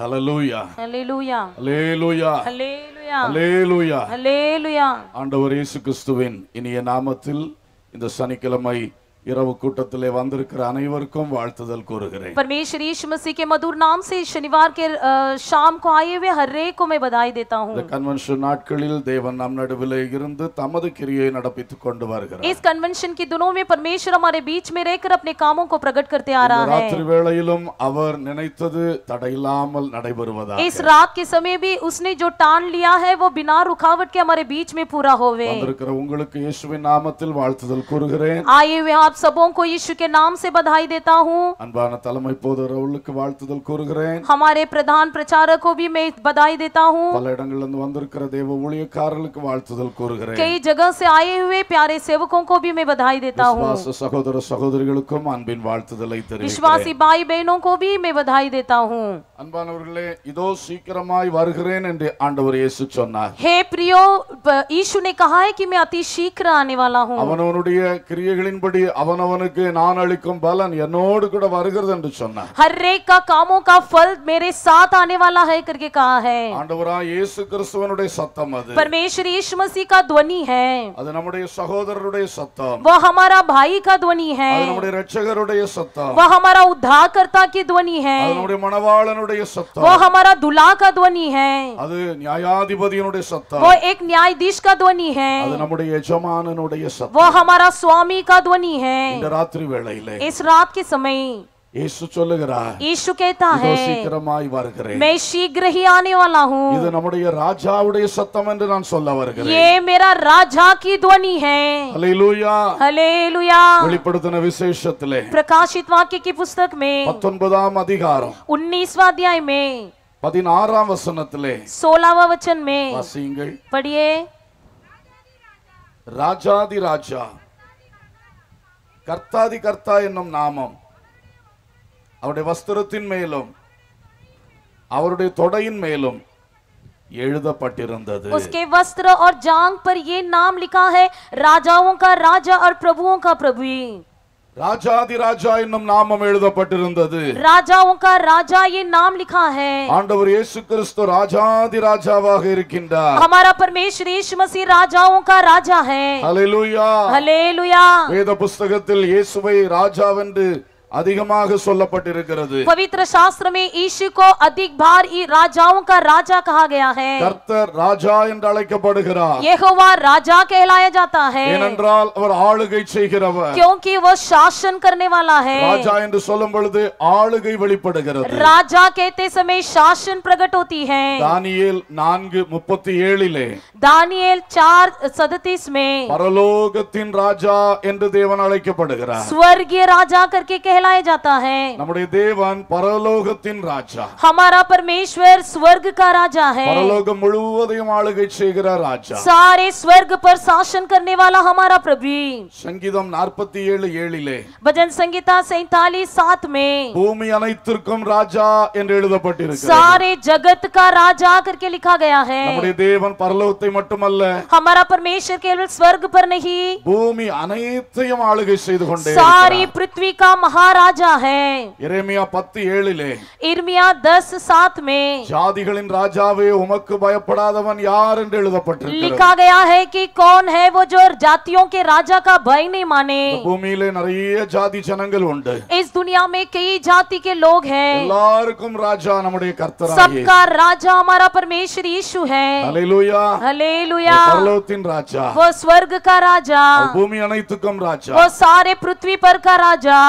ஹalleluya ஹalleluya ஹalleluya ஹalleluya ஹalleluya ஹalleluya ஆண்டவர் இயேசு கிறிஸ்துவின் இனிய நாமத்தில் இந்த சனிக்கிழமை இரவு கூட்டத்திலே வந்திருக்கிற अनेवरकों வாழ்த்துதல் கூறுகிறேன் परमेश्वर यीशु मसीह के मधुर नाम से शनिवार के शाम को आए हुए हर एक को मैं बधाई देता हूं கன்வென்ஷன் நாட்களில் தேவன் நம் நடுவிலே இருந்து தமது கிரியையை நடப்பித்துக் கொண்டு வருகிறார் इस कन्वेंशन के दिनों में परमेश्वर हमारे बीच में रहकर अपने कामों को प्रकट करते आ रहा है ராத்திரி வேளையிலும் அவர் நினைத்தது தடையில்லாமல் நடைபெறுவதாக इस रात के समय भी उसने जो टान लिया है वो बिना रुकावट के हमारे बीच में पूरा होवे வந்திருக்கிற உங்களுக்கு இயேசுவின் நாமத்தில் வாழ்த்துதல் கூறுகிறேன் आए आप सबों को यीशु के नाम से बधाई देता हूँ அன்பான தலைமை போது ரவுலுக்கு வாழ்த்துதல் கூறுகிறேன் हमारे प्रधान प्रचारक को भी मैं बधाई देता हूँ பல இடங்கள்ல இருந்து வந்திருக்கிற தேவ ஊழியக்காரர்களுக்கு வாழ்த்துதல் கூறுகிறேன் कई जगह से आए हुए प्यारे सेवकों को भी मैं बधाई देता हूँ விசுவாச சகோதர சகோதரிகளுக்கும் அன்பின் வாழ்த்துதலை தெரிவிக்கிறேன் विश्वासी भाई बहनों को भी मैं बधाई देता हूँ அன்பானவர்களே இதோ சீக்கிரமாய் வருகிறேன் என்று ஆண்டவர் இயேசு சொன்னார் हे प्रियो यीशु ने कहा है कि मैं अति शीघ्र आने वाला हूँ அவனவனுடைய கிரியைகளின்படி அவனவனுக்கு நான் அளிக்கும் பலன் என்னோடு கூட வருகிறது என்று சொன்னார். ஹரேகா காமோகா फल मेरे साथ आने वाला है करके कहा है. ஆண்டவராக இயேசு கிறிஸ்துவின் உடைய சத்தம் அது. परमेश्वर यीशु मसीह का ध्वनि है. அது நம்முடைய சகோதரருடைய சத்தம். वह हमारा भाई का ध्वनि है. அது நம்முடைய രക്ഷகருடைய சத்தம். वह हमारा उद्धारकर्ता की ध्वनि है. அது நம்முடைய மணவாளனுடைய சத்தம். वह हमारा दूल्हा का ध्वनि है. அது நியாயாதிபதியுடைய சத்தம். वह एक न्यायाधीश का ध्वनि है. அது நம்முடையxymatrixனுடைய சத்தம். वह हमारा स्वामी का ध्वनि है. है रात्रि इस रात के समय कहता है मैं शीघ्र ही आने वाला हूँ राजा उड़े सत्तम ये मेरा राजा की ध्वनि है हलेलुया हलेलुया लुया विशेष प्रकाशित वाक्य की पुस्तक में अधिकार उन्नीसवा अध्याय में पदारा वसन सोलहवा वचन में पढ़िए राजा दि राजा। कर्ताि कर्ता नाम वस्त्र मेलूम उसके वस्त्र और जांग पर ये नाम लिखा है राजाओं का राजा और प्रभुओं का प्रभु ராஜாதி ராஜா என்னும் நாமம் எழுதப்பட்டிருந்தது ராஜாவும் கா ராஜா ये नाम लिखा है ஆண்டவர் இயேசு கிறிஸ்து ராஜாதி ராஜாவாக இருக்கின்றார் हमारा परमेश्वर यीशु मसीह राजाओं का राजा है हालेलुया हालेलुया வேத புஸ்தகத்தில் இயேசுவை ராஜாவென்று அதிகமாக சொல்லப்பட்டிருக்கிறது पवित्र சாஸ்திரமே में यीशु को अधिक बार ही राजाओं का राजा कहा கர்த்தர் ராஜா என்று அழைக்கப்படுகிறார் यहोवा राजा कहलाया जाता है ஏனென்றால் அவர் ஆளுகை செய்கிறவர் क्योंकि वह शासन करने वाला है ராஜா என்று சொல்லும் பொழுது ஆளுகை வெளிப்படுகிறது ராஜா कहते समय शासन प्रकट होती है தானியேல் 4:37 லே தானியேல் 4:37 में பரலோகத்தின் ராஜா என்று தேவன் அழைக்கப்படுகிறார் ஸ்வர்கிய ராஜா करके कहलाया जाता है நம்முடைய தேவன் பரலோகத்தின் ராஜா हमारा परमेश्वर स्वर्ग का राजा है பரலோகம் முழுவதையும் ஆளுகை செய்கிற ராஜா सारे स्वर्ग पर शासन करने वाला हमारा प्रभु சங்கீதம் 47 7லே भजन संहिता 47 7 में பூமி அனைத்திற்கும் ராஜா என்று எழுதப்பட்டிருக்கிறது सारे जगत का राजा करके लिखा गया है நம்முடைய தேவன் பரலோகத்தை மட்டுமல்ல हमारा परमेश्वर केवल स्वर्ग पर नहीं பூமி அனைத்தையும் ஆளுகை செய்து கொண்டே सारी पृथ्वी का महा राजा है यर्मिया 10:7 ले यर्मिया 10:7 में जातियों के राजावे उमकु भय पड़ாதവൻ यार என்று எழுதப்பட்டிருக்கிறது. இருக்காகாயாகே કોણ હે વો જો જાતિઓ કે રાજા કા ભાઈ નહીં માને. ભૂમિલે નરિયે જાતિ જનંગલુંണ്ട്. इस दुनिया में कई जाति के लोग हैं. લારકુમ રાજા નમડે કર્તાર આયેસ. સબકાર રાજા મારા પરમેશ્વર ઈસુ હે. હાલેલુયા. હાલેલુયા. પરલોતિન રાજા. ઓ સ્વર્ગકાર રાજા. ઓ ભૂમિ અનયિતુકમ રાજા. ઓ سارے પૃથ્વી પર કા રાજા.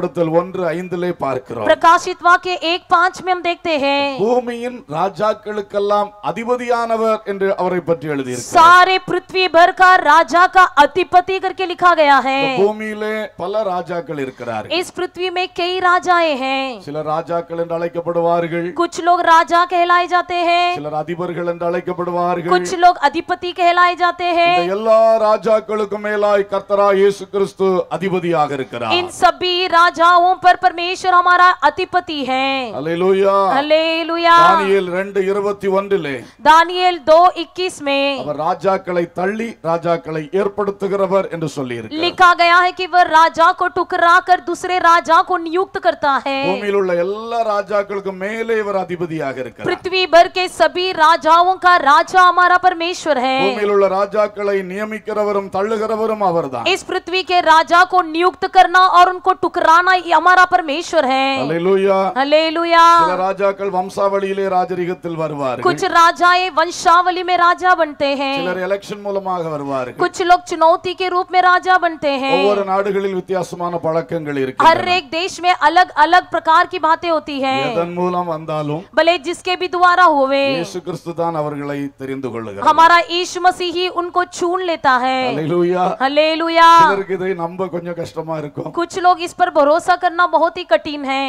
வெளிப்படுத்தல் 1:5 ஐந்திலே பார்க்கிறோம் பிரகாசித் வாக்கிய 1:5 में हम देखते हैं பூமியின் ராஜாக்களுக்கெல்லாம் அதிபதியானவர் என்று அவரை பற்றி எழுதி இருக்கு सारे पृथ्वी भर का राजा का अधिपति करके लिखा गया है பூமியிலே பல ராஜாக்கள் இருக்கிறார் इस पृथ्वी में कई राजाएं हैं சில ராஜாக்கள் என்று அழைக்கப்படுவார்கள் कुछ लोग राजा कहलाए जाते हैं சில அதிபர்கள் என்று அழைக்கப்படுவார்கள் कुछ लोग अधिपति कहलाए जाते हैं இந்த எல்லா ராஜாக்களுக்கும் மேலாய் கர்த்தராய் இயேசு கிறிஸ்து அதிபதியாக இருக்கிறார் इन सभी राज राजाओं पर परमेश्वर हमारा अधिपति है हालेलुया हालेलुया दानियेल 2:21 தானியேல் 2:21 में அவர் ராஜாக்களை தள்ளி ராஜாக்களை ஏற்படுத்துகிறவர் என்று சொல்லி இருக்கு लिखा गया है कि वह राजा को टुकरा कर दूसरे राजा को नियुक्त करता है பூமியில் உள்ள எல்லா ராஜாக்களுக்கும் மேலே இவர் அதிபதியாக இருக்கிறார் पृथ्वी भर के सभी राजाओं का राजा हमारा परमेश्वर है பூமியில் உள்ள ராஜாக்களை நியமிக்கிறவரும் தள்ளுகிறவரும் அவர்தான் इस पृथ्वी के राजा को नियुक्त करना और उनको टुकरा ஆனா அமரா பரமேஸ்வர் है हालेलुया हालेलुया சில ராஜாக்கள் வம்சாவளியிலே ராஜரிகத்தில் வருவார்கள் कुछ राजाए वंशावली में राजा बनते हैं சிலர் எலெக்ஷன் மூலமாக வருவார்கள் कुछ लोग चुनौती के रूप में राजा बनते हैं ஒவ்வொரு நாடுகளில் வித்தியாசமான பழக்கங்கள் இருக்கு हर एक देश में अलग-अलग प्रकार की बातें होती हैं எதன் மூலம் வந்தாலும் भले जिसके भी द्वारा होवे இயேசு கிறிஸ்து தான் அவர்களை தெரிந்து கொள்கிறார் हमारा यीशु मसीह ही उनको छून लेता है हालेलुया हालेलुया சிலருக்கு இதை நம்ப கொஞ்சம் கஷ்டமா இருக்கும் कुछ लोग इस पर भरोसा भरोसा करना बहुत ही कठिन है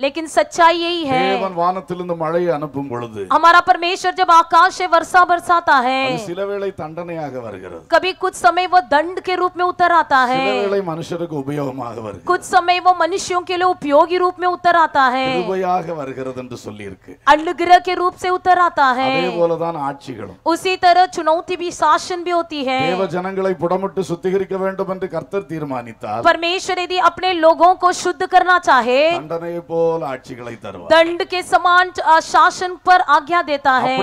लेकिन सच्चाई यही है हमारा परमेश्वर जब आकाश से वर्षा बरसाता है कभी कुछ समय वो दंड के रूप में उतर आता है मनुष्य उपयोग कुछ समय वो मनुष्यों के लिए उपयोगी रूप में उतर आता है अनुग्रह के रूप से उतर आता है उसी तरह चुनौती भी शासन भी होती है परमेश्वर यदि अपने लोगों को शुद्ध करना चाहे दंड के समान शासन पर आज्ञा देता है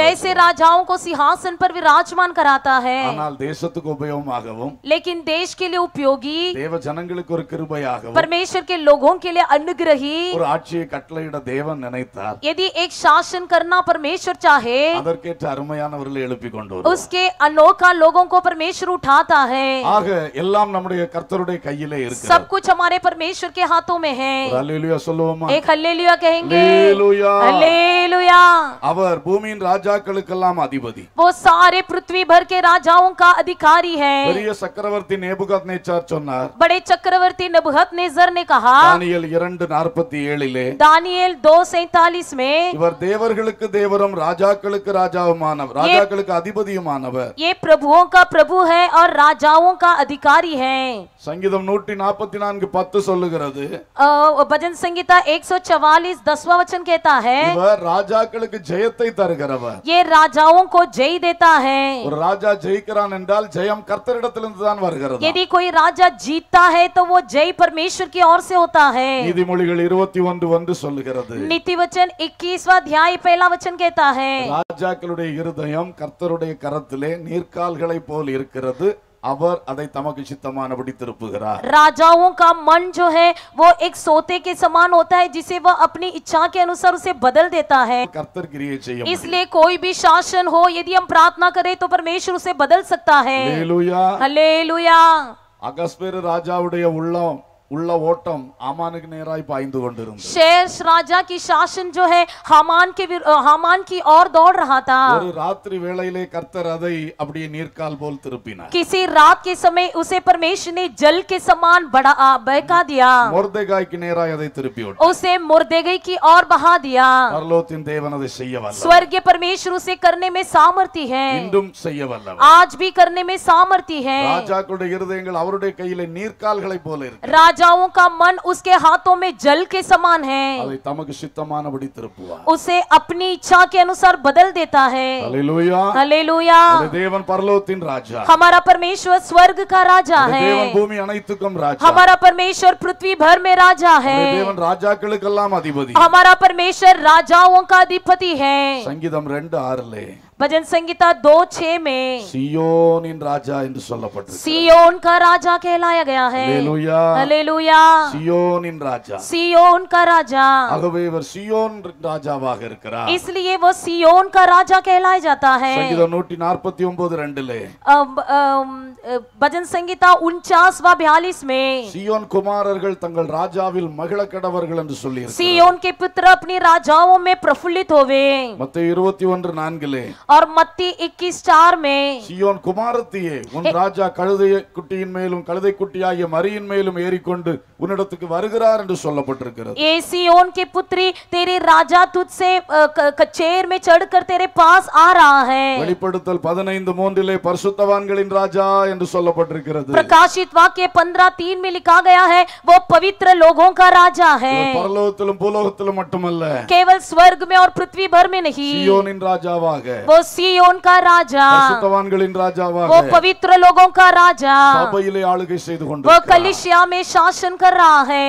वैसे राजाओं को सिंहासन पर विराजमान कराता है लेकिन देश के लिए उपयोगी देव जन परमेश्वर के लोगों के लिए अनुग्रही यदि एक शासन करना परमेश्वर चाहे उसके अनोखा लोगों को परमेश्वर उठाता है கர்த்தருடைய கையிலே இருக்கு सब कुछ हमारे परमेश्वर के हाथों में है हालेलुया சொல்லுவோமா एक ஹalleluya कहेंगे हालेलुया हालेलुया அவர் பூமியின் ராஜாக்களுக்கெல்லாம் அதிபதி वो सारे पृथ्वी भर के राजाओं का अधिकारी है பெரிய சக்கரவர்த்தி நேபுகத்நேச்சார் சொன்னார் बड़े चक्रवर्ती नबूकदनेस्सर ने कहा தானியேல் 2:47 இலே தானியேல் 2:47 में இவர் தேவர்களுக்கு தேவரும் ராஜாக்களுக்கு ராஜாவுமானவர் ராஜாக்களுக்கு அதிபதியுமானவர் ये प्रभुओं का प्रभु है और राजाओं का अधिकारी है சங்கீதம் நூற்றி நாற்பத்தி நான்கு பத்து சொல்லுகிறது भजन संगीता 144 दसवां वचन कहता है இவர் ராஜாக்களுக்கு ஜெயத்தை தருகிறவர் ஏ ராஜாவும் को जय देता है ஒரு ராஜா ஜெயிக்கிறான் என்றால் ஜெயம் கர்த்தரிடத்திலிருந்து தான் வருகிறது यदि कोई राजा जीतता है तो वो जय परमेश्वर की ओर ஹே होता है நீதிமொழிகள் 21 வந்து சொல்லுகிறது நிதி வச்சன் இக்கீஸ்வா தியாய் पहला வச்சன் कहता ஹே ராஜாக்களுடைய இருதயம் கர்த்தருடைய கரத்திலே நீர்க்கால்களை போல் இருக்கிறது अवर अदै तमक चित्तमान बड़ी तिरुपुरा राजाओं का मन जो है वो एक सोते के समान होता है जिसे वह अपनी इच्छा के अनुसार उसे बदल देता है कर्तर क्रिया चाहिए इसलिए कोई भी शासन हो यदि हम प्रार्थना करें तो परमेश्वर उसे बदल सकता है हालेलुया हालेलुया अगस्पेर राजा उड़े उल्लम उल्ला वोटम के शेष राजा की शासन जो है हामान के हामान की ओर दौड़ रहा था ஒரு ராத்திரி வேளையிலே கர்த்தர் அதை அப்படியே किसी रात के समय उसे परमेश्वर ने जल के समान बड़ा बहका दिया மொர்தெகாய் की उसे मोर्देगई की ओर बहा दिया स्वर्गीय परमेश्वर उसे करने में सामर्थ्य है आज भी करने में सामर्थ्य है राजाओं का मन उसके हाथों में जल के समान है उसे अपनी इच्छा के अनुसार बदल देता है हलेलुया देवन तीन राजा हमारा परमेश्वर स्वर्ग का राजा है भूमि हमारा परमेश्वर पृथ्वी भर में राजा है कल ராஜாக்களுக்கெல்லாம் अधिपति हमारा परमेश्वर राजाओं का अधिपति है संगीतम रेंड आर ले भजन संगीता दो छे में सियोन इन राजा इन சொல்லப்பட்டிருக்கிறது सियोन का राजा कहलाया गया है हालेलुया हालेलुया सियोन इन राजा सियोन का राजा ஆகவே இவர் சியோன் ராஜாவாக இருக்கிறார் इसलिए वो सियोन का राजा कहलाया जाता है சங்கீதம் 149 2ல भजन संगीता 49 व 42 में சியோன் குமாரர்கள் தங்கள் ராஜாவில் மகிழ கடவர்கள் என்று சொல்லி சியோன் के पुत्र अपनी राजाओं में प्रफुल्लित होवे மத்தேயு 21 4ல और मत्ती 21 चार में சியோன் குமாரத்தியே உன் ராஜா கழுதை குட்டியின் மேலும் கழுதை குட்டியாகிய மரியின் மேலும் ஏறிக்கொண்டு உன்னிடத்துக்கு வருகிறார் என்று சொல்லப்பட்டிருக்கிறது ए सियोन की पुत्री तेरे राजा तुझसे कचेर में चढ़कर तेरे पास आ रहा है வெளிப்படுத்தல் 15 மூன்றிலே பரிசுத்தவான்களின் ராஜா என்று சொல்லப்பட்டிருக்கிறது प्रकाशित वाक्य 15 तीन में लिखा गया है वो पवित्र लोगों का राजा है இவன் பரலோகத்திலும் பூலோகத்திலும் மட்டுமல்ல केवल स्वर्ग में और पृथ्वी भर में नहीं சியோனின் ராஜாவாக वो वो सियोन का பரிசுத்தவான்களின் ராஜாவாக वो पवित्र लोगों का राजा சபையிலே ஆளுகை செய்து கொண்டிருக்கிறார் वो कलीसिया में शासन कर रहा है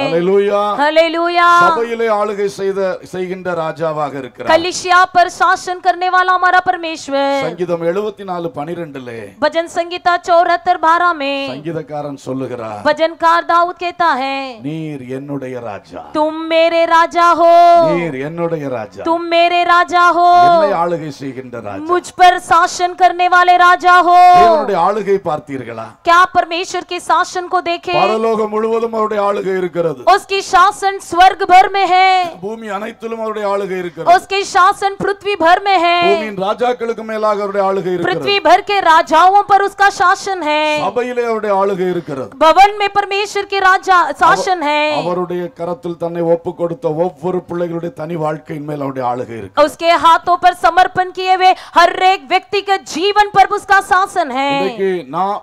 हालेलुया சபையிலே ஆளுகை செய்த செய்கின்ற ராஜாவாக இருக்கிறார் कलीसिया पर शासन करने वाला हमारा परमेश्वर சங்கீதம் 74 12லே भजन संगीता 74 12 में சங்கீதக்காரன் சொல்லுகிறார் भजनकार दाऊद कहता है நீர் என்னுடைய ராஜா तुम मेरे राजा हो நீர் என்னுடைய ராஜா तुम मेरे राजा हो என்னை ஆளுகை செய்கின்ற ராஜா राजा मुझ पर शासन करने वाले राजा हो தேவனுடைய ஆளுகை பார்த்தீர்களா क्या परमेश्वर के शासन को देखे பரலோகம் முழுவதும் அவருடைய ஆளுகை இருக்கிறது उसकी शासन स्वर्ग भर में है பூமி அனைத்திலும் அவருடைய ஆளுகை இருக்கிறது उसके शासन पृथ्वी भर में है பூமியின் ராஜாக்களுக்கு மேலாக அவருடைய ஆளுகை पृथ्वी இருக்கிறது भर के राजाओं पर उसका शासन है சபையிலே அவருடைய ஆளுகை இருக்கிறது भवन में परमेश्वर के राजा शासन है அவருடைய கரத்தில் தன்னை ஒப்பு கொடுத்த ஒவ்வொரு பிள்ளைகளுடைய தனி வாழ்க்கையின் மேல் அவருடைய ஆளுகை இருக்கு उसके हाथों पर समर्पण किए हुए हर एक व्यक्ति के जीवन पर उसका शासन है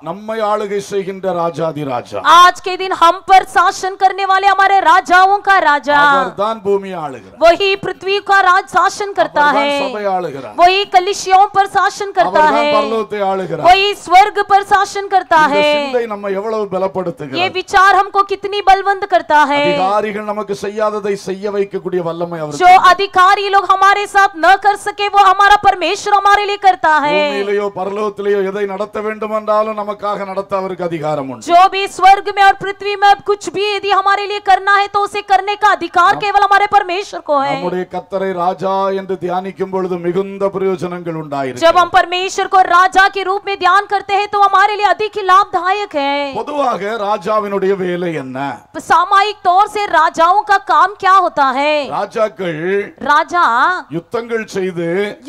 நம்மை ஆளுகை செய்கின்ற ராஜாதி ராஜா आज के दिन हम पर शासन करने वाले हमारे राजाओं का राजा वरदान भूमि वही पृथ्वी का राज शासन करता है वही कलिशियों पर शासन करता है वही स्वर्ग पर शासन करता है ये विचार हमको कितनी बलवंत करता है अधिकारीகள் जो अधिकारी लोग हमारे साथ न कर सके वो हमारा परमेश्वर परमेश्वर हमारे लिए करता है भूमिயிலோ பரலோகத்திலோ எதை நடத்த வேண்டுமென்றாலும் நமக்காக நடத்த அவருக்கு அதிகாரம் உண்டு जो भी स्वर्ग में और पृथ्वी में कुछ भी यदि हमारे लिए करना है तो उसे करने का अधिकार केवल हमारे परमेश्वर को है நம்முடைய கர்த்தரை ராஜா என்று தியானிக்கும் பொழுது மிகுந்த பிரயோஜனங்கள் உண்டாயிருக்கு जब हम परमेश्वर को राजा के रूप में ध्यान करते हैं तो हमारे लिए अधिक ही लाभदायक है பொதுவாக ராஜாவினுடைய வேலை என்ன सामायिक तौर से राजाओं का काम क्या होता है राजा ராஜா யுத்தங்கள்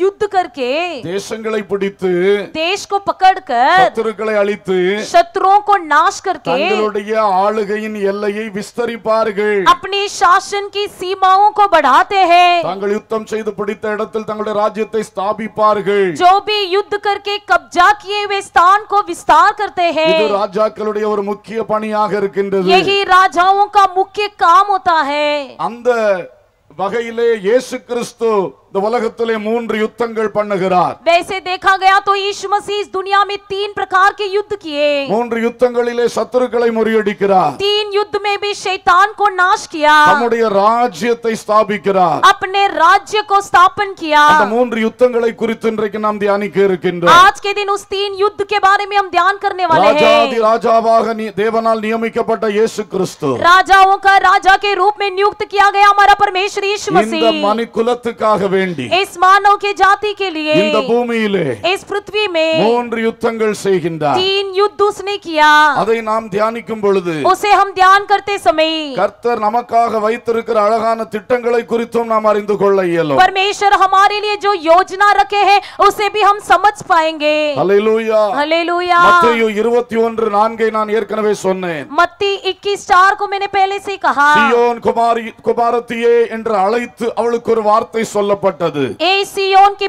युद्ध करके தேசங்களை பிடித்து देश को சத்துருக்களை அழித்து शत्रुओं को नाश करके தங்களுடைய ஆளுகையின் எல்லையை விஸ்தரிப்பார்கள் अपने சாசன் की सीमाओं को बढ़ाते हैं தாங்கள் யுத்தம் செய்து பிடித்த இடத்தில் தங்களுடைய ராஜ்யத்தை ஸ்தாபிப்பார்கள் जो भी युद्ध करके कब्जा किए हुए स्थान को विस्तार करते हैं இது ராஜாக்களுடைய ஒரு முக்கிய பணியாக இருக்கின்றது यही ராஜாओं का मुख्य काम होता है அந்த வகையிலே இயேசு கிறிஸ்து இந்த உலகத்திலே மூன்று யுத்தங்கள் பண்ணுகிறார் वैसे देखा गया तो यीशु मसीह इस दुनिया में तीन प्रकार के युद्ध किए மூன்று யுத்தங்களிலே சத்துருக்களை முறியடிக்கிறார் तीन युद्ध में भी शैतान को नाश किया தம்முடைய ராஜ்யத்தை ஸ்தாபிக்கிறார் अपने राज्य को स्थापन किया அந்த மூன்று யுத்தங்களை குறித்து இன்றைக்கு நாம் தியானிக்க இருக்கின்றோம் आज के दिन उस तीन युद्ध के बारे में हम ध्यान करने वाले हैं ராஜாதி ராஜாவாக தேவனால் நியமிக்கப்பட்ட இயேசு கிறிஸ்து ராஜாओं का राजा के रूप में नियुक्त किया गया हमारा परमेश्वर यीशु मसीह இந்த மனித குலத்துக்காகவே வேண்டி இஸ் मानव के जाति के लिए இந்த பூமியிலே இஸ் பிருத்வி மே மூன்று யுத்தங்கள் செய்கின்றார் तीन युद्ध उसने किया அதை நாம் தியானிக்கும் பொழுது उसे हम ध्यान करते समय கர்த்தர் நமக்காக வைத்திருக்கிற அழகான திட்டங்களை குறித்தும் நாம் அறிந்து கொள்ள இயலும் परमेश्वर हमारे लिए जो योजना रखे हैं उसे भी हम समझ पाएंगे ஹalleluya ஹalleluya மத்தேயு 21 4ஐ நான் ஏற்கனவே சொன்னேன் மத்தி 21 4 को मैंने पहले से कहा சியோன் குமாரி குமாரத்தியே என்று அழைத்து அவளுக்கு ஒரு வார்த்தை சொல்லப்பட்ட சொல்லப்பட்டது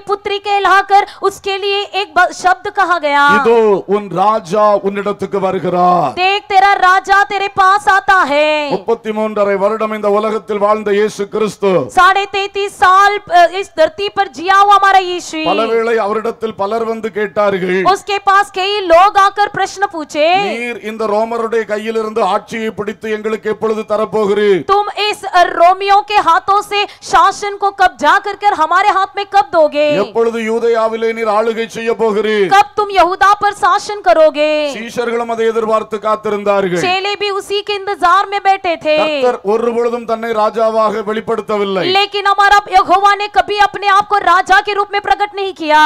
இதோ உன் ராஜா உன்னிடத்துக்கு வருகிறார் தேக் ராஜா வருடம் இந்த உலகத்தில் வாழ்ந்த இயேசு கிறிஸ்து சால் பலவேளை அவரிடத்தில் பலர் வந்து கேட்டார்கள் उसके पास நீர் இந்த ரோமருடைய கையிலிருந்து ஆட்சியை பிடித்து எங்களுக்கு எப்பொழுது தரப்போகிறீர் तुम इस रोमियों के हाथों हमारे हाथ में कब दोगे कब तुम यहूदा पर शासन करोगे चेले भी उसी के इंतजार में बैठे थे तन्ने राजा लेकिन हमारा यहोवा ने कभी अपने आप को राजा के रूप में प्रकट नहीं किया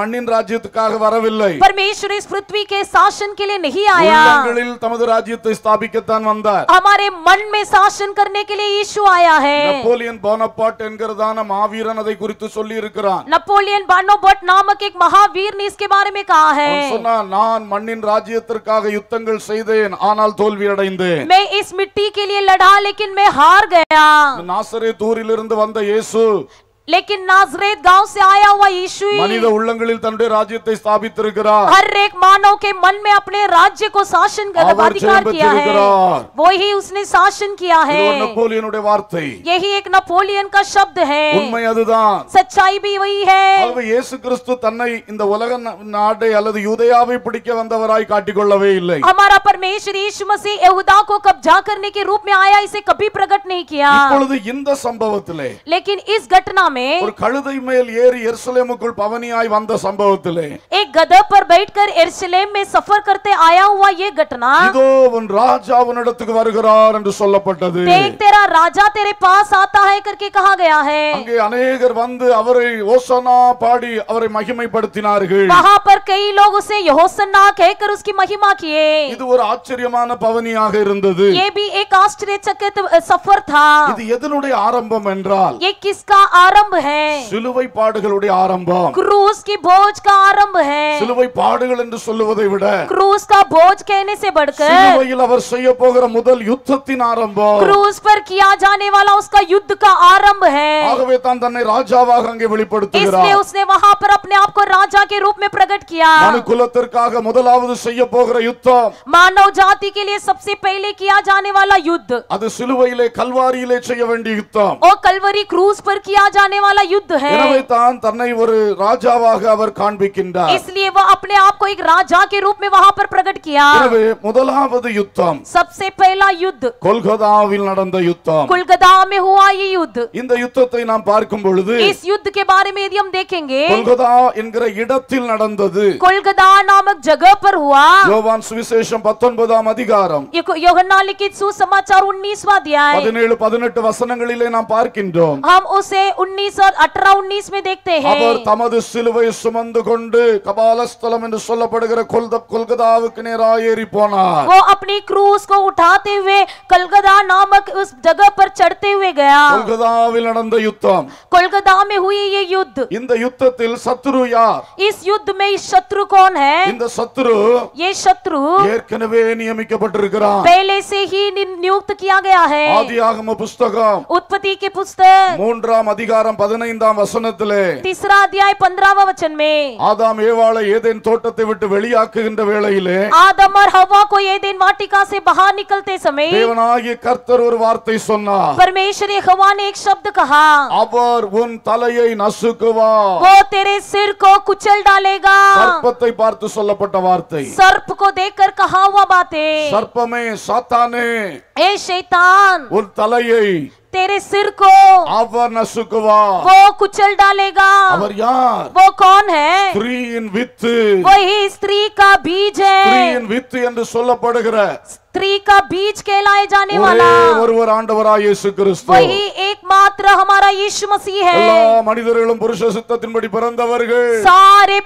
मणिन राज्य परमेश्वर इस पृथ्वी के शासन के लिए नहीं आया राज्य स्थापित हमारे मन में शासन करने के लिए यीशु आया है नेपोलियन बोनापार्ट महान महावीर குறித்து சொல்லி இருக்கிறான் நப்போலியன் பானோபட் नामक एक महावीर ने इसके बारे में कहा है சொன்னா நான் மண்ணின் ராஜ்யத்திற்காக யுத்தங்கள் செய்தேன் ஆனால் தோல்வி அடைந்தேன் मैं इस मिट्टी के लिए लड़ा लेकिन मैं हार गया நாசரேத் ஊரிலிருந்து வந்த இயேசு लेकिन नाजरेत गांव से आया हुआ यीशु ही राज्य स्थापित हर एक मानव के मन में अपने राज्य को शासन अधिकार किया है ही उसने शासन किया है नपोलियन வார்த்தை यही एक नपोलियन का शब्द है सच्चाई भी वही है ஆகவே हमारा परमेश्वर यीशु मसीह यहूदा को कब्जा करने के रूप में आया इसे कभी प्रकट नहीं किया संभव लेकिन इस घटना में में ஒரு கழுதை மேல் ஏறி எருசலேமுக்குள் பவனியாய் வந்த சம்பவத்திலே एक गधा पर बैठकर यरूशलेम में सफर करते आया हुआ ये घटना இதோ உன் ராஜா உன்னிடத்துக்கு வருகிறார் என்று சொல்லப்பட்டது देख तेरा राजा तेरे पास आता है करके कहा गया है அங்கே अनेகர் வந்து அவரை ஓசனா பாடி அவரை மகிமைப்படுத்தினார்கள் वहां पर कई लोग उसे यहोशन्ना कहकर उसकी महिमा किए இது ஒரு ஆச்சரியமான பவனியாக இருந்தது ये भी एक आश्चर्यचकित सफर था இது எதனுடைய ஆரம்பம் என்றால் ये किसका आरंभ आरंभ है சிலுவை பாடுகளுடைய ஆரம்பம் क्रूस की बोझ का आरंभ है சிலுவை பாடுகள் என்று சொல்லுவதை விட क्रूस का बोझ कहने से बढ़कर சிலுவையில் அவர் செய்ய போகிற முதல் யுத்தத்தின் ஆரம்பம் क्रूस पर किया जाने वाला उसका युद्ध का आरंभ है ஆகவே தான் தன்னை ராஜாவாக அங்கே வெளிப்படுத்துகிறார் इसलिए उसने वहां पर अपने आप को राजा के रूप में प्रकट किया மனு குலத்திற்காக முதலாவது செய்ய போகிற யுத்தம் मानव जाति के लिए सबसे पहले किया जाने वाला युद्ध அது சிலுவையிலே கல்வாரியிலே செய்ய வேண்டிய யுத்தம் और कलवरी क्रूस पर किया जाने करने वाला युद्ध है इसलिए वह अपने आप को एक राजा के रूप में वहाँ पर प्रकट किया सबसे पहला युद्ध கொல்கதாவில் நடந்த யுத்தம் में हुआ ये युद्ध இந்த யுத்தத்தை நாம் பார்க்கும் பொழுது इस युद्ध के बारे में यदि हम देखेंगे கொல்கதா என்கிற இடத்தில் நடந்தது கொல்கத்தா नामक जगह पर हुआ யோவான் சுவிசேஷம் 19ஆம் அதிகாரம் யோகன்னா லிখিত சுசமாச்சார் 19वां अध्याय 17 18 வசனங்களிலே நாம் பார்க்கின்றோம் हम उसे 19 में देखते वो अपनी क्रूज को उठाते हुए कलकदा नामक उस जगह पर चढ़ते हुए गया युद्ध कोलकाता में हुई ये युद्ध इन युद्ध तिल शत्रु यार इस युद्ध में इस शत्रु कौन है शत्रु ये शत्रु पहले से ही नियुक्त किया गया है आदि पुस्तक उत्पत्ति के पुस्तक मूं अधिकार அதிகாரம் பதினைந்தாம் வசனத்திலே तीसरा अध्याय पंद्रहवा ஆதாம் ஏவாளை ஏதேன் தோட்டத்தை விட்டு வெளியாக்குகின்ற வேளையிலே आदम தேவனாகிய கர்த்தர் ஒரு வார்த்தை சொன்னார் அவர் உன் தலையை நசுக்குவார் ஓ तेरे सिर கோ குச்சல் டாலேகா சர்ப்பத்தை பார்த்து சொல்லப்பட்ட வார்த்தை सर्प கோ தேக்கர் कहा हुआ சர்ப்பமே சாத்தானே ए शैतान உன் தலையை तेरे सिर को आवरण सुकवा वो कुचल डालेगा और यार वो कौन है स्त्री इन वित्त वही स्त्री का बीज है स्त्री इन वित्त यंदे सोला पड़ेगा त्री का बीज कहलाए जाने वाला ஒருவர் ஆண்டவராய் இயேசு கிறிஸ்து वही एकमात्र हमारा यीशु मसीह है எல்லா மனிதர்களும் புருஷ சித்தத்தின்படி பிறந்தவர்கள் सारे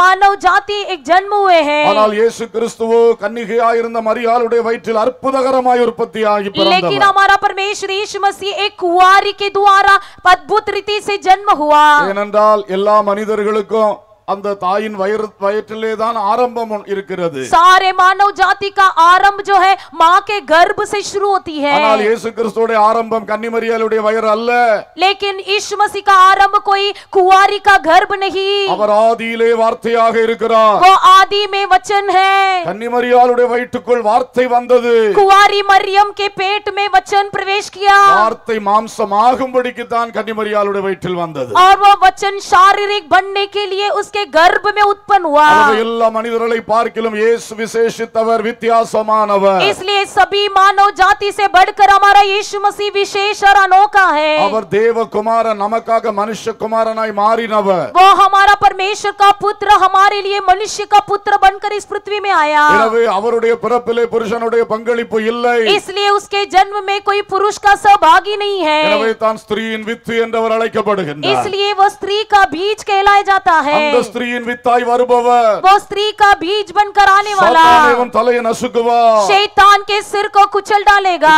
मानव जाति एक जन्म हुए हैं ஆனால் இயேசு கிறிஸ்துவோ கன்னிகையாய் இருந்த மரியாளுடைய வயிற்றில் அற்புதகரமாய் உற்பத்தியாகி பிறந்தவர் लेकिन हमारा परमेश्वर यीशु मसीह एक कुवारी के द्वारा अद्भुत रीति से जन्म हुआ ஏனென்றால் எல்லா மனிதர்களுக்கும் அந்த தாயின் வயிறு வயிற்றிலே தான் ஆரம்பம் இருக்கிறது सारे मानव जाति का आरंभ जो है माँ के गर्भ से शुरू होती है ஆனால் இயேசு கிறிஸ்துவோட ஆரம்பம் கன்னிமரியாளுடைய வயிறு அல்ல लेकिन यीशु मसीह का आरंभ कोई कुवारी का गर्भ नहीं அவர் ஆதியிலே வார்த்தையாக இருக்கிறார் वो आदि में वचन है கன்னிமரியாளுடைய வயிற்றுக்குள் வார்த்தை வந்தது குவாரி மரியம் के पेट में वचन प्रवेश किया வார்த்தை மாம்சமாகும்படிக்கு தான் கன்னிமரியாளுடைய வயிற்றில் வந்தது और वो वचन शारीरिक बनने के लिए उसके के गर्भ में उत्पन्न हुआ எல்லா மனிதர்களை பார்க்கிலும் இயேசு விசேஷித்தவர் வித்தியாசமானவர் इसलिए सभी मानव जाति से बढ़कर हमारा यीशु मसीह विशेष और अनोखा है அவர் தேவ குமாரன் நமக்காக மனுஷ குமாரனாய் மாறினவர் वो हमारा परमेश्वर का पुत्र हमारे लिए मनुष्य का पुत्र बनकर इस पृथ्वी में आया எனவே அவருடைய பிறப்பிலே புருஷனுடைய பங்களிப்பு இல்லை इसलिए उसके जन्म में कोई पुरुष का सहभागी नहीं है எனவே தான் ஸ்திரீயின் வித்து என்று அழைக்கப்படுகின்றார் इसलिए वो स्त्री का बीज कहलाया जाता है स्त्री वित्ताई वरुभव वो स्त्री का बीज बनकर आने वाला तले तलयन शैतान के सिर को कुचल डालेगा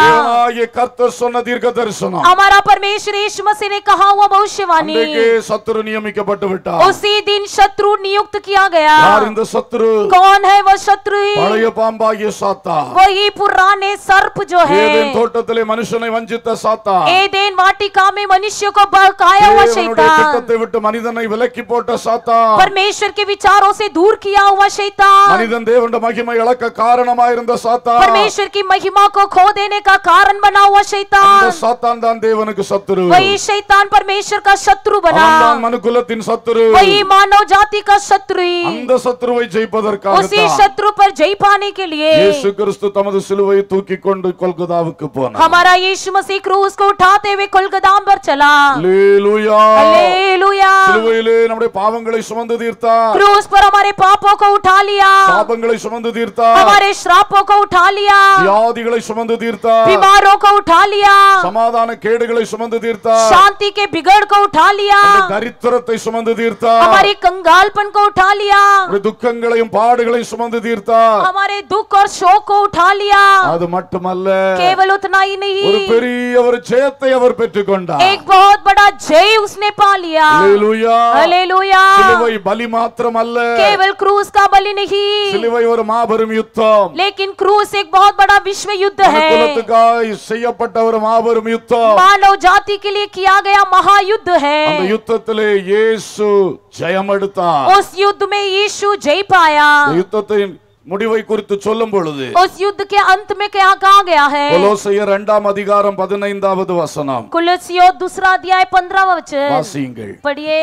ये कर्त सुन दीर्घ दर्शन हमारा परमेश्वर यीशु मसीह ने कहा हुआ भविष्यवाणी शत्रु नियमिक बट विटा उसी दिन शत्रु नियुक्त किया गया शत्रु कौन है वो शत्रु பழைய பாம்பாகிய साता वही पुराने सर्प जो है ஏதேன் தோட்டத்திலே மனுஷனை வஞ்சித்த சாத்தா ஏதேன் में मनुष्य को बहकाया हुआ शैतान परमेश्वर के विचारों से दूर किया हुआ शैतान மனிதன் தேவனுடைய மகிமை இழக்க காரணமாயிருந்த சாத்தான் परमेश्वर की महिमा को खो देने का कारण बना हुआ शैतान அந்த சாத்தான் தான் தேவனுக்கு சத்துரு वही शैतान परमेश्वर का शत्रु बना அவன் மனுகுலத்தின் சத்துரு वही मानव जाति का शत्रु அந்த சத்துருவை ஜெயிப்பதற்காக उसी शत्रु पर जय पाने के लिए यीशु क्रिस्तु तमद सिलुவை தூக்கி கொண்டு கொல்கதாவுக்கு போனார் हमारा यीशु मसीह क्रूस को उठाते हुए कोलकाता पर चला हालेलुया हालेलुया சிலுவையிலே நம்முடைய பாவங்களை சுமந்து தீர்த்தார் क्रूस पर हमारे पापों को उठा लिया பாபங்களை சுமந்து தீர்த்தார் हमारे श्रापों को उठा लिया வியாதிகளை சுமந்து தீர்த்தார் बीमारों को उठा लिया சமாதான கேடுகளை சுமந்து தீர்த்தார் शांति के बिगड़ को उठा लिया தரித்திரத்தை சுமந்து தீர்த்தார் हमारी कंगालपन को उठा लिया துக்கங்களையும் பாடுகளையும் சுமந்து தீர்த்தார் तीर्ता हमारे दुख और शोक को उठा लिया அது மட்டுமல்லே केवल उतना ही नहीं ஒரு பெரிய ஒரு ஜெயத்தை அவர் பெற்றுக்கொண்டார் एक बहुत बड़ा जय उसने पा लिया हालेलुया हालेलुया சிலுவை பலி மட்டுமல்லே केवल क्रूस का बलि नहीं சிலுவை ஒரு மாபெரும் யுத்தம் लेकिन क्रूस एक बहुत बड़ा विश्व युद्ध है குலத்துக்காய் செய்யப்பட்ட ஒரு மாபெரும் के लिए किया गया महायुद्ध है அந்த யுத்தத்திலே उस युद्ध में यीशु जय पाया युद्ध तो முடிவை குறித்து சொல்லும் பொழுது उस युद्ध के अंत में क्या कहा गया है கொலோசியர் இரண்டாம் அதிகாரம் 15வது வசனம் கொலோசியோ दूसरा अध्याय 15வது வசனம் வாசியுங்கள் படியே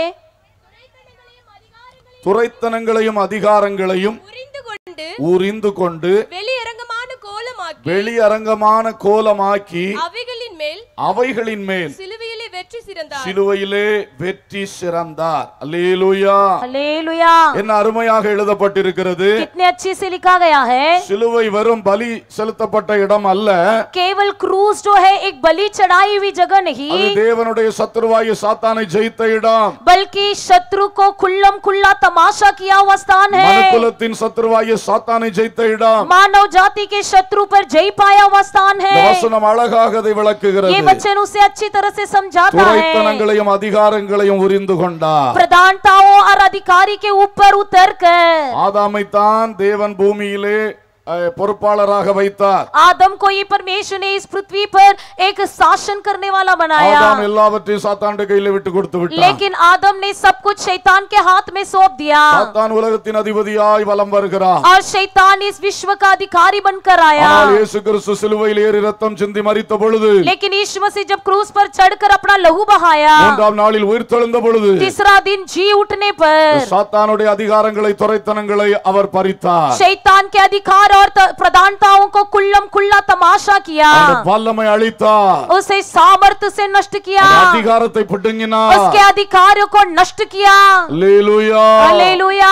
துரைத்தனங்களையும் அதிகாரங்களையும் உரிந்து கொண்டு உரிந்து கொண்டு வெளியரங்கமான கோலமாக்கி வெளியரங்கமான கோலமாக்கி அவைகளின் மேல் அவைகளின் மேல் சிலுவையிலே வெற்றி சிறந்தார் சிலுவையிலே வெற்றி சிறந்தார் அல்லேலூயா அல்லேலூயா என்ன அருமையாக எழுதப்பட்டிருக்கிறது कितने अच्छे से लिखा गया है சிலுவை வெறும் பலி செலுத்தப்பட்ட இடம் அல்ல केवल क्रूस जो है एक बलि चढ़ाई हुई जगह नहीं அது தேவனுடைய சத்துருவாகிய சாத்தானை ஜெயித்த இடம் बल्कि शत्रु को खुल्लम खुल्ला तमाशा किया हुआ स्थान है மனுக்குலத்தின் சத்துருவாகிய சாத்தானை ஜெயித்த இடம் मानव जाति के शत्रु पर जय पाया हुआ स्थान है வசனம் அழகாக அதை விளக்குகிறது ये वचन उसे अच्छी तरह से समझा துரைத்தனங்களையும் அதிகாரங்களையும் உரிந்து கொண்டார் பிரதான் தாவோ அர் அதிகாரி கே ஊப்பர் உத்தர் ஆதாமை தான் தேவன் பூமியிலே आदम को ये परमेश्वर ने इस पृथ्वी पर एक शासन करने वाला बनाया आदम के लेकिन आदम ने सब कुछ शैतान के हाथ में सौंप दिया उलम और शैतान इस विश्व का अधिकारी बनकर आया रत्म चिंदी मरी तो लेकिन से जब क्रूस पर चढ़कर अपना लहू बहाया तीसरा दिन जी उठने पर सातानुडे अधिकार शैतान के अधिकार और प्रधानताओं को कुल्लम खुल्ला तमाशा किया வல்லமை அழித்தார் उसे सामर्थ से नष्ट किया அதிகாரத்தை பிடுங்கினார் उसके अधिकारियों को नष्ट किया हालेलुया हालेलुया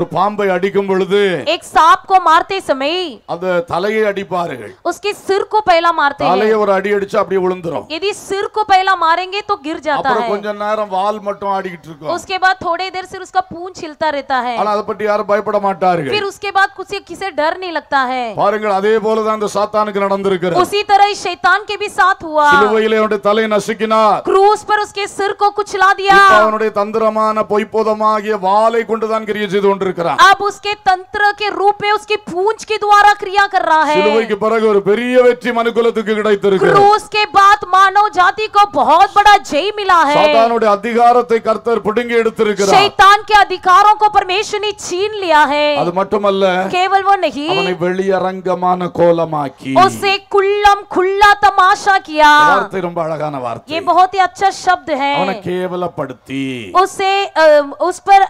ஒரு பாம்பை அடிக்கும் பொழுது एक सांप को मारते समय அந்த தலையை அடிப்பார்கள் उसके सिर को पहला मारते हैं தலையை ஒரு அடி அடிச்சா அப்படியே விழுந்துரும் यदि सिर को पहला मारेंगे तो गिर जाता है அப்புறம் கொஞ்ச நேரம் வால் மட்டும் ஆடிட்டு இருக்கும் उसके बाद थोड़े देर से उसका पूंछ हिलता रहता है ஆனா அத பத்தி யாரும் பயப்பட மாட்டார்கள் फिर उसके बाद कुछ किसे डर नहीं लगता है பாருங்கள் அதே போல தான் அந்த சாத்தானுக்கு நடந்திருக்கிறது उसी तरह शैतान के भी साथ हुआ சிலுவையிலே அவனுடைய தலை நசுக்கினார் क्रूस पर उसके सिर को कुचला दिया அவனுடைய தந்திரமான பொய்ப்போதமாகிய வாளை கொண்டு தான் கிரியை செய்து கொண்டிருக்கிறான் अब उसके तंत्र के रूप में उसकी पूंछ के द्वारा क्रिया कर रहा है சிலுவைக்கு பிறகு ஒரு பெரிய வெற்றி மனுகுலத்துக்கு கிடைத்திருக்கிறது क्रूस के बाद मानव जाति को बहुत बड़ा जय मिला है சாத்தானுடைய அதிகாரத்தை கர்த்தர் பிடுங்கி எடுத்திருக்கிறார் शैतान के अधिकारों को परमेश्वर ने छीन लिया है அது மட்டுமல்ல केवल वो नहीं അവനെ വെളിയരംഗമാണ് കോലമാക്കി उसे कुल्लम खुल्ला तमाशा किया വാർത്ത ரொம்ப அழகான வார்த்தை ये बहुत ही अच्छा शब्द है അവനെ കേവലപ്പെടുത്തി उसे उस पर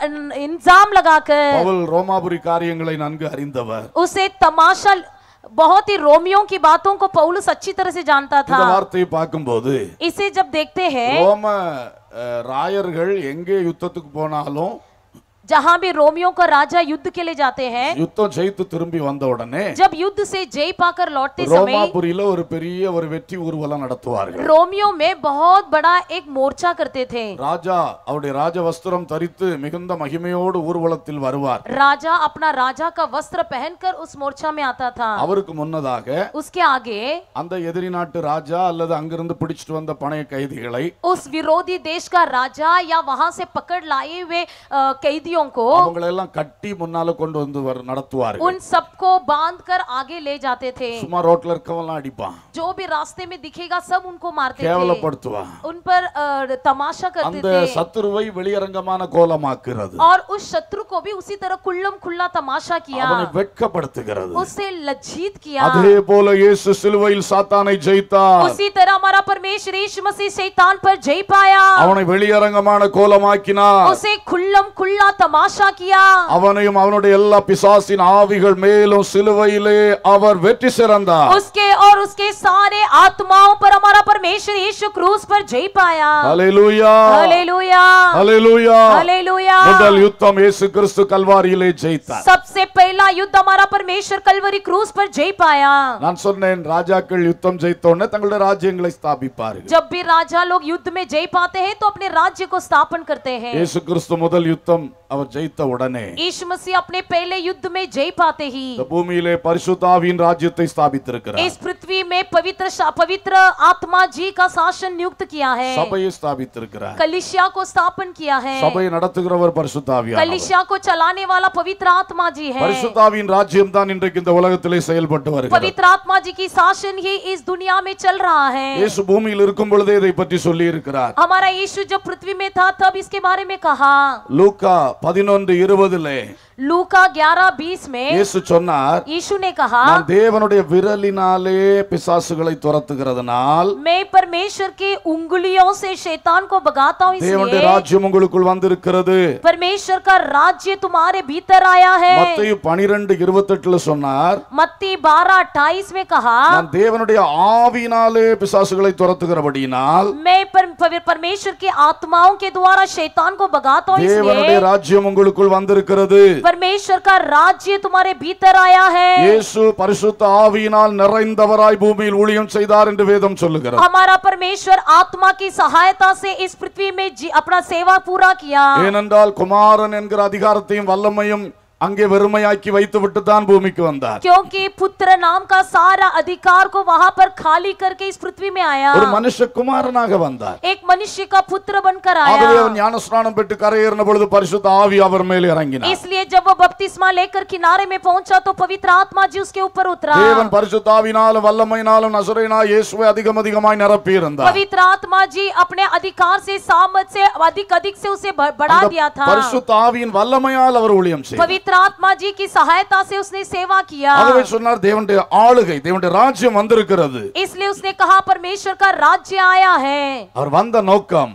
इल्जाम लगाकर പൗൽ റോമാപുരി കാര്യങ്ങളെ നൻകു അറിഞ്ഞവർ उसे तमाशा बहुत ही रोमियो की बातों को पौलुस अच्छी तरह से जानता था इसे जब देखते हैं रोम ராயர்கள் எங்கே जहाँ भी रोमियो का राजा युद्ध के लिए जाते हैं युद्ध जयत तुरंबी वंद उड़ने जब युद्ध से जय पाकर लौटते समय रोमापुरी लो एक பெரிய और வெற்றி ஊர்வலம் நடத்துவார் ரோமியோ में बहुत बड़ा एक मोर्चा करते थे राजा அவருடைய ராஜவஸ்திரம் தரித்து மிகுந்த மகிமையோடு ஊர்வலத்தில் வருவார் राजा अपना राजा का वस्त्र पहनकर उस मोर्चा में आता था அவருக்கு முன்னதாக उसके आगे அந்த எதிரி நாட்டு ராஜா அல்லது அங்கிருந்து பிடிச்சிட்டு வந்த பணைய கைதிகளை उस विरोधी देश का राजा या वहां से पकड़ लाए हुए कैदी அவங்களெல்லாம் கட்டி முன்னால கொண்டு வந்து நடத்துவார்கள். उन सबको बांधकर आगे ले जाते थे. जो भी रास्ते में दिखेगा सब उनको मारते थे. उन पर तमाशा करते थे. அந்த சத்துருவை வெளிரங்கமான கோலமாக்கிறது. और उस शत्रु को भी उसी तरह குள்ளம் குल्ला तमाशा किया. அவனை வெக்கபடுத்துகிறது. उसे लज्जित किया. அதேபோல இயேசு சிலுவையில் 사த்தானை ஜெயித்தார். उसी तरह हमारा परमेश्रीश मसीह शैतान पर जय पाया. அவனை வெளிரங்கமான கோலமாкина. उसे குள்ளம் குल्ला तमाशा किया அவனையும் அவனுடைய எல்லா பிசாசின் ஆவிகள் மேலும் சிலுவையிலே அவர் வெற்றி சிறந்தார் उसके और उसके सारे आत्माओं पर हमारा परमेश्वर यीशु क्रूस पर जय पाया हालेलुया हालेलुया हालेलुया हालेलुया முதல் யுத்தம் இயேசு கிறிஸ்து கல்வாரியிலே ஜெயித்தார் सबसे पहला युद्ध हमारा परमेश्वर கல்வரி क्रूस पर जय पाया நான் சொன்னேன் ராஜாக்கள் யுத்தம் ஜெயித்த உடனே ராஜ்யங்களை ஸ்தாபிப்பார்கள் जब भी राजा लोग युद्ध में जय पाते हैं तो अपने राज्य को स्थापन करते हैं यीशु क्रिस्तु முதல் युद्धम அவர் ஜெயித்த உடனே ஈசு மசீஹ் अपने पहले युद्ध में जय पाते ही பூமியிலே பரிசுத்தாவியின் ராஜ்யத்தை ஸ்தாபித்திருக்கிறார் इस पृथ्वी में पवित्र पवित्र आत्मा जी का शासन नियुक्त किया है சபையை ஸ்தாபித்திருக்கிறார் कलिसिया को स्थापन किया है சபையை நடத்துகிறவர் பரிசுத்தாவியார் कलिसिया को चलाने वाला पवित्र आत्मा जी है பரிசுத்தாவியின் ராஜ்யம் தான் இன்றைக்கு இந்த உலகத்திலே செயல்பட்டு வருகிறது पवित्र आत्मा जी की शासन ही इस दुनिया में चल रहा है இயேசு பூமியில் இருக்கும் பொழுதே இதை பற்றி சொல்லி இருக்கிறார் हमारा यीशु जब पृथ्वी में था तब इसके बारे में कहा लूका பதினொன்று இருபதுலே லூகா 11:20 में இயேசு சொன்னார் यीशु ने कहा நான் தேவனுடைய விரலினாலே பிசாசுகளை துரத்துகிறதனால் मैं परमेश्वर की उंगलियों से शैतान को भगाता हूं தேவனுடைய ராஜ்யம் உங்களுக்குள் வந்திருக்கிறது परमेश्वर का राज्य तुम्हारे भीतर आया है மத்தேயு 12:28ல சொன்னார் மத்தி 12:28 में कहा நான் தேவனுடைய ஆவியினாலே பிசாசுகளை துரத்துகிறபடியினால் मैं परमेश्वर की आत्माओं के द्वारा शैतान को भगाता हूं தேவனுடைய ராஜ்யம் உங்களுக்குள் வந்திருக்கிறது परमेश्वर का राज्य तुम्हारे भीतर आया है இயேசு பரிசுத்த ஆவியினால் நிறைந்தவராய் பூமியில் ஊழியம் செய்தார் என்று வேதம் சொல்லுகிறது हमारा परमेश्वर आत्मा की सहायता से इस पृथ्वी में अपना सेवा पूरा किया ஏனென்றால் குமாரன் என்கிற அதிகாரத்தையும் வல்லமையும் अंगे वरमयाकी वैतु विट्टुतान भूमि के वंदा क्योंकि पुत्र नाम का सारा अधिकार को वहां पर खाली करके इस पृथ्वी में आया और मनुष्य कुमारनाग एक मनुष्य का पुत्र बनकर आया आदवे அவன் ஞான इसलिए जब वो बपतिस्मा लेकर किनारे में पहुंचा तो पवित्र आत्मा जी उसके ऊपर उतरा पवित्र आत्मा जी अपने अधिकार से से अधिक अधिक से उसे बढ़ा दिया था वल्लम पवित्र आत्मा जी की सहायता से उसने सेवा किया அதுவே சொன்னார் தேவனுடைய ஆளுகை தேவனுடைய ராஜ்யம் வந்திருக்கிறது इसलिए उसने कहा परमेश्वर का राज्य आया है அவர் வந்த நோக்கம்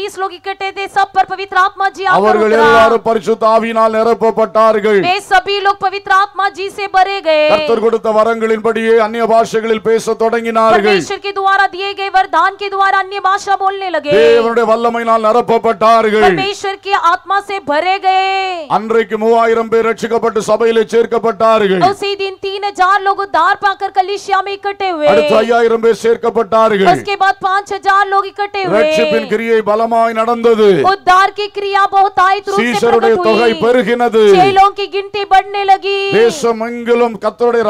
तीस लोग इकट्ठे थे सब पर पवित्र आत्मा जी அவர்கள் எல்லாரும் பரிசுத்த ஆவியினால் நிரப்பப்பட்டார்கள் वे सभी लोग पवित्र आत्मा जी से भरे गए கர்த்தர் கொடுத்த வரங்களின்படியே அந்நிய பாஷைகளில் பேச தொடங்கினார்கள் परमेश्वर के द्वारा दिए गए वरदान के द्वारा अन्य भाषा बोलने लगे தேவனுடைய வல்லமையினால் நிரப்பப்பட்டார்கள் परमेश्वर की आत्मा से भरे गए அன்றைக்கு 3000 பேர் ரட்சிக்கப்பட்டு சபையிலே சேர்க்கப்பட்டார்கள் उसी दिन 3000 लोग उद्धार पाकर कलीसिया में इकट्ठे हुए அடுத்து 5000 பேர் சேர்க்கப்பட்டார்கள் उसके बाद 5000 लोग इकट्ठे हुए ரட்சிப்பின் கிரியை பலம் அதிகமாய் நடந்தது उद्धार கிரியா क्रिया बहुत आयत தொகை பெருகினது சேலோங்கி கிண்டி गिनती லகி தேசம் எங்கிலும்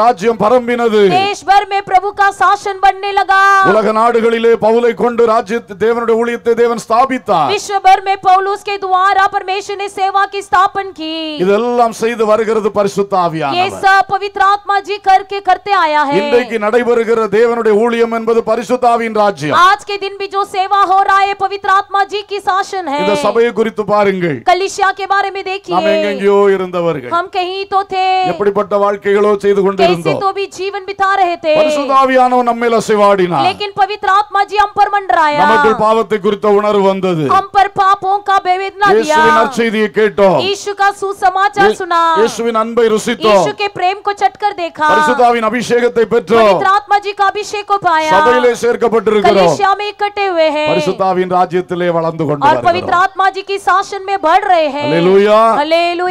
ராஜ்யம் பரம்பினது தேஷ்வர் மே में प्रभु का शासन உலக நாடுகளிலே பவுலை கொண்டு ராஜ்யத்தை தேவனுடைய ஊழியத்தை தேவன் ஸ்தாபித்தார் விஸ்வபர் மே में கே துவாரா द्वारा परमेश्वर ने सेवा की இதெல்லாம் செய்து வருகிறது பரிசுத்த ஆவியானவர் ये பவித்ர ஆத்மா ஜி கர்க்கே கர்த்தே ஆயா ஹே இன்றைக்கு நடைபெறுகிற தேவனுடைய ஊழியம் என்பது பரிசுத்த ஆவியின் ராஜ்யம் ஆஜ் கே தின் பி ஜோ சேவா ஹோ रहा है पवित्र जी की शासन है इधर सभी गुरी तो पारिंग कलिशिया के बारे में देखिए हम एंगे जो इरंद गए हम कहीं तो थे ये पड़ी पट्टा वाल के चेद घुंडे रंदो कैसे तो भी जीवन बिता रहे थे परसों तो अभी आनो नम्मेला लेकिन पवित्र आत्मा जी हम पर मंडराया नमक दिल पावते गुरी तो उनार हम पर पापों का बेवेदना दिया यीशु नरचे दिए केटो यीशु का सुसमाचार सुना यीशु विन अनबे रुसितो यीशु के प्रेम को चटकर देखा परसों तो अभिषेक ते पेटो पवित्र आत्मा जी का अभिषेक को पाया सबैले शेर कपट रुको कलिशिया में इकट्ठे हुए हैं परसों तो राज्य तले வளர்ந்து கொண்டு और पवित्र आत्मा जी की शासन में बढ़ रहे हैं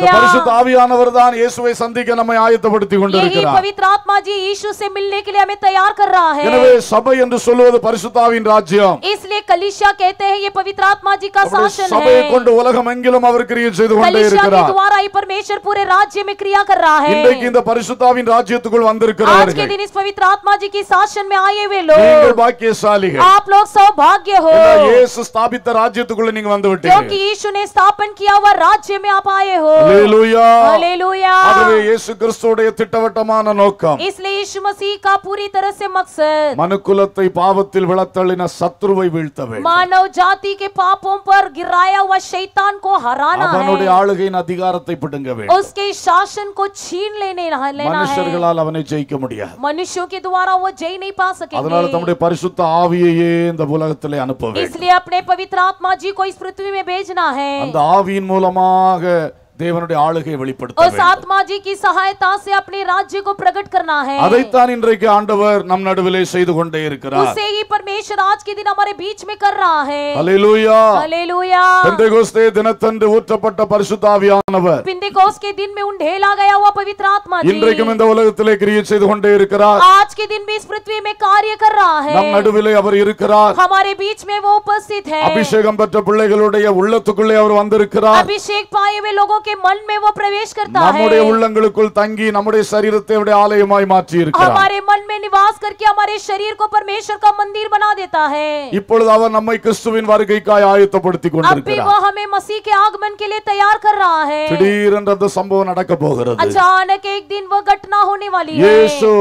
பரிசுத்த ஆவியானவர் தான் இயேசுவை சந்திக்க நம்மை ஆயத்தப்படுத்தி கொண்டிருக்கிறார் पवित्र आत्मा जी यीशु से मिलने के लिए हमें तैयार कर रहा है எனவே சபை என்று சொல்வது பரிசுத்த ஆவியின் ராஜ்யம் इसलिए कलीसिया कहते हैं ये पवित्र आत्मा जी का शासन है சபையை கொண்டு உலகம் எங்கிலும் அவர் கிரியை செய்து கொண்டே இருக்கிறார் कलीसिया के द्वारा परमेश्वर पूरे राज्य में क्रिया कर रहा है இன்றைக்கு இந்த பரிசுத்த ஆவியின் ராஜ்யத்துக்குள் வந்திருக்கிறார்கள் आज के दिन इस पवित्र आत्मा जी की शासन में आए हुए लोग நீங்கள் பாக்கியசாலிகள் आप लोग सौभाग्य हो இயேசு ஸ்தாபித்த राज्यத்துக்குள்ள நீங்க வந்து விட்டீங்க क्योंकि यीशु ने स्थापन किया हुआ राज्य में आप आए हो हालेलुया हालेलुया அதுவே இயேசு கிறிஸ்துவுடைய திட்டவட்டமான நோக்கம் इसलिए यीशु मसीह का पूरी तरह से मकसद மனுக்குலத்தை பாவத்தில் விழத்தள்ளின சத்துருவை வீழ்த்த வேண்டும் मानव जाति के पापों पर गिराया हुआ शैतान को हराना है அவனுடைய ஆளுகையின் அதிகாரத்தை பிடுங்க வேண்டும் उसके शासन को छीन लेने लेना है மனுஷர்களால் அவனை ஜெயிக்க முடியாது மனுஷியோ के द्वारा वो जय नहीं पा सकेंगे அதனால நம்முடைய பரிசுத்த ஆவியையே இந்த உலகத்திலே அனுப்ப வேண்டும் इसलिए अपने पवित्र परमात्मा जी को इस पृथ्वी में भेजना है அந்த ஆவியின் மூலமாக தேவனுடைய ஆளுகை வெளிப்படுத்த उस आत्मा जी की सहायता से अपने राज्य को प्रकट करना है அதைத்தான் இன்றைக்கு ஆண்டவர் நம் நடுவிலே செய்து கொண்டே இருக்கிறார் उसे ही परमेश्वर आज के दिन हमारे बीच में कर रहा है ஹalleluya ஹalleluya பெந்தெகோஸ்தே தினத்தன்று ஊற்றப்பட்ட பரிசுத்த ஆவியானவர் பெந்தெகோஸ்த் के दिन में उंडेला गया हुआ पवित्र आत्मा जी இன்றைக்கும் இந்த உலகத்திலே கிரியை செய்து கொண்டே இருக்கிறார் आज के दिन भी इस पृथ्वी में कार्य कर रहा है நம் நடுவிலே அவர் இருக்கிறார் हमारे बीच में वो उपस्थित है அபிஷேகம் பெற்ற பிள்ளைகளுடைய உள்ளத்துக்குள்ளே அவர் வந்திருக்கிறார் अभिषेक पाए हुए लोगों के के मन में वो प्रवेश करता நம்முடைய உள்ளங்களுக்குள் தங்கி நம்முடைய शरीरத்தை அவருடைய ஆலயமாய் மாற்றி இருக்கிறார் हमारे मन में निवास करके हमारे शरीर को परमेश्वर का मंदिर बना देता है இப்பொழுது அவர் நம்மை கிறிஸ்துவின் வருகைக்காய் ஆயத்தப்படுத்திக் கொண்டிருக்கிறார் अब वो हमें मसीह के आगमन के लिए तैयार कर रहा है திடீரென்று அந்த சம்பவம் நடக்க போகிறது अचानक एक दिन वो घटना होने वाली है यीशु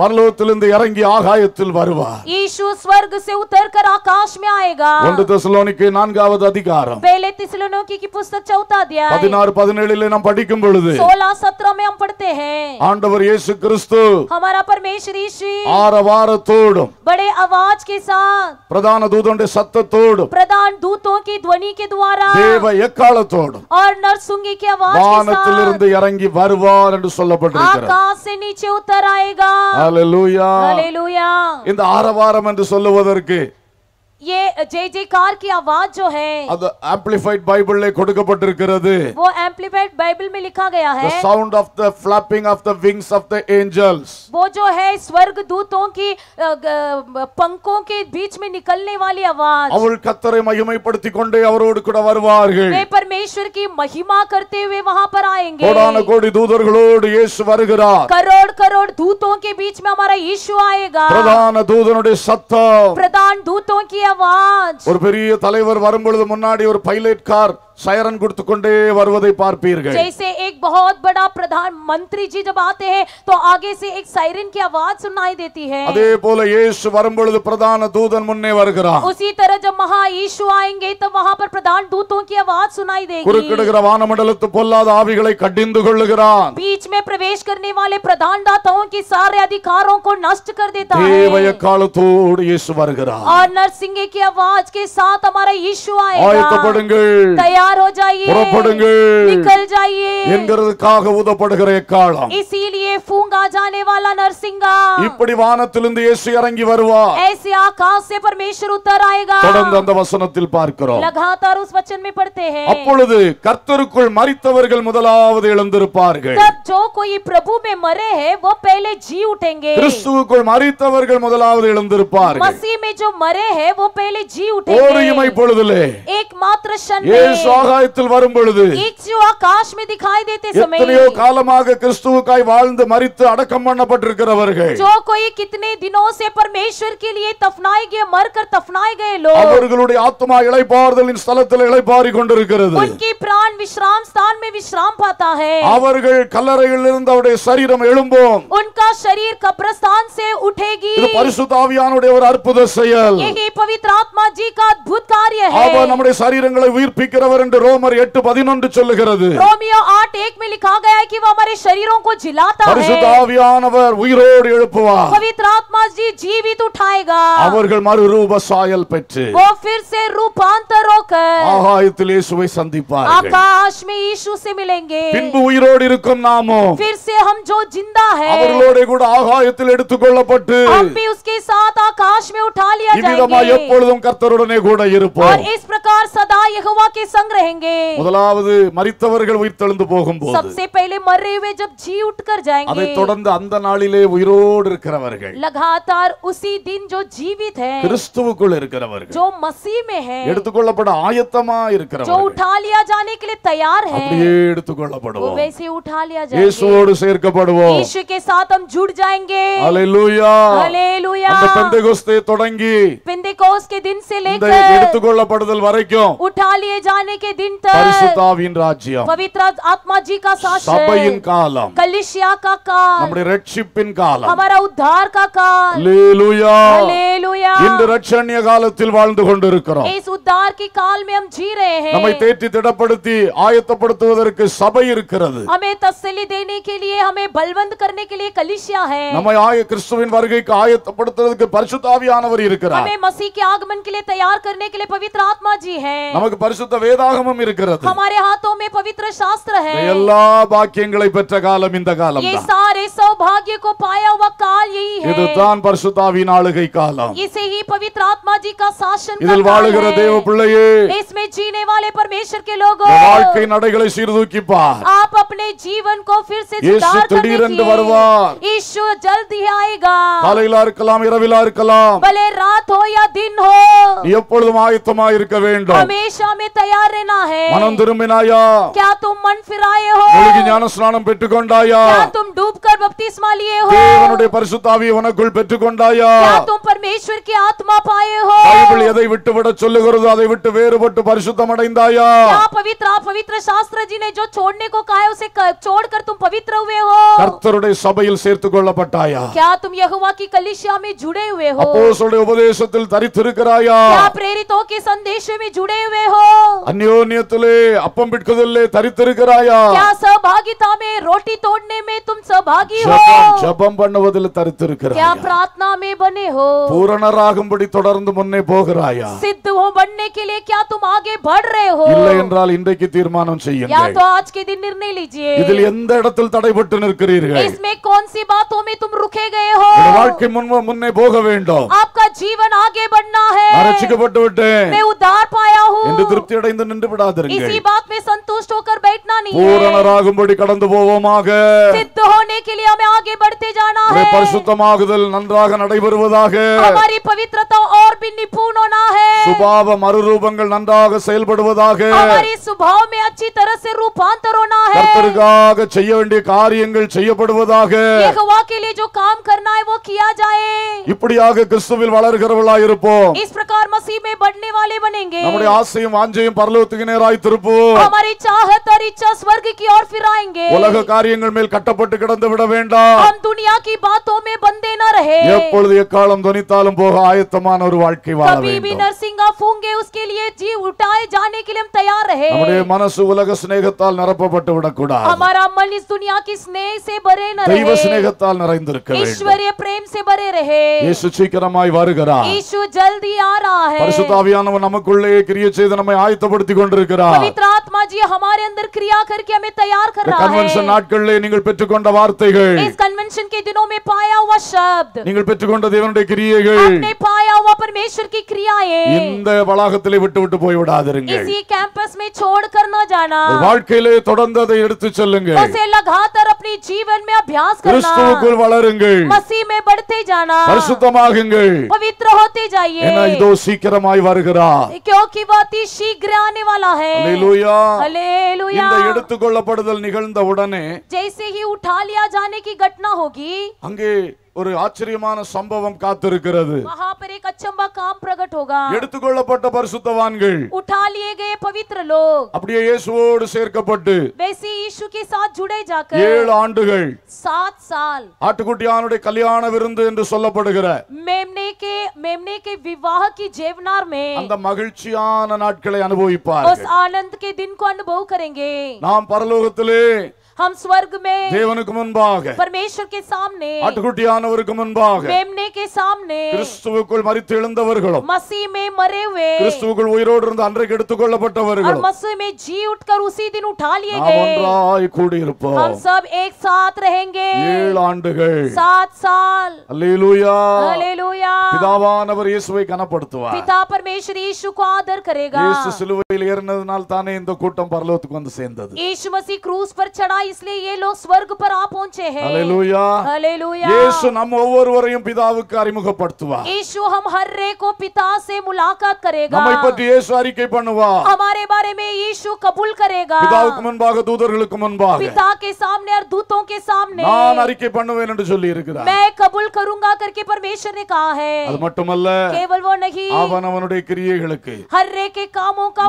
பரலோகத்திலிருந்து இறங்கி ஆகாயத்தில் வருவார் ஈஷு स्वर्ग से उतरकर ஆகாஷ் में आएगा ஒன்று தெசலோனிக்கு நான்காவது அதிகாரம் பேலே தெசலோனிக்கி की पुस्तक चौथा अध्याय 16 17 நாம் படிக்கும் பொழுது 16 17 में हम हैं ஆண்டவர் இயேசு கிறிஸ்து आवाज के साथ பிரதான தூதனுடைய சத்தத்தோடும் பிரதான தூதோं की ध्वनि के द्वारा தேவ எக்காலத்தோடும் आवाज के साथ வானத்திலிருந்து இறங்கி வருவார் என்று சொல்லப்பட்டிருக்கிறது आकाश से नीचे उतर இந்த ஆரவாரம் என்று சொல்லுவதற்கு ये जे जे कार की आवाज जो है अद एम्पलीफाइड बाइबल ले खोड़ का पटर कर दे वो एम्पलीफाइड बाइबल में लिखा गया है the sound of the flapping of the wings of the angels वो जो है स्वर्ग दूतों की पंखों के बीच में निकलने वाली आवाज अवर कतरे महिमा ही पढ़ती कुंडे अवर उड़ कुड़ा वरवार के वे परमेश्वर की महिमा करते हुए वहाँ पर आएंगे कोड़ा ना कोड़ी दूधर गलोड़ ये स्वर्ग रा करोड़ करोड़ दूतों के बीच में हमारा यीशु आएगा प्रधान दूधनों के सत्ता प्रधान दूतों की ஒரு பெரிய தலைவர் வரும்பொழுது முன்னாடி ஒரு பைலட் கார் सायरन गुड़तकुंडे वर्वदे पार पीर गए जैसे एक बहुत बड़ा प्रधानमंत्री जी जब आते हैं तो आगे से एक सायरन की आवाज सुनाई देती है अदे बोले यीशु वरम्बुल तो प्रधान दूतन मुन्ने वर्गरा उसी तरह जब महा यीशु आएंगे तो वहां पर प्रधान दूतों की आवाज सुनाई देगी कुरुकिडुगिற வானமண்டலத்து பொல்லாத ஆவிகளை கடிந்து கொள்ளுகிறான் बीच में प्रवेश करने वाले प्रधान दाताओं के सारे अधिकारों को नष्ट कर देता है தேவய காலத்தோடு இயேசு வருகிறார் और नरसिंह की आवाज के साथ हमारा यीशु आएगा आयतப்படுங்கள் तैयार बाहर हो जाइए புறப்படுங்கள் निकल जाइए என்கிறதுக்காக ஊதப்படுகிற எக்காளம் इसीलिए फूंगा जाने वाला नरसिंगा இப்படி வானத்திலிருந்து இயேசு இறங்கி வருவார் ऐसे आकाश से परमेश्वर उतर आएगा தொடர்ந்து அந்த வசனத்தில் பார்க்கிறோம் लगातार उस वचन में पढ़ते हैं அப்பொழுது கர்த்தருக்குள் மரித்தவர்கள் முதலாவது எழுந்திருப்பார்கள் तब जो कोई प्रभु में मरे हैं वो पहले जी उठेंगे கிறிஸ்துவுக்குள் மரித்தவர்கள் முதலாவது எழுந்திருப்பார்கள் मसीह में जो मरे हैं वो पहले जी ஒரு இமை பொழுதிலே एक मात्र क्षण में ஆகாயத்தில் வரும் பொழுது எத்தனையோ காலமாக கிறிஸ்துவுக்காய் வாழ்ந்து மறித்து அடக்கம் பண்ணப்பட்டிருக்கிறவர்கள் அவர்களுடைய ஆத்மா இளைப்பாறுதலின் ஸ்தலத்தில் இளைப்பாறி கொண்டிருக்கிறது அவர்கள் கல்லறையில் இருந்து அவருடைய சரீரம் எழும்போம் उनका शरीर कब्रिस्तान से उठेगी இது பரிசுத்த ஒரு அற்புத செயல் यही पवित्र आत्मा जी का अद्भुत कार्य है அவர் நம்முடைய சரீரங்களை உயிர்ப்பிக்கிறவர் என்று ரோமர் எட்டு பதினொன்று சொல்லுகிறது ரோமியோ आठ एक में लिखा गया है कि वो हमारे பரிசுத்த ஆவியானவர் உயிரோடு எழுப்புவார் पवित्र आत्मा जी जीवित उठाएगा அவர்கள் மறுரூப சாயல் பெற்று वो फिर से रूपांतर होकर ஆகாயத்தில் இயேசுவை சந்திப்பார்கள் आकाश में यीशु से मिलेंगे பின்பு உயிரோடு இருக்கும் நாமோ फिर से हम जो जिंदा है அவர்களோடு கூட ஆகாயத்தில் எடுத்துக்கொள்ளப்பட்டு हम भी उसके साथ आकाश में उठा लिया जाएंगे இவ்விதமாய் எப்பொழுதும் கர்த்தருடனே கூட இருப்போம் और इस प्रकार सदा यहोवा के संग रहेंगे முதலாவது மரித்தவர்கள் உயிர்த்தெழுந்து போகும்போது सबसे पहले मरे हुए जब जी उठकर जाएंगे அதை தொடர்ந்து அந்த நாளிலே உயிரோடு இருக்கிறவர்கள் लगातार उसी दिन जो जीवित है கிறிஸ்துவுக்குள் இருக்கிறவர்கள் जो मसीह में है எடுத்துக்கொள்ளப்பட ஆயத்தமா இருக்கிறவர்கள் जो उठा लिया जाने के लिए तैयार हैं அப்படியே எடுத்துக்கொள்ளப்படுவோம் वो वैसे उठा लिया जाएंगे இயேசுவோடு சேர்க்கப்படுவோம் இயேசு के साथ हम जुड़ जाएंगे हालेलुया हालेलुया அந்த பெந்தெகோஸ்தே தொடங்கி பெந்தெகோஸ்தே दिन से लेकर எடுத்துக்கொள்ளப்படுதல் வரைக்கும் उठा लिए जाने के दिन तक पवित्र आत्मा जी का காலம் कलिसिया का काल நம்முடைய ரட்சிப்பின் காலம் हमारा उद्धार का काल हालेलुया हालेलुया இந்த ரட்சண்ய காலத்தில் வாழ்ந்து கொண்டிருக்கிறோம் इस उद्धार के काल में हम जी रहे हैं நம்மை தேற்றி திடப்படுத்தி ஆயத்தப்படுத்துவதற்கு சபை இருக்கிறது हमें तसल्ली देने के लिए हमें बलवंत के लिए कलिसिया है நம்மை ஆய கிறிஸ்துவின் வருகைக்கு ஆயத்தப்படுத்துவதற்கு பரிசுத்த ஆவியானவர் இருக்கிறார் हमें मसीह के आगमन के लिए तैयार करने के लिए पवित्र है நமக்கு பரிசுத்த வேதா வேதாகமம் இருக்கிறது हमारे हाथों में पवित्र शास्त्र है எல்லா பாக்கியங்களை பெற்ற காலம் இந்த காலம் ये सारे सौभाग्य को पाया हुआ काल यही है இதுதான் பரிசுத்தாவின் ஆளுகை காலம் इसे ही पवित्र आत्मा जी का शासन இதில் வாழுகிற தேவ பிள்ளையே इसमें जीने वाले परमेश्वर के लोगों வாழ்க்கை நடைகளை சீர்தூக்கி பார் आप अपने जीवन को फिर से सुधार திடீரென்று வருவார் ईशु जल्दी आएगा காலையிலா இருக்கலாம் இரவிலா இருக்கலாம் பலே ராத் हो या दिन हो எப்பொழுதும் ஆயத்தமாய் இருக்க வேண்டும் हमेशा में तैयार देना है मनम क्या तुम मन फिराए हो ज्ञान स्नान क्या तुम डूबकर बपतिस्मा लिए हो தேவனுடைய உனக்குள் பெற்றுக்கொண்டாயா तुम परमेश्वर की आत्मा पाए हो பைபிள் எதை சொல்லுகிறது அதை விட்டு வேறுபட்டு பரிசுத்தம் அடைந்தாயா क्या पवित्र पवित्र शास्त्र जी ने जो छोड़ने को कहा उसे छोड़कर तुम पवित्र हुए हो கர்த்தருடைய சபையில் क्या तुम यहोवा की कलीसिया में जुड़े हुए हो அப்போஸ்தலருடைய உபதேசத்தில் தரித்திருக்கிறாயா क्या प्रेरितों के संदेश में जुड़े हुए हो अन्य बनने के लिए क्या तुम आगे बढ़ रहे हो தீர்மானம் செய்யும் या तो आज के दिन निर्णय लीजिए எந்த இடத்தில் தடைபட்டு நிற்கிறீர்கள் इसमें कौन सी बातों में तुम रुके गए हो வாழ்க்கை முன் முன்னே போக வேண்டும் आपका जीवन आगे बढ़ना है நான் ரட்சிக்கப்பட்டு मैं पाया என்று திருப்தி அடைந்து நின்று விடாதிருங்கள் इसी बात கடந்து போவோமாக सिद्ध होने के பரிசுத்தமாகுதல் நன்றாக நடைபெறுவதாக हमारी पवित्रता நன்றாக செயல்படுவதாக கர்த்தருக்காக செய்ய வேண்டிய காரியங்கள் செய்யப்படுவதாக இப்படியாக கிறிஸ்துவில் இருப்போம் நம்முடைய ஆசையும் வாஞ்சையும் நேராய் உலக காரியங்கள் மேல் கட்டப்பட்டு கிடந்து விட வேண்டாம் हम दुनिया की எப்பொழுது எக்காலம் துணித்தாலும் போக ஆயத்தமான ஒரு வாழ்க்கை வாழ வேண்டும் கபி பி நர்சிங்கா பூங்கே उसके लिए जी उठाए जाने के लिए हम तैयार रहे நம்முடைய மனசு உலக ஸ்நேகத்தால் நிரப்பப்பட்டு விடக்கூடாது हमारा मन इस दुनिया की स्नेह से भरे न रहे தெய்வ ஸ்நேகத்தால் நிறைந்திருக்க வேண்டும் ईश्वरीय प्रेम से भरे रहे இயேசு சீக்கிரமாய் வருகிறார் இயேசு ஜல்தி ஆ रहा है பரிசுத்த ஆவியானவர் நமக்குள்ளே கிரியை செய்து நம்மை ஆயத்தப்படுத்திக் கொண்டிருக்கிறார் பவித்ர ஆத்मा जी हमारे अंदर கிரியா करके हमें तैयार कर रहा है கன்வென்ஷன் நாட்களிலே நீங்கள் பெற்றுக்கொண்ட வார்த்தைகள் इस कन्वेंशन के दिनों में पाया हुआ शब्द நீங்கள் பெற்றுக்கொண்ட தேவனுடைய கிரியைகள் आपने पाया हुआ पर பேஷர் கிரியாயே இந்த வளகத்தில் விட்டு விட்டு போய் விடாதீர்கள் JC கேம்பஸ் में छोड़ कर न जाना वर्ल्ड के लिए तोड़نده எடுத்து चलेंगे ஒ செல்ல घाತರ अपनी जीवन में अभ्यास करना रुஸ்தோ گولவால ரங்கில் மசீமே बढ़ते जाना பரிசுத்தமாகுங்கள் பரிசுத்தமாகுங்கள் ஏனா ஜோசிகரமாய் வருகிறார் ஏक्योंकिவதி शीघ्र आने वाला है हालेलुया हालेलुया இந்த எடுத்து கொள்ளப்படுதல் நிgehend உடனே JC উঠालिया जाने की घटना होगी हंगे ஒரு ஆச்சரியமான சம்பவம் காத்திருக்கிறது எடுத்துக்கொள்ளப்பட்ட பரிசுத்தவான்கள் அப்படியே இயேசுவோடு சேர்க்கப்பட்டு ஏழு ஆண்டுகள் ஆட்டுக்குட்டியானுடைய கல்யாண விருந்து என்று சொல்லப்படுகிற मेमने கே मेमने கே विवाह की जेवनार में அந்த மகிழ்ச்சியான நாட்களை அனுபவிப்பார் ஆனந்த் கே के दिन को நாம் பரலோகத்திலே हम स्वर्ग में देवनुक मुनबाग परमेश्वर के सामने ஆட்டுக்குட்டியானவருக்கு முன்பாக மேம்னே கே சாம்னே கிறிஸ்துவுக்குள் மரித்து எழுந்தவர்களும் மசீமே மரேவே கிறிஸ்துவுக்குள் உயிரோடு இருந்த அன்றைக்கு எடுத்துக் கொள்ளப்பட்டவர்களும் மசீமே ஜீ உட்கர் உசி தின் உठा लिए गए நாம் ஒன்றாய் கூடி இருப்போம் நாம் சப் ஏக் சாத் रहेंगे ஏழு ஆண்டுகள் சாத் சால் அல்லேலூயா அல்லேலூயா பிதாவானவர் இயேசுவை கனப்படுத்துவார் பிதா பரமேஸ்வர் இயேசு को आदर करेगा இயேசு சிலுவையில் ஏறினதனால் தானே இந்த கூட்டம் பரலோகத்துக்கு வந்து சேர்ந்தது இயேசு மசீ क्रूस पर चढ़ा इसलिए ये लोग स्वर्ग पर आ पहुंचे हैं हालेलुया हालेलुया यीशु नम ओवर वर यम पिता के कार्य मुख पड़तवा यीशु हम हर रे को पिता से मुलाकात करेगा हमारे पर ये सारी के पणवा हमारे बारे में यीशु कबूल करेगा पिता के मन भाग दूतर के मन भाग पिता के सामने और दूतों के सामने हां नारी के पणवे ने चल रखा मैं कबूल करूंगा करके परमेश्वर ने कहा है अद मटमल्ल केवल वो नहीं आवन अवनोडे क्रियाएगलके हर रे के कामों का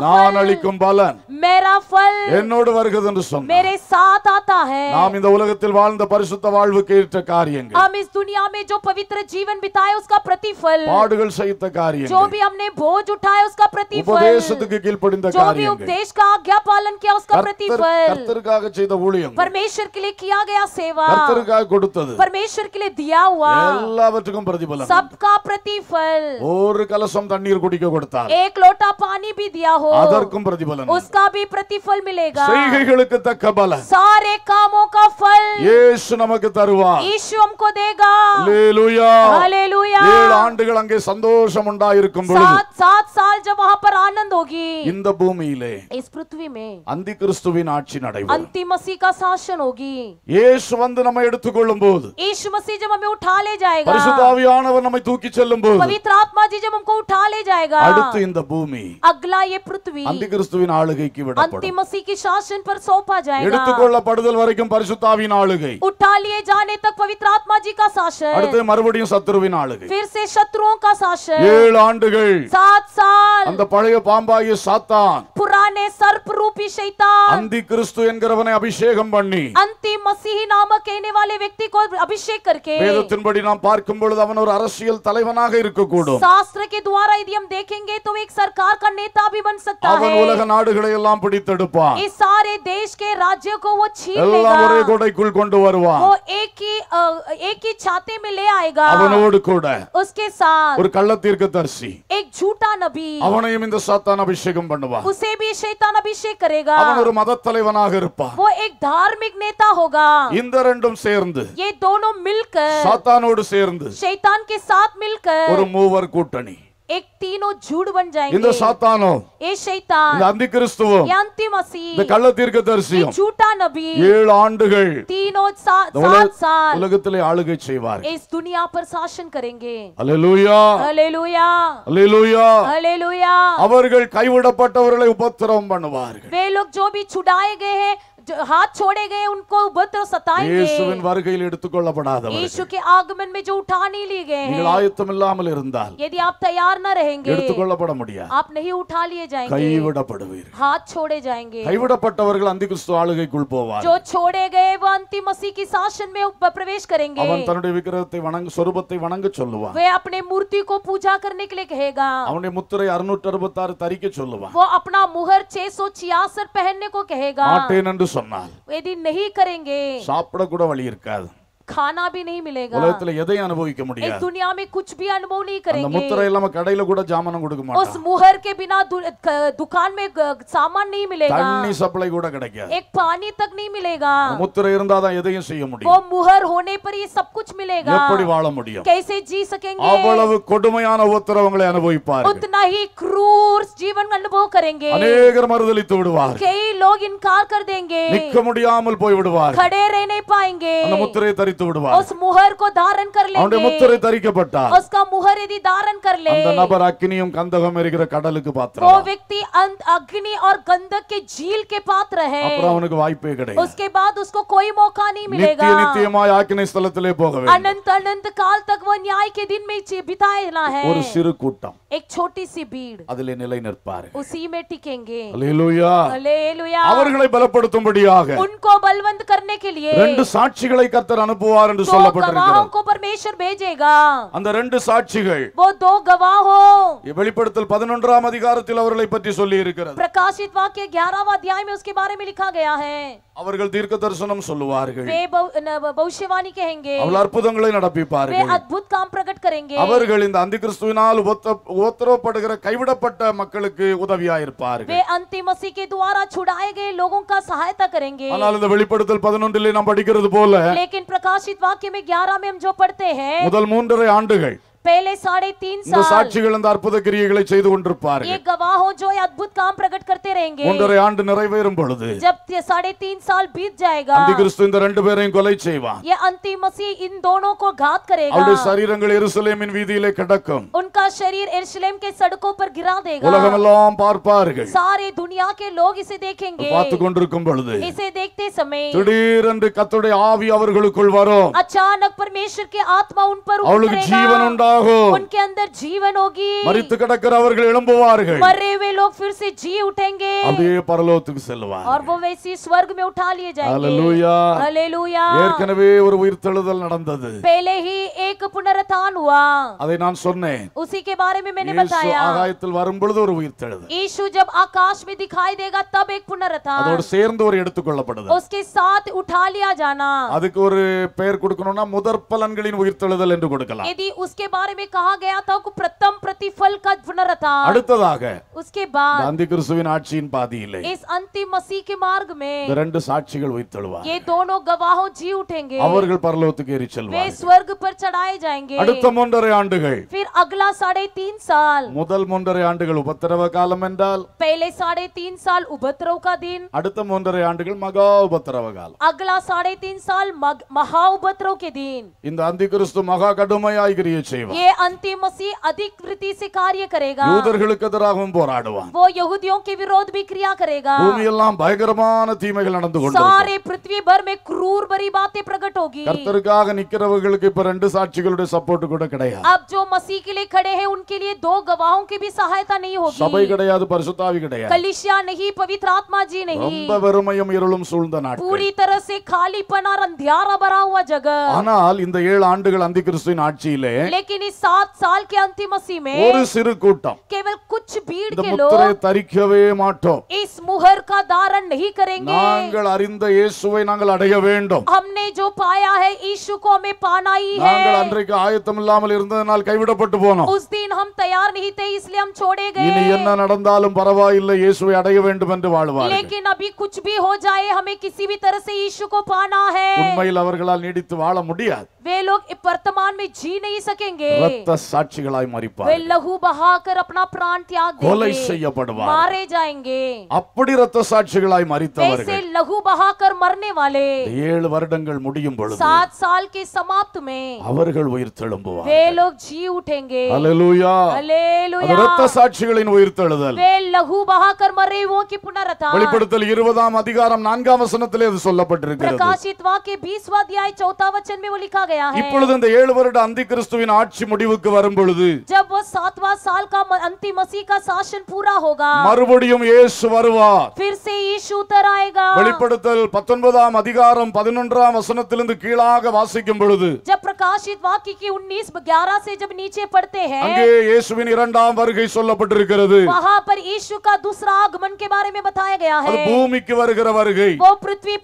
फल मेरा फल என்னோடு வருகிறது என்று मेरे साथ बताता है நாம் இந்த உலகத்தில் வாழ்ந்த பரிசுத்த வாழ்வுக்கு ஏற்ற காரியங்கள் हम इस दुनिया में जो पवित्र जीवन बिताए उसका प्रतिफल பாடுகள் செய்த காரியங்கள் जो भी हमने बोझ उठाए उसका प्रतिफल உபதேசத்துக்கு கீழ்ப்படிந்த காரியங்கள் जो भी उपदेश का आज्ञा पालन किया उसका प्रतिफल கர்த்தருக்காக செய்த ஊழியம் परमेश्वर के लिए किया गया सेवा கர்த்தருக்காக கொடுத்தது परमेश्वर के लिए दिया हुआ எல்லாவற்றுக்கும் பிரதிபலன் सबका प्रतिफल ஒரு கலசம் தண்ணீர் குடிக்க கொடுத்தார் एक लोटा पानी भी दिया हो அதற்கும் பிரதிபலன் उसका भी प्रतिफल मिलेगा செய்கைகளுக்கு தக்க பலன் ரே காமோ கபல் இயேசு நமக்க தருவார் இயேசு हमको देगा ஹalleluya hallelujah ஏழு ஆண்டுகள் அங்கே சந்தோஷம் உண்டாயிருக்கும் பொழுது சால் சால் சால் ஜ மஹாபர் ஆனந்த होगी इन द பூமியிலே इस पृथ्वीमे அந்தி கிறிஸ்து வீ नाचினடைவு அந்திம சீகா சாஷன் होगी இயேசுவந்து நம்மை எடுத்து கொள்ளும் போது இயேசு மசீஜ நம்மை उठा ले जाएगा பரிசுத்த ஆவியானவர் நம்மை தூக்கி செல்லும் போது பரிசுத்த ஆத்மா ஜிஜ நம்மை தூக்க ले जाएगा அடுத்து இந்த பூமியில अगला ये पृथ्वी அந்தி கிறிஸ்து வீனாலுகைக்கு விடப்படும் அந்திம சீக சாஷன் पर सौंपा जाएगा எடுத்து கொள்ள படுதல் வரைக்கும் பரிசுத்தாவின் ஆளுகை உட்டாலியே ஜானே தக் பவித்ராத்மா ஜி கா जी அடுத்து மறுபடியும் சத்துருவின் ஆளுகை फिर से शत्रुओं का शासन ஏழு ஆண்டுகள் सात साल அந்த பழைய பாம்பாகிய சாத்தான் पुराने सर्प रूपी शैतान அந்தி கிறிஸ்து என்கிறவனை அபிஷேகம் பண்ணி அந்தி मसीही நாம கேனே वाले व्यक्ति को अभिषेक करके வேதத்தின்படி நாம் பார்க்கும் பொழுது அவன் ஒரு அரசியல் தலைவனாக இருக்கக்கூடும் शास्त्र के द्वारा यदि हम देखेंगे तो एक सरकार का नेता भी बन सकता है அவன் உலக நாடுகளை எல்லாம் பிடித்தெடுப்பான் इस सारे देश के राज्य को वो கொடைக்குள் கொண்டு வருவான் ஒரு கள்ள அவனையும் இந்த சாத்தான் அபிஷேகம் பண்ணுவான் उसे ஒரு மத தலைவனாக இருப்பான் இந்த ரெண்டும் சேர்ந்து சாத்தானோடு சேர்ந்து शैतान கே சாத் मिलकर ஒரு மூவர் கூட்டணி एक तीनों झूठ बन जाएंगे இந்த சாத்தானோ ये शैतान இந்த அந்தி கிறிஸ்துவோ ये अंति मसीह இந்த கள்ள தீர்க்கதரிசியும் ये झूठा नबी ஏழு ஆண்டுகள் तीनों सात सात साल உலகத்திலே ஆளுகை செய்வார் इस दुनिया पर शासन करेंगे ஹalleluya ஹalleluya ஹalleluya ஹalleluya அவர்கள் கைவிடப்பட்டவர்களை உபத்திரவம் பண்ணுவார்கள் वे लोग जो भी छुड़ाए गए हैं हाथ छोड़े गए उनको उपद्रव सताएंगे இயேசுவின் வருகையில் எடுத்துக்கொள்ளப்படாதவர்கள் यीशु के आगमन में जो उठा नहीं लिए गए हैं நீங்கள் ஆயத்தமில்லாமல் இருந்தால் यदि आप तैयार न रहेंगे எடுத்துக்கொள்ளப்பட முடியாது आप नहीं उठा लिए जाएंगे கைவிடப்படுவீர்கள் हाथ छोड़े जाएंगे கைவிடப்பட்டவர்கள் அந்த கிறிஸ்து ஆளுகைக்குள் போவார் जो छोड़े गए वो अंतिम मसीह की शासन में प्रवेश करेंगे அவன் தன்னுடைய விக்கிரகத்தை வணங்க சொரூபத்தை வணங்க சொல்லுவான் वे अपने मूर्ति को पूजा करने के लिए कहेगा அவனுடைய முத்திரை 666 தரிக்க சொல்லுவான் वो अपना मुहर 666 पहनने को कहेगा ஆட்டேன் என்று சொன்னால் சாப்பிட கூட வழி இருக்காது खाना भी नहीं मिलेगा उलहत ले यदि अनुभव के मुड़िया इस दुनिया में कुछ भी अनुभव नहीं करेंगे मुत्र इलाम कड़ाई लोगों का जामन गुड़ कुमार उस मुहर के बिना दुकान में सामान नहीं मिलेगा तानी सप्लाई गुड़ा कड़ाई एक पानी तक नहीं मिलेगा मुत्र इरंदा था यदि ऐसे ही वो मुहर होने पर ये सब कुछ मिलेगा कैसे जी सकेंगे अनुभव करेंगे कई लोग इनकार कर देंगे निकम मुड़िया अमल पाएंगे अनुमुत्रे வைத்து விடுவார் உஸ் முகர் को धारण कर लेंगे அவருடைய முத்திரை தரிக்கப்பட்டால் उसका முகர் यदि धारण कर ले அந்த நபர் அக்னியும் கந்தகம் இருக்கிற கடலுக்கு பாத்திரம் वो व्यक्ति अग्नि और गंधक के झील के पात्र है அப்புறம் அவனுக்கு வாய்ப்பே கிடையாது उसके बाद उसको कोई मौका नहीं मिलेगा நித்திய நித்தியமாய் ஆக்கினை ஸ்தலத்திலே போக வேண்டும் अनंत अनंत काल तक वो न्याय के दिन में बिताना है ஒரு சிறு கூட்டம் एक छोटी सी भीड़ அதிலே நிலை நிற்பார் उसी में टिकेंगे ஹalleluya ஹalleluya அவர்களை பலப்படுத்தும்படியாக उनको बलवंत करने के लिए ரெண்டு சாட்சிகளை கர்த்தர் அனுப்பு அனுப்புவார் என்று சொல்லப்பட்டிருக்கிறது को परमेश्वर भेजेगा रंड ரெண்டு சாட்சிகள் वो दो गवाहों வெளிப்படுத்தல் 11ஆம் அதிகாரத்தில் அவர்களை பற்றி சொல்லி இருக்கிறது பிரகாசித் வாக்கிய 11वां अध्याय में उसके बारे में लिखा गया है அவர்கள் தீர்க்க தரிசனம் சொல்லுவார்கள் அவர்கள் அற்புதங்களை நடப்பிப்பார்கள் वे अद्भुत काम प्रकट இந்த அந்த கிறிஸ்துவினால் உத்தரவப்படுகிற கைவிடப்பட்ட மக்களுக்கு உதவியா இருப்பார்கள் गए ஆனால் இந்த வெளிப்படுத்தல் 11 நாம் படிக்கிறது போல प्रकाशित वाक्य में 11 में हम जो पढ़ते हैं முதல் மூன்றரை ஆண்டுகள் पहले साढ़े तीन साल சாட்சிகள் அந்த அற்புத கிரியைகளை செய்து கொண்டிருப்பார்கள் ये गवाहों जो ये अद्भुत काम प्रकट करते रहेंगे ஒன்றரை ஆண்டு நிறைவேறும் பொழுது जब ये साढ़े तीन साल बीत जाएगा அந்த கிறிஸ்து இந்த ரெண்டு பேரையும் கொலை செய்வான் ये अंतिम मसीह इन दोनों को घात करेगा அவருடைய சரீரங்கள் எருசலேமின் வீதியிலே கிடக்கும் उनका शरीर यरूशलेम के सड़कों पर गिरा देगा உலகம் எல்லாம் பார்ப்பார்கள் सारे दुनिया के लोग इसे देखेंगे பார்த்து கொண்டிருக்கும் பொழுது इसे देखते समय திடீரென்று கர்த்தருடைய ஆவி அவர்களுக்குள் வரும் अचानक परमेश्वर की आत्मा उन पर उतर அவளுக்கு ஜீவன் உண்டா அதுக்கு ஒரு பெயர் கொடுக்கணும்னா முதற்பலன்களின் உயிர்த்தெழுதல் என்று கொடுக்கலாம் बारे में कहा गया था कि प्रथम प्रतिफल का पुनरता அடுத்ததாக उसके बाद அந்த கிறிஸ்துவின் ஆட்சியின் பாதியிலே इस अंतिम मसीह के मार्ग में இந்த ரெண்டு சாட்சிகள் உயிர்த்தெழுவார் ये दोनों गवाहों जी उठेंगे அவர்கள் பரலோகத்துக்கு ஏறி செல்வார்கள் वे स्वर्ग पर चढ़ाए जाएंगे அடுத்த மூன்றரை ஆண்டுகள் फिर अगला साढ़े तीन साल முதல் மூன்றரை ஆண்டுகள் உபத்திரவ காலம் என்றால் पहले साढ़े तीन साल उपद्रव का दिन அடுத்த மூன்றரை ஆண்டுகள் மகா உபத்திரவ காலம் அகலா சாடை தீன் சால் மகா உபத்ரவ் கே தீன் இந்த அந்தி கிறிஸ்து மகா கடுமையாய் கிரியை செய்வார் ये अंतिम मसीह अधिक वृत्ति से कार्य करेगा वो यहूदियों के विरोध भी क्रिया करेगा भयंकर सारे पृथ्वी भर में क्रूर भरी बातें प्रकट होगी सपोर्ट अब जो मसीह के लिए खड़े हैं उनके लिए दो गवाहों की भी सहायता नहीं होगी कलिशिया नहीं पवित्र आत्मा जी नहीं पूरी तरह से खाली पना अंधियारा भरा हुआ जगह आना आंधी कृष्ण आज लेकिन इन्हीं सात साल के अंतिम मसीह में ஒரு சிறு கூட்டம் केवल कुछ भीड़ के लोग முத்திரை தரிக்கவே மாட்டோம் इस मुहर का धारण नहीं करेंगे நாங்கள் அறிந்த இயேசுவை நாங்கள் அடைய வேண்டும் हमने जो पाया है यीशु को हमें पाना ही है நாங்கள் அன்றைக்கு ஆயத்தம் இல்லாமல் இருந்ததனால் கைவிடப்பட்டு போனோம் उस दिन हम तैयार नहीं थे इसलिए हम छोड़े गए இனி என்ன நடந்தாலும் பரவாயில்லை இயேசுவை அடைய வேண்டும் என்று வாழ்வார்கள் लेकिन अभी कुछ भी हो जाए हमें किसी भी तरह से यीशु को पाना है உண்மையில் அவர்களால் நீடித்து வாழ முடியாது वे लोग वर्तमान में जी नहीं सकेंगे रक्त साक्षिगளாய் மரிப்பார் वे लहू बहाकर अपना प्राण त्याग देंगे கொலை செய்யப்படுவார் मारे जाएंगे அப்படி ரத்த சாட்சிகளாய் மரித்தவர்கள் ऐसे लहू बहाकर मरने वाले ஏழு வருடங்கள் முடியும் பொழுது सात साल के समाप्त में அவர்கள் உயிர் தெழும்புவார் वे लोग जी उठेंगे हालेलुया हालेलुया ரத்த சாட்சிகளின் உயிர் தெழுதல் वे लहू बहाकर मरे वो की पुनरुत्थान வெளிப்படுத்தல் 20ஆம் அதிகாரம் 4ஆம் வசனத்திலே அது சொல்லப்பட்டிருக்கிறது प्रकाशित वाक्य बीसवा अध्याय चौथा वचन में वो लिखा गया இப்பொழுது இந்த வருட கிறிஸ்துவின் ஆட்சி முடிவுக்கு வரும் பொழுது மறுபடியும் இயேசு வெளிப்படுத்தல் அதிகாரம் வசனத்திலிருந்து கீழாக வாசிக்கும் பொழுது 19 11 அங்கே இயேசுவின் இரண்டாம் வருகை சொல்லப்பட்டிருக்கிறது वहां पर यीशु பூமிக்கு வருகிற வருகை वो पृथ्वी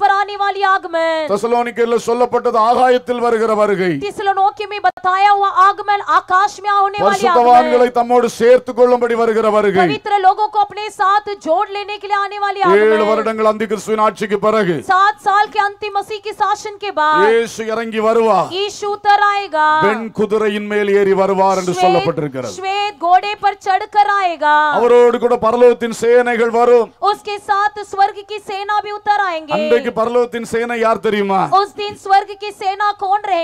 சொல்லப்பட்டது ஆகாயத்தில் வருகிற வருகை பரிசுத்தவான்களை தம்மோடு சேர்த்து கொள்ளும்படி வருகிற வருகை ஏழு வருடங்கள் கிறிஸ்துவின் ஆட்சிக்கு பிறகு இயேசு இறங்கி குதிரையின் மேல் ஏறி வருவார் என்று சொல்லப்பட்டிருக்கிறது ஸ்வேத் घोड़े பர் चढ़कर அவரோடு கூட பரலோகத்தின் சேனைகள் வரும் उसके साथ स्वर्ग की सेना பரலோகத்தின் சேனை யார் தெரியுமா उस दिन स्वर्ग की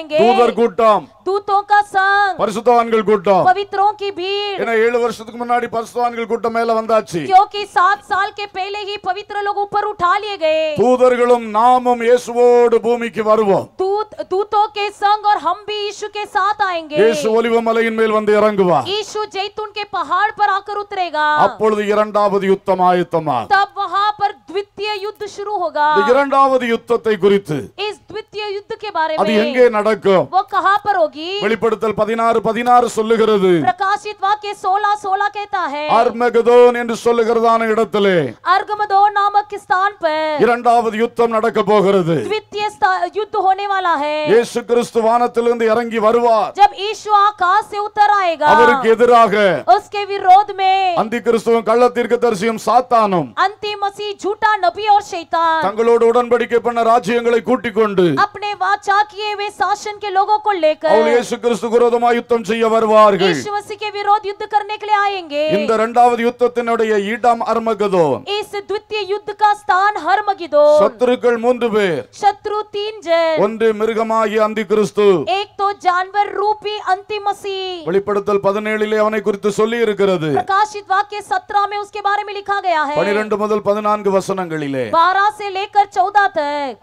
रहेंगे दूधर கூட்டம் தூதோं का संग பரிசுத்தவான்கள் கூட்டம் पवित्रों की भीड़ ஏனா 7 வருஷத்துக்கு முன்னாடி பரிசுத்தவான்கள் கூட்டம் மேல வந்தாச்சு क्योंकि 7 साल के पहले ही पवित्र लोग ऊपर उठा लिए गए தூதர்களும் நாமும் இயேசுவோடு பூமிக்கு வருவோம் தூத் தூதோं के संग और हम भी यीशु के साथ आएंगे இயேசு ஒலிவ மலையின் மேல் வந்து இறங்குவார் यीशु जैतून के पहाड़ पर आकर उतरेगा அப்பொழுது இரண்டாவது யுத்தம் ஆயத்தமா तब वहां पर द्वितीय युद्ध शुरू होगा இரண்டாவது யுத்தத்தை குறித்து इस द्वितीय युद्ध के बारे में அது எங்கே நடக்கும் वो कहां पर होगी வெளிப்படுத்தல் 16 16 சொல்லுகிறது பிரகாசித் வாக்கிய 16 16 कहता है அர்மகதோன் என்று சொல்லுகிறதான இடத்திலே அர்கமதோன் நாமக் ஸ்தான पर இரண்டாவது யுத்தம் நடக்க போகிறது द्वितीय युद्ध होने वाला है இயேசு கிறிஸ்து வானத்திலிருந்து இறங்கி வருவார் जब यीशु आकाश से उतर आएगा அவருக்கு எதிராக उसके विरोध में அந்த கிறிஸ்துவும் கள்ள சாத்தானும் अंतिम मसीह झूठ टूटा नबी और தங்களோடு உடன்படிக்கை பண்ண ராஜ்யங்களை கூட்டிக் கொண்டு अपने वाचा किए हुए शासन के लोगों को लेकर அவர்கள் கிறிஸ்து விரோதமாக யுத்தம் செய்ய வருவார்கள் यीशु मसीह के विरोध युद्ध करने இந்த இரண்டாவது யுத்தத்தினுடைய ஈடாம் அர்மகதோ इस द्वितीय युद्ध का स्थान हरमगिदो சத்துருக்கள் மூன்று பேர் शत्रु तीन जन ஒன்று மிருகமாகிய அந்தி கிறிஸ்து एक तो जानवर रूपी अंतिम मसीह வெளிப்படுத்தல் பதினேழிலே அவனை குறித்து சொல்லி இருக்கிறது प्रकाशित வாக்கிய சத்ராமே में उसके बारे में लिखा गया முதல் பதினான்கு வசனம் வசனங்களிலே பாராசே லேக்கர்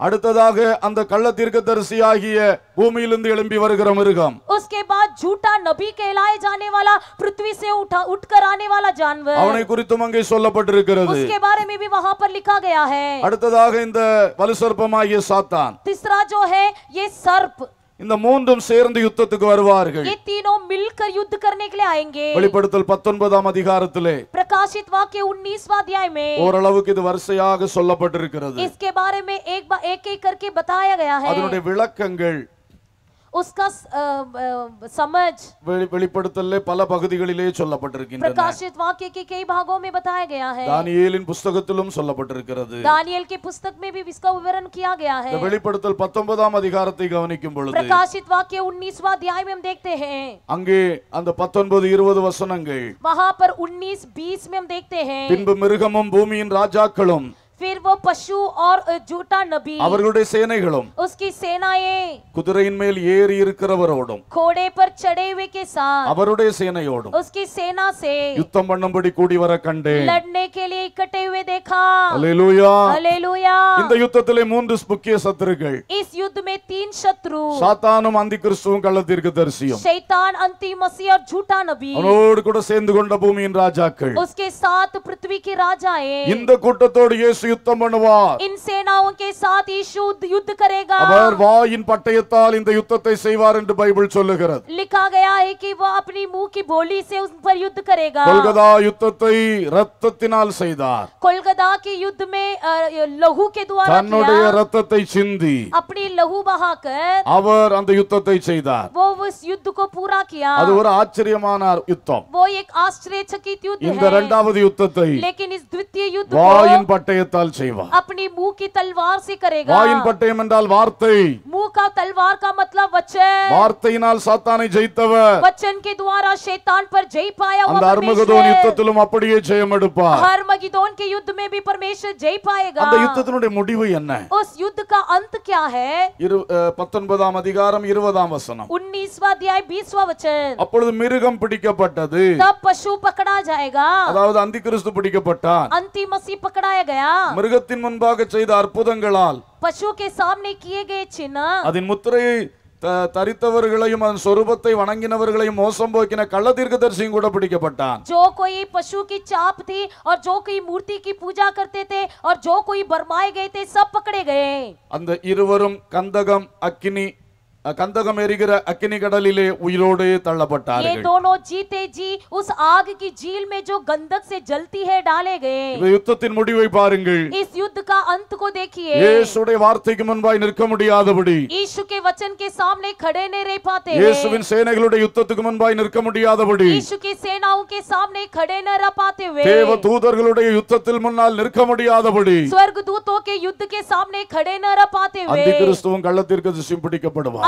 அடுத்ததாக அந்த கள்ள தீர்க்கதரிசியாகிய பூமியிலிருந்து எழும்பி வருகிற மிருகம் उसके बाद झूठा नबी कहलाए जाने वाला पृथ्वी से उठा उठकर आने वाला जानवर அவனை குறித்தும் அங்கே சொல்லப்பட்டிருக்கிறது उसके बारे में भी वहां पर लिखा गया है அடுத்ததாக இந்த வலுசர்ப்பமாகிய சாத்தான் तीसरा जो है ये सर्प இந்த மூன்றும் சேர்ந்து யுத்தத்துக்கு வருவார்கள் ये तीनों मिलकर युद्ध करने के लिए आएंगे வெளிப்படுத்தல் 19ஆம் அதிகாரத்திலே பிரகாசித் வாக்கிய 19वां अध्याय ஓரளவுக்கு இது வரிசையாக சொல்லப்பட்டிருக்கிறது इसके बारे में एक एक एक करके बताया गया है அதனுடைய விளக்கங்கள் उसका समझ வெளிப்படுத்தலே பல பகுதிகளிலே சொல்லப்பட்டிருக்கின்றன பிரகாஷித் வாக்கிய के कई भागों में बताया गया है தானியேலின் புஸ்தகத்திலும் சொல்லப்பட்டிருக்கிறது தானியேல் के पुस्तक में भी इसका विवरण किया गया है வெளிப்படுத்தல் 19ஆம் அதிகாரத்தை கவனிக்கும் பொழுது பிரகாஷித் வாக்கிய 19वां अध्याय में हम देखते हैं அங்கே அந்த 19 20 வசனங்கள் वहां पर 19 20 में हम देखते हैं பின்பு மிருகமும் பூமியின் ராஜாக்களும் फिर वो पशु और झूठा नबी அவர்களுடைய சேனைகளும் उसकी सेनाएं குதிரையின் மேல் ஏறி இருக்கிறவரோடும் घोड़े पर चढ़े हुए के साथ அவருடைய சேனையோடும் उसकी सेना से யுத்தம் பண்ணும்படி கூடி வர கண்டேன் लड़ने के लिए इकट्ठे हुए देखा हालेलूया हालेलूया இந்த யுத்தத்திலே மூன்று முக்கிய சத்துருக்கள் इस युद्ध में तीन शत्रु சாத்தானும் அந்தி கிறிஸ்துவும் சைத்தான் அந்தி மசி और झूठा नबी கூட சேர்ந்து கொண்ட பூமியின் ராஜாக்கள் उसके साथ पृथ्वी के राजाएं இந்த கூட்டத்தோடு இயேசு யுத்தம் பண்ணுவார் इन सेनाओं के साथ यीशु युद्ध करेगा அவர் வாயின் பட்டயத்தால் இந்த யுத்தத்தை செய்வார் என்று பைபிள் சொல்லுகிறது लिखा गया है कि वह अपनी मुंह की बोली से उन पर युद्ध करेगा கொல்கதா யுத்தத்தை இரத்தத்தினால் செய்தார் कोलकाता के युद्ध में लहू के द्वारा தன்னுடைய இரத்தத்தை சிந்தி अपनी लहू बहाकर அவர் அந்த யுத்தத்தை செய்தார் वो उस युद्ध को पूरा किया அது ஒரு आश्चर्यமான யுத்தம் वो एक आश्चर्यचकित युद्ध இந்த இரண்டாவது யுத்தத்தை लेकिन इस द्वितीय युद्ध वायिन को முகத்தால் செய்வார் அப்படி மூக்கி தல்வார் வாயின் பட்டயம் என்றால் வார்த்தை வார்த்தையினால் சாத்தானை ஜெயித்தவர் அந்த அர்மகதோன் யுத்தத்திலும் அப்படியே ஜெயம் எடுப்பார் அந்த யுத்தத்தினுடைய முடிவு என்ன 19ஆம் அதிகாரம் 20ஆம் வசனம் 19वां अध्याय 20वां அப்பொழுது மிருகம் பிடிக்கப்பட்டது तब पशु அதாவது அந்தி கிறிஸ்து பிடிக்கப்பட்டார் அந்தி மசி पकड़ाया மிருகத்தின் முன்பாக செய்த அற்புதங்களால் பசு சாமனே கியே சின்ன அதன் முத்திரையை தரித்தவர்களையும் அதன் சொரூபத்தை வணங்கினவர்களையும் மோசம் போக்கின கள்ள தீர்க்க தரிசியும் கூட பிடிக்கப்பட்டான் ஜோ கோயி பசு கி சாப் थी और जो कोई मूर्ति की पूजा करते थे और जो कोई बरमाए गए थे सब पकड़े गए அந்த இருவரும் கந்தகம் அக்கினி கந்தகம் எரிகிற அக்கினி கடலிலே உயிரோடு தள்ளப்பட்டார்கள் ये दोनों जीते जी उस आग की झील में जो गंधक से जलती है डाले गए இந்த யுத்தத்தின் முடிவை பாருங்கள் इस युद्ध का अंत को देखिए இயேசுவுடைய வார்த்தைக்கு முன்பாய் நிற்க முடியாதபடி இயேசு के वचन के सामने खड़े नहीं रह पाते இயேசுவின் சேனைகளுடைய யுத்தத்துக்கு முன்பாய் நிற்க முடியாதபடி இயேசு की सेनाओं के सामने खड़े न रह पाते हुए தேவ தூதர்களுடைய யுத்தத்தில் முன்னால் நிற்க முடியாதபடி स्वर्गदूतों के युद्ध के सामने खड़े न रह पाते हुए அந்திகிறிஸ்துவும் கள்ளத்தீர்க்கதரிசியும் பிடிக்கப்படுவார்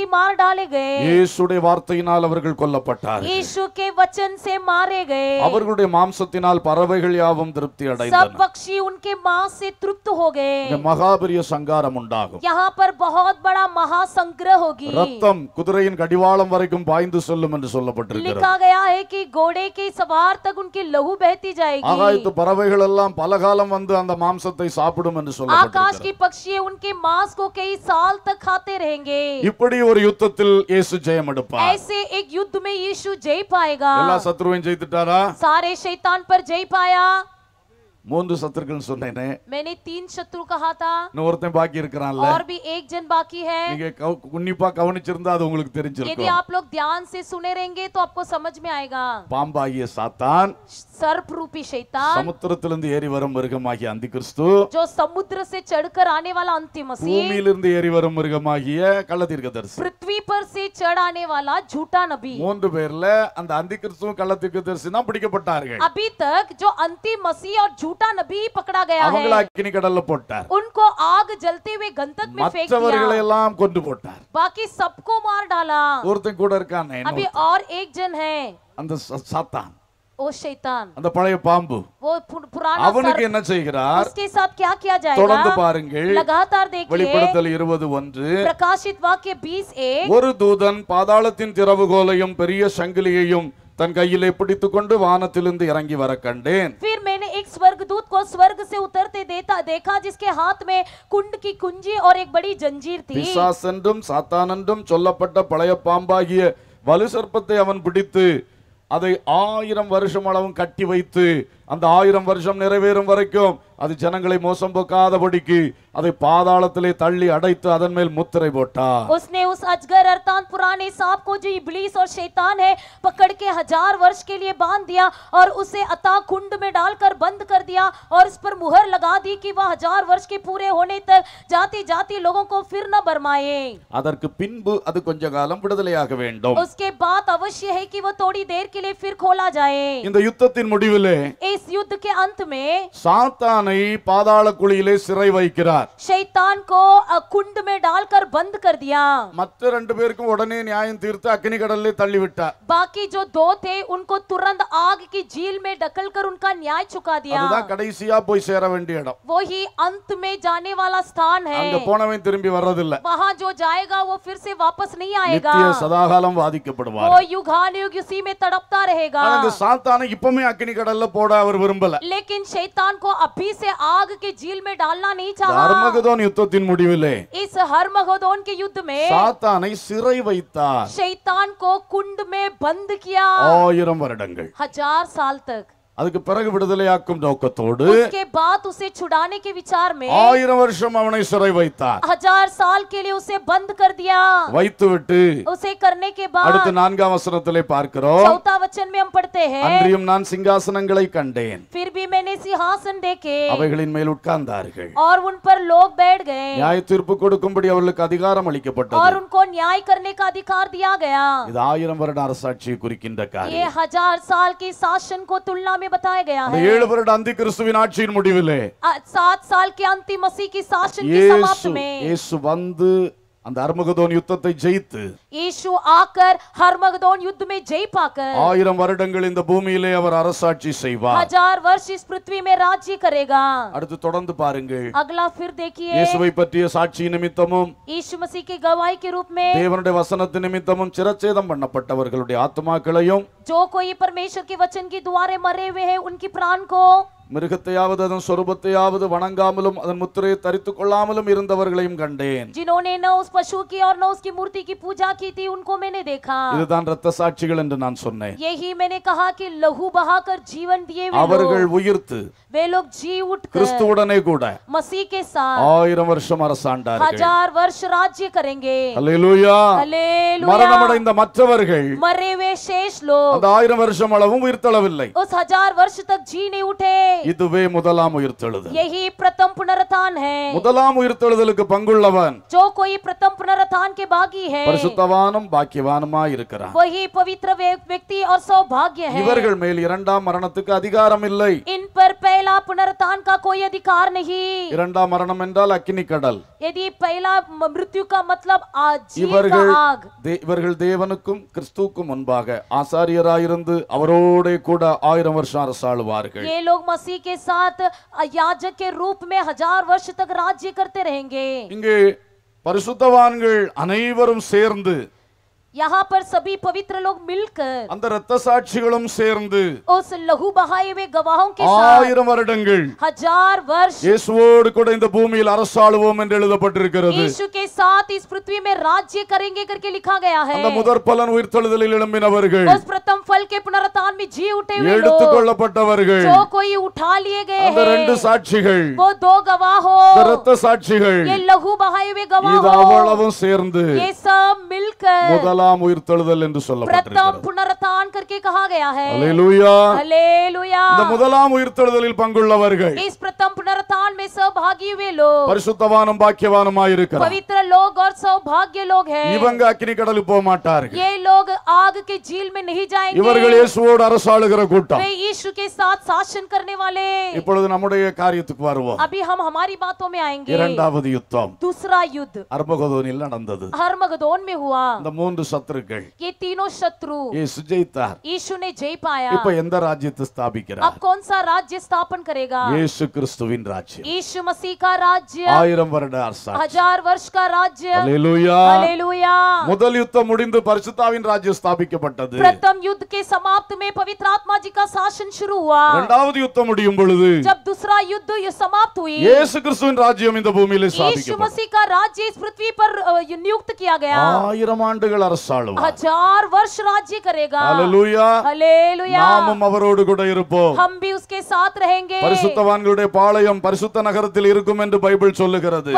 से मार डाले गए இயேசுடைய வார்த்தையினால் அவர்கள் கொல்லப்பட்டார் यीशु के वचन से मारे गए அவர்களுடைய மாம்சத்தினால் பறவைகள் யாவும் திருப்தி अடைந்தன सब पक्षी उनके मांस से तृप्त हो गए இந்த மகாபெரிய சங்காரம் உண்டாகும் यहाँ पर बहुत बड़ा महासंग्रह होगी ரத்தம் குதிரையின் கடிவாளம் வரைக்கும் பாய்ந்து செல்லும் என்று சொல்லப்பட்டிருக்கிறது लिखा गया है कि घोड़े के सवार तक उनकी लहू बहती जाएगी ஆகாயத்து பறவைகள் எல்லாம் பல காலம் வந்து அந்த மாம்சத்தை சாப்பிடும் என்று आकाश சொல்லப்பட்டிருக்கிறது की पक्षी उनके मांस को कई साल तक खाते रहेंगे இப்படி ஒரு யுத்தத்தில் இயேசு ஜெயம் எடுப்பார் ऐसे एक युद्ध में यीशु जय पाएगा எல்லா சத்துருவையும் ஜெயித்துட்டாரா सारे शैतान पर जय पाया மூன்று சத்துருக்கள் சொன்னேனே मैंने तीन शत्रु कहा था இன்னும் பாக்கி இருக்கிறான்ல और भी एक जन बाकी है நீங்க உன்னிப்பா கவனிச்சிருந்தா அது உங்களுக்கு தெரிஞ்சிருக்கும் यदि आप लोग ध्यान से सुने रहेंगे तो आपको समझ में आएगा பாம்பாகிய சாத்தான் सर्प रूपी शैतान சமுத்திரத்திலிருந்து ஏறி வரும் மிருகமாகிய அந்த கிறிஸ்து जो समुद्र से चढ़कर आने वाला अंतिम मसीह பூமியிலிருந்து ஏறி வரும் மிருகமாகிய கள்ளதீர்க்கதரிசி पृथ्वी पर से चढ़ आने वाला झूठा नबी மூன்று பேர்ல அந்த அந்த கிறிஸ்துவும் கள்ளதீர்க்கதரிசி தான் பிடிக்கப்பட்டார்கள் अभी तक जो अंतिम मसीह और झूठा नबी पकड़ा गया है அக்னி கடல்ல போட்டார் उनको आग जलते हुए गंतक में फेंक மற்றவர்களை दिया எல்லாம் கொண்டு போட்டார் बाकी सबको मार डाला ஒருத்தன் கூட இருக்கானே अभी और एक जन है அந்த சாத்தான் ओ शैतान அந்த பழைய पांबு वो पुराना அவனுக்கு என்ன செய்கிறார் उसके साथ क्या किया தொடர்ந்து जाएगा பாருங்கள் लगातार देखिए வெளிப்படுத்தல் இருபது ஒன்று வாக்கிய वाक्य ஒரு தூதன் பாதாளத்தின் திறவுகோலையும் பெரிய சங்கிலியையும் தன் கையிலே பிடித்துக்கொண்டு வானத்திலிருந்து இறங்கி வர கண்டேன் स्वर्गदूत को स्वर्ग से उतरते देता देखा जिसके हाथ में कुंड की कुंजी और एक बड़ी जंजीर थी பிசாஸ் என்றும் சொல்லப்பட்ட பழைய பாம்பாகிய வலு சர்ப்பத்தை அவன் பிடித்து அதை ஆயிரம் வருஷம் அளவும் கட்டி வைத்து அந்த ஆயிரம் வருஷம் நிறைவேறும் வரைக்கும் அது ஜனங்களை மோசம் போக்காதபடிக்கு அதை பாதாளத்திலே தள்ளி அடைத்து அதன் மேல் முத்திரை போட்டார் उसने उस अजगर पुराने सांप को जो इब्लीस और शैतान है पकड़ के हजार वर्ष के लिए बांध दिया और उसे अता कुंड में डालकर बंद कर दिया और उस पर मुहर लगा दी कि वह हजार वर्ष के पूरे होने तक जाति जाति लोगों को फिर न बरमाए அதற்கு பின்பு அது கொஞ்ச காலம் விடுதலையாக வேண்டும் उसके बाद अवश्य है कि वो थोड़ी देर के लिए फिर खोला जाए இந்த யுத்தத்தின் முடிவிலே इस युद्ध के अंत में சாத்தானை பாதாள குழியிலே சிறை வைக்கிறார் शैतान को कुंड में डालकर बंद कर दिया மற்ற ரெண்டு பேருக்கும் உடனே நியாயம் தீர்த்து அக்னி கடல்லே தள்ளிவிட்டார் बाकी जो दो थे उनको तुरंत आग की झील में ढकलकर उनका न्याय चुका दिया அதுதான் கடைசியா போய் சேர வேண்டிய இடம் वही अंत में जाने वाला स्थान அங்க है போனவன் திரும்பி வர்றதில்ல वहाँ जो जाएगा वो फिर से வாபஸ் नहीं आएगा நித்திய சதாகாலம் வாதிக்கப்படுவார் वो युगानुयुग इसी में तड़पता रहेगा ஆனா இந்த रहेगा சாத்தானை இப்பவுமே அக்னி கடல்ல போட அவர் விரும்பல लेकिन शैतान को अभी से आग के झील में डालना नहीं चाहा ஹர்மகதோன் யுத்தத்தின் முடிவிலே इस हरमगोदोन के युद्ध में சாத்தானை சிறை வைத்தார் शैतान को कुंड में बंद किया ஆயிரம் வருடங்கள் हजार साल तक அதுக்கு பிறகு விடுதலையாக்கும் நோக்கத்தோடு उसके बाद उसे छुड़ाने के विचार में ஆயிரம் வருஷம் அவனை சிறை வைத்தார் हजार साल के लिए उसे बंद कर दिया வைத்துவிட்டு उसे करने के बाद அடுத்து நான்காம் வசனத்திலே பார்க்கிறோம் चौथा वचन में हम पढ़ते हैं அன்றியும் நான் சிங்காசனங்களை கண்டேன் फिर भी मैंने அவைகளின் மேல் உட்கார்ந்தார்கள் நியாய தீர்ப்பு கொடுக்கும்படி அவர்களுக்கு அதிகாரம் அளிக்கப்பட்டது न्याय करने का अधिकार दिया गया ஆயிரம் வருட அரசாட்சியை குறிக்கின்ற காரியம் शासन को तुलना में बताया गया है सात साल के अंतिम मसीह की शासन வந்து அந்த அர்மகதோன் யுத்தத்தை ஜெயித்து ஈஷு ஆக்கர் ஹர்மகதோன் யுத்தமே ஜெயிப்பாக்கர் ஆயிரம் வருடங்கள் இந்த பூமியிலே அவர் அரசாட்சி செய்வார் ஹஜார் வருஷ் இஸ் பிருத்வி கரேகா அடுத்து தொடர்ந்து பாருங்கள் அகலா ஃபிர் தேக்கியே இயேசுவை பற்றிய சாட்சி நிமித்தமும் ஈஷு மசீஹ் கி கவாய் கி ரூப் மே தேவனுடைய வசனத்து நிமித்தமும் சிரச்சேதம் பண்ணப்பட்டவர்களுடைய ஆத்மாக்களையும் ஜோ கோயி பரமேஸ்வர் கி வச்சன் கி துவாரே மரே ஹுவே உன்கி பிரான் கோ மிருகத்தையாவது அதன் சொரூபத்தையாவது வணங்காமலும் அதன் முத்திரையை தரித்து கொள்ளாமலும் இருந்தவர்களையும் கண்டேன் இதுதான் இரத்த சாட்சிகள் என்று நான் சொன்னேன் அவர்கள் உயிர்த்து கிறிஸ்துவுடனே கூட மசீ के साथ ஆயிரம் வருஷம் அரசாண்டார்கள் हजार वर्ष राज्य करेंगे ஹalleluya மற்றவர்கள் மரே ஆயிரம் வருஷம் அளவும் உயிர்த்தளவில்லை उस हजार वर्ष तक இதுவே முதலாம் உயிர்த்தெழுதல் यही प्रथम पुनरुत्थान है முதலாம் உயிர்த்தெழுதலுக்கு பங்குள்ளவன் जो कोई प्रथम पुनरुत्थान के भागी है பரிசுத்தவானும் பாக்கியவானுமாய் இருக்கிறான் वही पवित्र व्यक्ति और सौभाग्य है இவர்கள் மேல் இரண்டாம் மரணத்துக்கு அதிகாரம் இல்லை इन पर पहला पुनरुत्थान का कोई अधिकार नहीं இரண்டாம் மரணம் என்றால் அக்கினி கடல் यदि पहला मृत्यु का मतलब आज இவர்கள் இவர்கள் தேவனுக்கும் கிறிஸ்துவுக்கும் முன்பாக ஆசாரியராயிருந்து அவரோட கூட ஆயிரம் வருஷம் அரசாளுவார்கள் ஏ लोग मसीह मसी के साथ याजक के रूप में हजार वर्ष तक राज्य करते रहेंगे परिशुद्धवान பரிசுத்தவான்கள் அனைவரும் यहाँ पर सभी पवित्र लोग मिलकर अंदर रत्तसाच्छिगलम सेरंदे उस लघु बहाये में गवाहों के साथ आयरम वाले डंगल हजार वर्ष यीशु वोड कोटे इंद भूमि लारस साल वो में डेल द पटर कर दे यीशु के साथ इस पृथ्वी में राज्य करेंगे करके लिखा गया है अंदर मुदर पलन वीरथल दले लड़म बिना वर्गे उस प्रथम फल के पुनरतान में जी उठे முதலாம் உயிர்த்தெழுதல் என்று சொல்லப்பட்டிருக்கிறது இந்த முதலாம் உயிர்த்தெழுதலில் பங்குள்ளவர்கள் பரிசுத்தவானும் பாக்கியவானுமாய் இருக்கிறார் पवित्र लोग और सौभाग्य लोग இவங்க அக்கினி கடலுக்கு போக மாட்டார்கள் ये लोग आग के झील में नहीं जाएंगे இவர்கள் இயேசுவோடு அரசாளுகிற கூட்டம் वे यीशु के साथ शासन करने वाले இப்பொழுது நம்முடைய காரியத்துக்கு வருவோம் अभी हम हमारी बातों में आएंगे இரண்டாவது யுத்தம் दूसरा युद्ध அர்மகதோனில் நடந்தது அர்மகதோன் में हुआ இந்த மூன்று ಶತ್ರುಗಳು ये तीनों शत्रु ಯೇಸು ಜಯಿತಾರ್ यीशु ने जय पाया இப்ப எந்த ராஜ்யத்தை ಸ್ಥಾಪಿக்கிறார் अब कौन सा राज्य स्थापन करेगा இயேசு கிறிஸ்துவின் ராஜ்யம் यीशु मसीह का राज्य ஆயிரம் வருட அரசாட்சி हजार वर्ष का राज्य அல்லேலூயா हालेलुया முதல் யுத்தம் முடிந்து பரிசுத்தாவின் ராஜ்யம் ஸ்தாபிக்கப்பட்டது प्रथम युद्ध के समाप्त में पवित्र आत्मा जी का शासन शुरू हुआ இரண்டாவது யுத்தம் முடியும் பொழுது जब दूसरा युद्ध ये समाप्त हुई இயேசு கிறிஸ்துவின் ராஜ்யம் இந்த பூமியில यीशु ஸ்தாபிக்கப்பட்டது मसीह का राज्य इस पृथ्वी पर अ, नियुक्त किया गया ஆயிரம் ஆண்டுகள் அரசாளும் நாமும் அவரோடு கூட இருப்போம் பரிசுத்தவான்களுடைய பாளையம் பரிசுத்த நகரத்தில் இருக்கும் என்று பைபிள் சொல்லுகிறது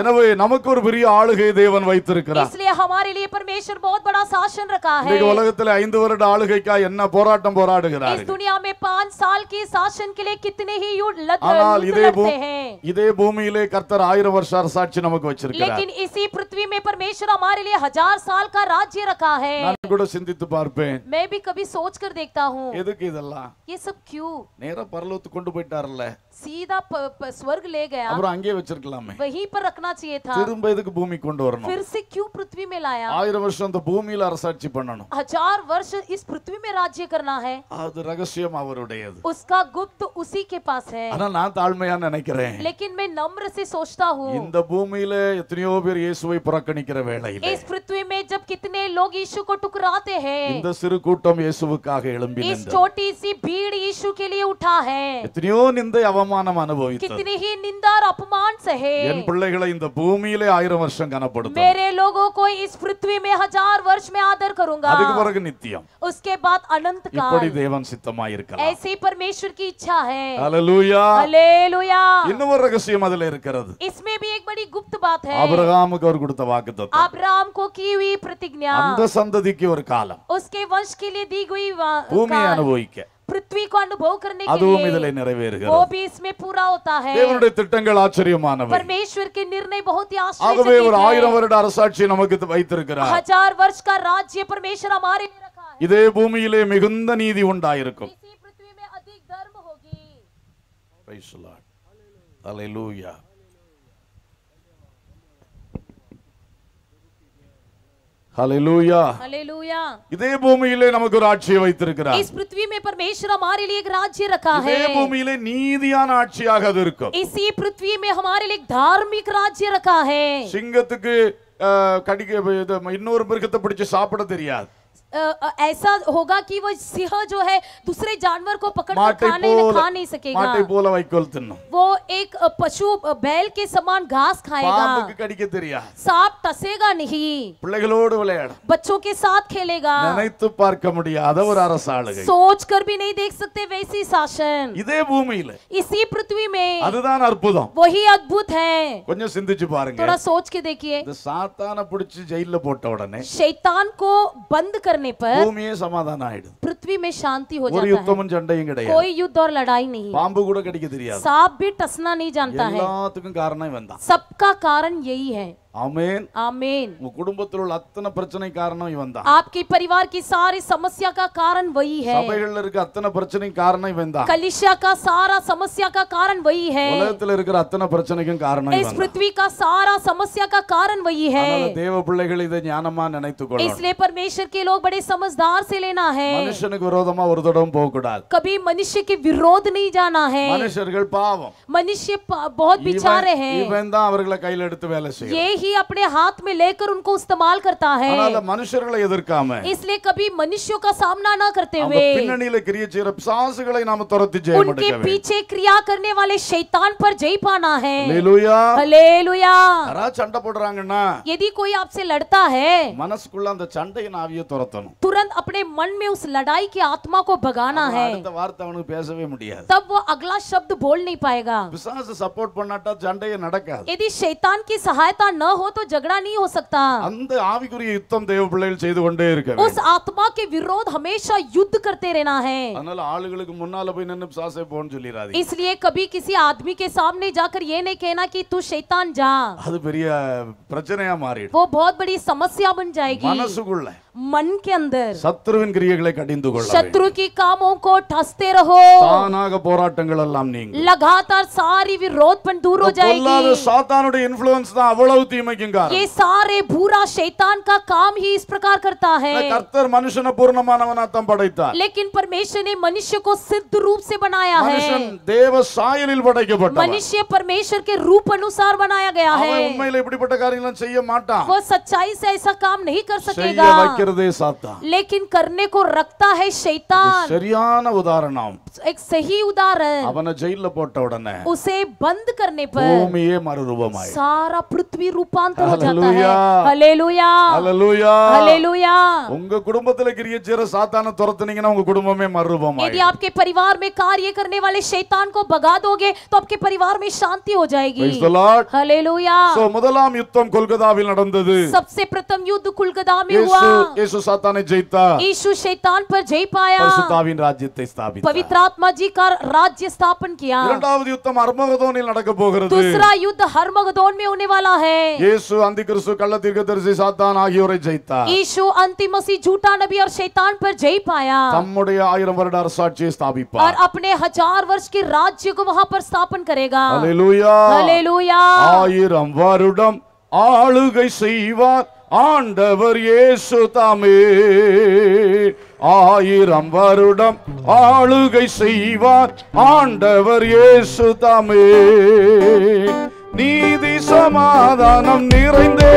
எனவே நமக்கு ஒரு பெரிய ஆளுகை தேவன் வைத்திருக்கிறார் हमारे बहुत बड़ा शासन रखा है உலகத்தில் வருட என்ன போராட்டம் போராடுகிறார் इस दुनिया के लिए कितने ही ஆனால் இதே போல இதே பூமியிலே கர்த்தர் ஆயிரம் வருஷ அரசாட்சி நமக்கு வச்சிருக்கிறார் लेकिन इसी पृथ्वी में परमेश्वर हमारे लिए हजार साल का राज्य रखा है நான் கூட சிந்தித்து பார்ப்பேன் मैं भी कभी सोच कर देखता हूँ எதுக்கு இதெல்லாம் ये सब क्यों நேரா பரலோகத்துக்கு கொண்டு போயிட்டார்ல सीधा स्वर्ग ले गया அப்புறம் அங்கேயே வச்சிருக்கலாமே वहीं पर रखना चाहिए था திரும்ப எதுக்கு பூமி கொண்டு வரணும் फिर से क्यों पृथ्वी में लाया 1000 வருஷம் அந்த பூமியில அரசாட்சி பண்ணணும் 1000 वर्ष इस पृथ्वी में राज्य करना है அது ரகசியம் அவருடையது उसका गुप्त उसी के पास है ஆனா நான் தாழ்மையா நினைக்கிறேன் लेकिन मैं नम्र से सोचता हूं இந்த பூமியில எத்தனையோ பேர் இயேசுவை புறக்கணிக்கிற வேளையில इस पृथ्वी में जब कितने लोग यीशु को टुकराते हैं இந்த சிறு கூட்டம் இயேசுவுக்காக எழும்பி நின்றது इस छोटी सी भीड़ यीशु के लिए उठा है எத்தனையோ நிந்தை அவன் अवमान कितनी ही निंदा अपमान सहे भूमि वर्ष मेरे लोगों को इस पृथ्वी में हजार वर्ष में आदर करूंगा नित्यम उसके बाद अनंत काल देवन ऐसे परमेश्वर की इच्छा है इसमें भी एक बड़ी गुप्त बात है अब्राहम को और गुड़ता वाक अब्राहम को की हुई प्रतिज्ञा अंदर संदधि की और कालम उसके वंश के लिए दी गई भूमि अनुभवी अनुभव पृथ्वी को अनुभव करने அதுவும் இதிலே நிறைவேறுகிறது वो भी इसमें पूरा होता है தேவனுடைய திட்டங்கள் मानव परमेश्वर के निर्णय बहुत ही आश्चर्यजनक ஆகவே ஒரு 1000 வருட அரசாட்சி நமக்கு வைத்திருக்கிறார் हजार वर्ष का राज्य परमेश्वर हमारे लिए रखा है இதே பூமியிலே மிகுந்த நீதி पृथ्वी में अधिक धर्म होगी प्रेज लॉर्ड हालेलुया हालेलुया இதே பூமியிலே நமக்கு ஒரு ஆட்சியை வைத்திருக்கிறார் इस पृथ्वी में परमेश्वर இதே பூமியிலே நீதியான ஆட்சியாக அது இருக்கும் इसी पृथ्वी में हमारे लिए एक धार्मिक சிங்கத்துக்கு கடிக்க இன்னொரு மிருகத்தை பிடிச்சு சாப்பிட தெரியாது ऐसा होगा कि वो सिंह जो है दूसरे जानवर को पकड़ कर खाने खा नहीं सकेगा वो एक पशु बैल के समान घास खाएगा सांप तसेगा नहीं बच्चों के साथ खेलेगा सोच कर भी नहीं देख सकते वैसी शासन भूमि इसी पृथ्वी में अद्भुत वही अद्भुत है थोड़ा सोच के देखिए சாத்தான பிடிச்சு शैतान को बंद कर करने पर भूमि में समाधान आयिडु पृथ्वी में शांति हो जाता है झंडा ही கிடையாது कोई युद्ध और लड़ाई नहीं बांबू பாம்பு கூட கடிக்க தெரியாது सांप भी टसना नहीं जानता है सबका कारण यही है आमें आमें वो आपके परिवार की सारी समस्या का कारण वही है कलिशा का सारा समस्या का कारण वही है पृथ्वी का सारा समस्या का कारण वही है देव बुले के लिए तो इसलिए परमेश्वर के लोग बड़े समझदार से लेना है कभी मनुष्य के विरोध नहीं जाना है मनुष्य बहुत बिचारे हैं कई लड़ते वाले से यही ही अपने हाथ में लेकर उनको इस्तेमाल करता है तो इसलिए कभी मनुष्यों का सामना न करते हुए उनके पीछे क्रिया करने वाले शैतान पर जय पाना है यदि कोई आपसे लड़ता है मनस तो तुरंत अपने मन में उस लड़ाई की आत्मा को भगाना है तब वो अगला शब्द बोल नहीं पाएगा तो यदि शैतान की सहायता न हो तो झगड़ा नहीं हो सकता आविकुरी युद्धम देव पिछले उस आत्मा के विरोध हमेशा युद्ध करते रहना है इसलिए कभी किसी आदमी के सामने जाकर ये नहीं कहना कि तू शैतान जा वो बहुत बड़ी समस्या बन जाएगी मन के अंदर शत्रु इन क्रिया के कठिन दुगल शत्रु की कामों को ठस्ते रहो ताना का पोरा टंगल अल्लाम नींग लगातार सारी विरोध पन दूर हो जाएगी बोला तो सातान उड़े इन्फ्लुएंस ना बड़ा उत्ती में किंगार ये सारे भूरा शैतान का काम ही इस प्रकार करता है कर्तर मनुष्य ने पूर्ण मानव नाता पढ़ाई लेकिन परमेश्वर ने मनुष्य को सिद्ध रूप से बनाया है देव सायनिल मनुष्य परमेश्वर के रूप अनुसार बनाया गया है वो सच्चाई से ऐसा काम नहीं कर सकेगा लेकिन करने को रखता है शैतान சரியான उदाहरण एक सही उदाहरण जेल ஜெயில போட்ட उसे बंद करने पर பூமியே மறுரூபமாய் सारा पृथ्वी रूपांतर हो जाता है हलेलुया हलेलुया हलेलुया हाँ। उनके कुटुंबத்தில் கிரிய சேர சாத்தான துரத்துனீங்கன்னா உங்க குடும்பமே மறுரூபம் यदि आपके परिवार में कार्य करने वाले शैतान को भगा दोगे तो आपके परिवार में शांति हो जाएगी praise the lord hallelujah so முதலாம் யுத்தம் கொல்கத்தாவில் நடந்தது सबसे प्रथम युद्ध में हुआ यीशु यीशु शैतान पर जय पाया परिशुद्ध ராஜ்யத்தை पवित्र आत्मा जी का राज्य स्थापन किया இரண்டாவது யுத்தம் அர்மகதோனில் நடக்க போகிறது दूसरा युद्ध में होने वाला है यीशु यीशु əsi झूठा नबी और शैतान पर जय पाया तमुडे 1000 வருட ராஜ்ஜியம் ஸ்தாபிப்பார் और अपने हजार वर्ष के राज्य को वहां पर स्थापन करेगा हालेलुया हालेलुया 1000 வருடம் ஆளுகை செய்வார் ஆண்டவர் இயேசு தாமே 1000 வருடம் ஆளுகை செய்வார் ஆண்டவர் இயேசு தாமே நீதி సమాధానம் நிறைவே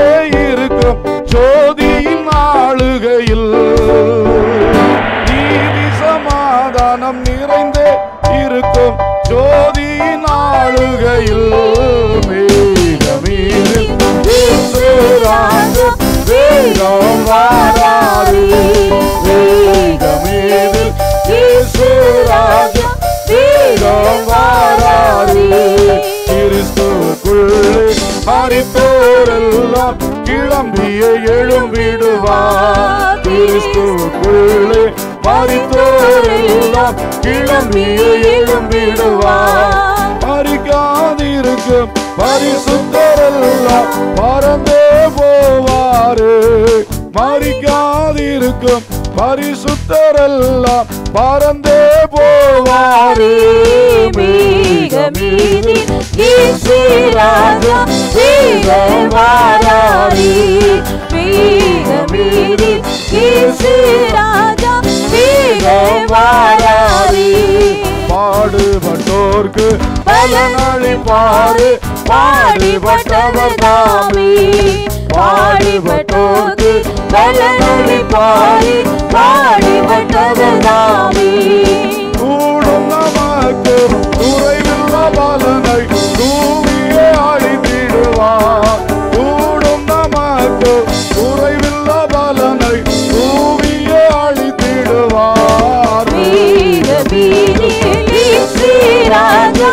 இருக்கும் ஜோதியின் ஆளுகையில் நீதி சமாதானம் நிறைந்தே இருக்கும் ஜோதியின் ஆளுகையில் மேகமீதில் வேகம் வாராது கிறிஸ்துக்குள்ளே மறித்தோரெல்லாம் கிளம்பிய எழும்பிடுவார் கிறிஸ்துக்குள்ளே மறித்தோரெல்லாம் கிளம்பிய எழும் எழும்பிடுவார் மறிக்காதிருக்கும் பரிசுத்தரெல்லாம் பறந்தே போவாரு மறிக்காதிருக்கும் பரிசுத்தரெல்லாம் பறந்தே போவாரே மீதி ராஜா ஜீவமாராரி மீக மீறி இசு ராஜா மீகமாராரி பாடுபட்டோர்க்கு பலனொளி பாடு பாடுபட்டவர் தாமி பாடுபட்டோர்க்கு பலனொளி பாடி பாடுபட்டவர் தாமி கூடும் நமக்கு குறைவுள்ள பலனை செய்வா கூடும் நமக்கு குறைவில்ல பலனை தூவிய அழித்திடுவார் ராஜா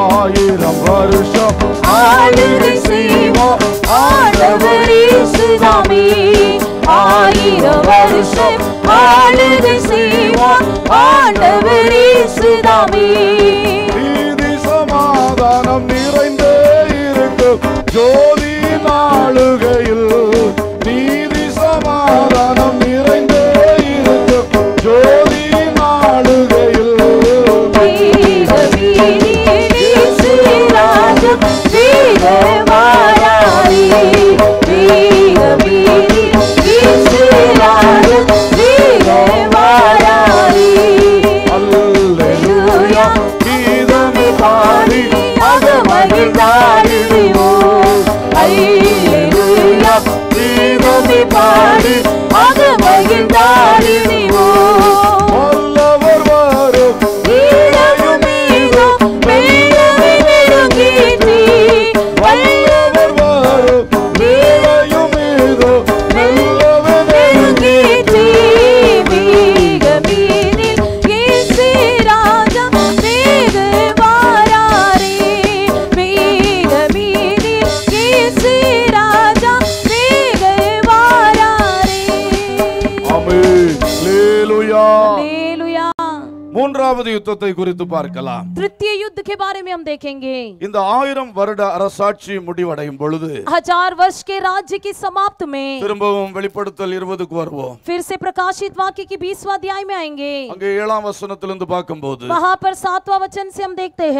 ஆயிரம் வருஷம் ஆயிரம் 水道米。பார்க்கலாம் இந்த ஆயிரம் வருட அரசாட்சி முடிவடையும் பொழுது ஹஜார் वर्ष के राज्य திரும்பவும் வெளிப்படுத்தல் இருபதுக்கு வருவோம் फिर से प्रकाशित वाक्य की 20वां अध्याय வசனத்திலிருந்து பார்க்கும்போது वहां पर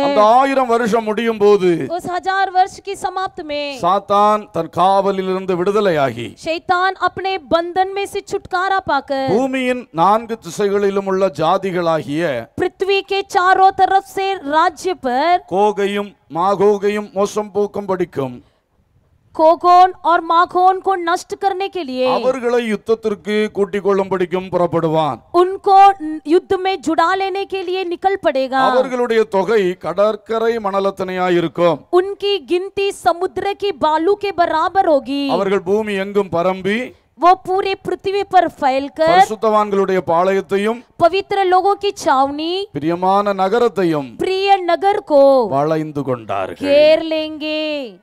அந்த வருஷம் முடியும் போது उस हजार वर्ष की சாத்தான் தன் காவலிலிருந்து விடுதலையாகி शैतान अपने பந்தன் में से சுட்காரா पाकर பூமியின் நான்கு திசைகளிலும் உள்ள ஜாதிகளாகிய பிருத்வி கே சாரோ தரப் से கோகையும் मागोगेയും മോശം പോക്കം പഠിക്കും கோகோன் ஆர் மாகோன் को नष्ट करने के लिए அவர்களை யுத்தத்திற்கு கூட்டிக் கொள்ளும்படிக்கும் புறப்படுவான் उनको युद्ध में जुड़ा लेने के लिए निकल पड़ेगा அவர்களுடைய தொகை கடற்கரை மணலத்தனையா இருக்கும் उनकी गिनती समुद्र की बालू के बराबर होगी அவர்கள் பூமி எங்கும் பரம்பி वो पूरे पृथ्वी पर फैलकर பரிசுத்தவான்களுடைய பாளையத்தையும் பவித்திர लोगों की छावनी பிரியமான நகரத்தையும் பிரிய நகர் को வளைந்து கொண்டார்கள் घेर लेंगे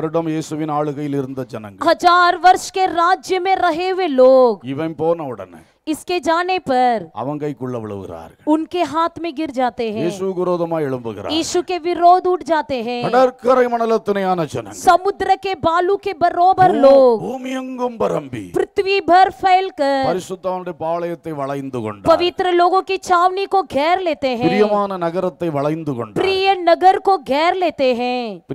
வருடம் இயேசுவின் ஆளுகையில் இருந்த ஜனங்கள் हजार वर्ष के राज्य में रहे हुए लोग இவன் போன உடனே इसके जाने पर उनके हाथ में गिर जाते हैं यीशु के विरोध उठ जाते हैं समुद्र के बालू के बरोबर लोग पृथ्वी भर फैल कर पवित्र लोगों की छावनी को घेर लेते हैं प्रियमान नगरத்தை வளைந்து प्रिय नगर को घेर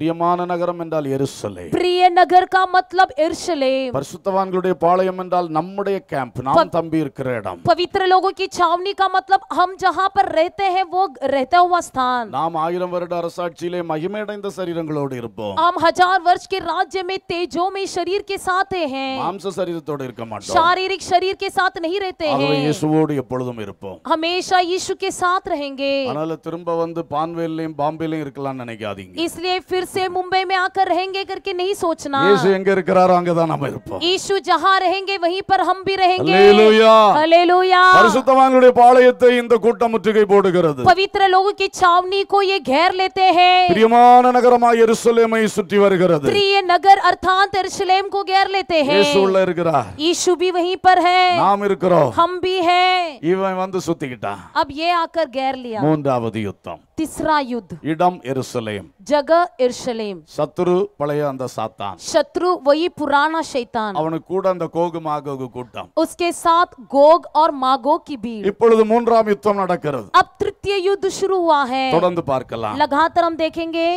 என்றால் எருசலேம் प्रिय नगर का मतलब எருசலேம் பரிசுத்தவான்களுடைய பாளையம் என்றால் நம்முடைய கேம்ப் நாம் தம்பி இருக்கிற இடம் पवित्र लोगों की छावनी का मतलब हम जहां पर रहते हैं वो रहता हुआ स्थान நாம் ஆயிரம் வருட அரசாட்சியிலே மகிமையடைந்த சரீரங்களோடு இருப்போம் हम हजार वर्ष के राज्य में तेजो में शरीर के साथ हैं மாம்ச சரீரத்தோடு இருக்க மாட்டோம் शारीरिक शरीर के साथ नहीं रहते हैं இயேசுவோடு எப்பொழுதும் இருப்போம் हमेशा यीशु के साथ रहेंगे அதனால திரும்ப வந்து பான்வேல்லையும் பாம்பேலயும் இருக்கலாம்னு நினைக்காதீங்க इसलिए फिर से मुंबई में आकर रहेंगे करके नहीं सोचना இயேசு எங்க இருக்கறாரோ அங்க தான் நாம இருப்போம் ईशु जहां रहेंगे वहीं पर हम भी रहेंगे हालेलुया हालेलुया பரிசுத்தவான்களுடைய பாளையத்தை இந்த கூட்டம் முற்றுகை போடுகிறது पवित्र लोगों की छावनी को ये घेर लेते हैं பிரியமான நகரமாய் எருசலேமை சுற்றி வருகிறது प्रिय नगर अर्थात यरूशलेम को घेर लेते हैं இயேசு உள்ள இருக்கிறார் ईशु भी वहीं पर है நாம் இருக்கிறோம் हम भी हैं இவன் வந்து சுத்திக்கிட்டான் अब ये आकर घेर लिया மூன்றாவது யுத்தம் तीसरा युद्ध இடம் எருசலேம் ஜக எருசலேம் சத்ரு பழைய அந்த சாத்தான் சத்ரு वही புராண சைத்தான் அவனுக்கு கூட அந்த கோகு மாகோகு கூட்டம் उसके साथ गोग और मागोग की भीड़ இப்பொழுது மூன்றாம் யுத்தம் நடக்கிறது அப் திருத்திய युद्ध शुरू हुआ है தொடர்ந்து பார்க்கலாம் लगातार हम देखेंगे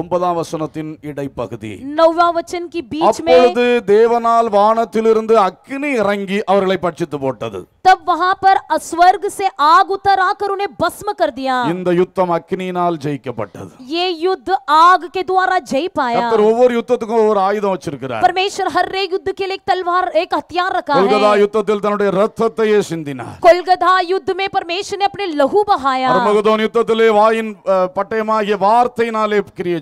ஒன்பதாம் வசனத்தின் இடைப்பகுதி வச்சன் கி இருந்து में அப்பொழுது தேவனால் வானத்திலிருந்து இறங்கி அவர்களை பட்சித்து போட்டது वहां पर स्वर्ग से आग उतर आकर उन्हें भस्म कर दिया இந்த யுத்தம் ஜெயிக்கப்பட்டது द्वारा கர்த்தர் ஒவ்வொரு யுத்தத்துக்கும் ஒவ்வொரு ஆயுதம் வச்சிருக்கிறார் परमेश्वर हर रे युद्ध के लिए एक கொல்கதா யுத்தத்தில் தன்னுடைய இரத்தத்தையே சிந்தினார் கொல்கதா யுத்த में परमेश्वर ने अपने लहू बहाया அர்மகதோன் யுத்தத்திலே வாயின் பட்டயமாகிய வார்த்தையினாலே கிரியை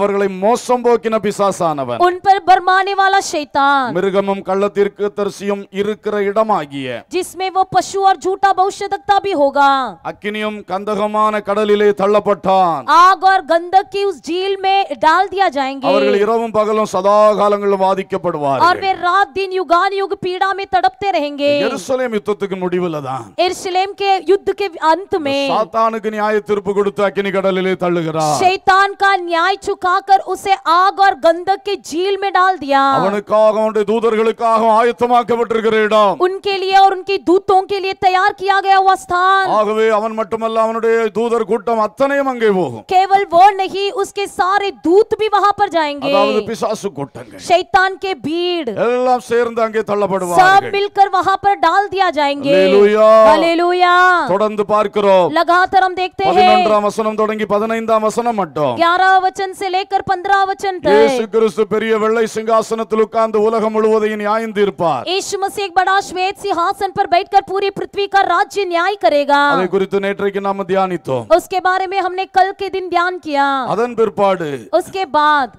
அவர்களை மோசம் போக்கின பிசாசானவன் உன் பேர் बरमाने वाला ஷைத்தான் மிருகமும் கள்ளத்திற்கு தரிசியும் இருக்கிற இடமாகிய जिसमें वो पशु और झूठा भविष्यद्वक्ता भी होगा அக்கினியும் கந்தகமான கடலிலே தள்ளப்பட்டான் आग और गंधक की उस झील में डाल दिया जाएंगे அவர்கள் இரவும் பகலும் சதா காலங்களிலும் और वे வாதிக்கப்படுவார்கள் रात दिन युगान युग पीड़ा में तड़पते रहेंगे எருசலேம் யுத்தத்துக்கு முடிவுலதான் எருசலேம் यरूशलेम के युद्ध के अंत में சாத்தானுக்கு நியாய தீர்ப்பு கொடுத்து அக்கினி கடலிலே தள்ளுகிறார் ஷைத்தான் का न्याय चुका उठाकर उसे आग और गंधक के झील में डाल दिया उनके लिए और उनकी दूतों के लिए तैयार किया गया वह स्थान दूधर केवल वो नहीं उसके सारे दूत भी वहां पर जाएंगे शैतान के भीड़ எல்லாம் सब मिलकर वहां पर डाल दिया जाएंगे लगातार हम देखते हैं ग्यारह वचन से ले लेकर पंद्रह वचन थे यीशु क्रिस्त பெரிய வெள்ளை सिंहासनத்தில் உட்கார்ந்து உலகம் முழுவதையும் நியாயம் தீர்ப்பார் यीशु मसीह एक बड़ा श्वेत सिंहासन पर बैठकर पूरी पृथ्वी का राज्य न्याय करेगा அதை குறித்து நேற்றைக்கு நாம் தியானித்தோம் उसके बारे में हमने कल के दिन ध्यान किया அதன் பிற்பாடு उसके बाद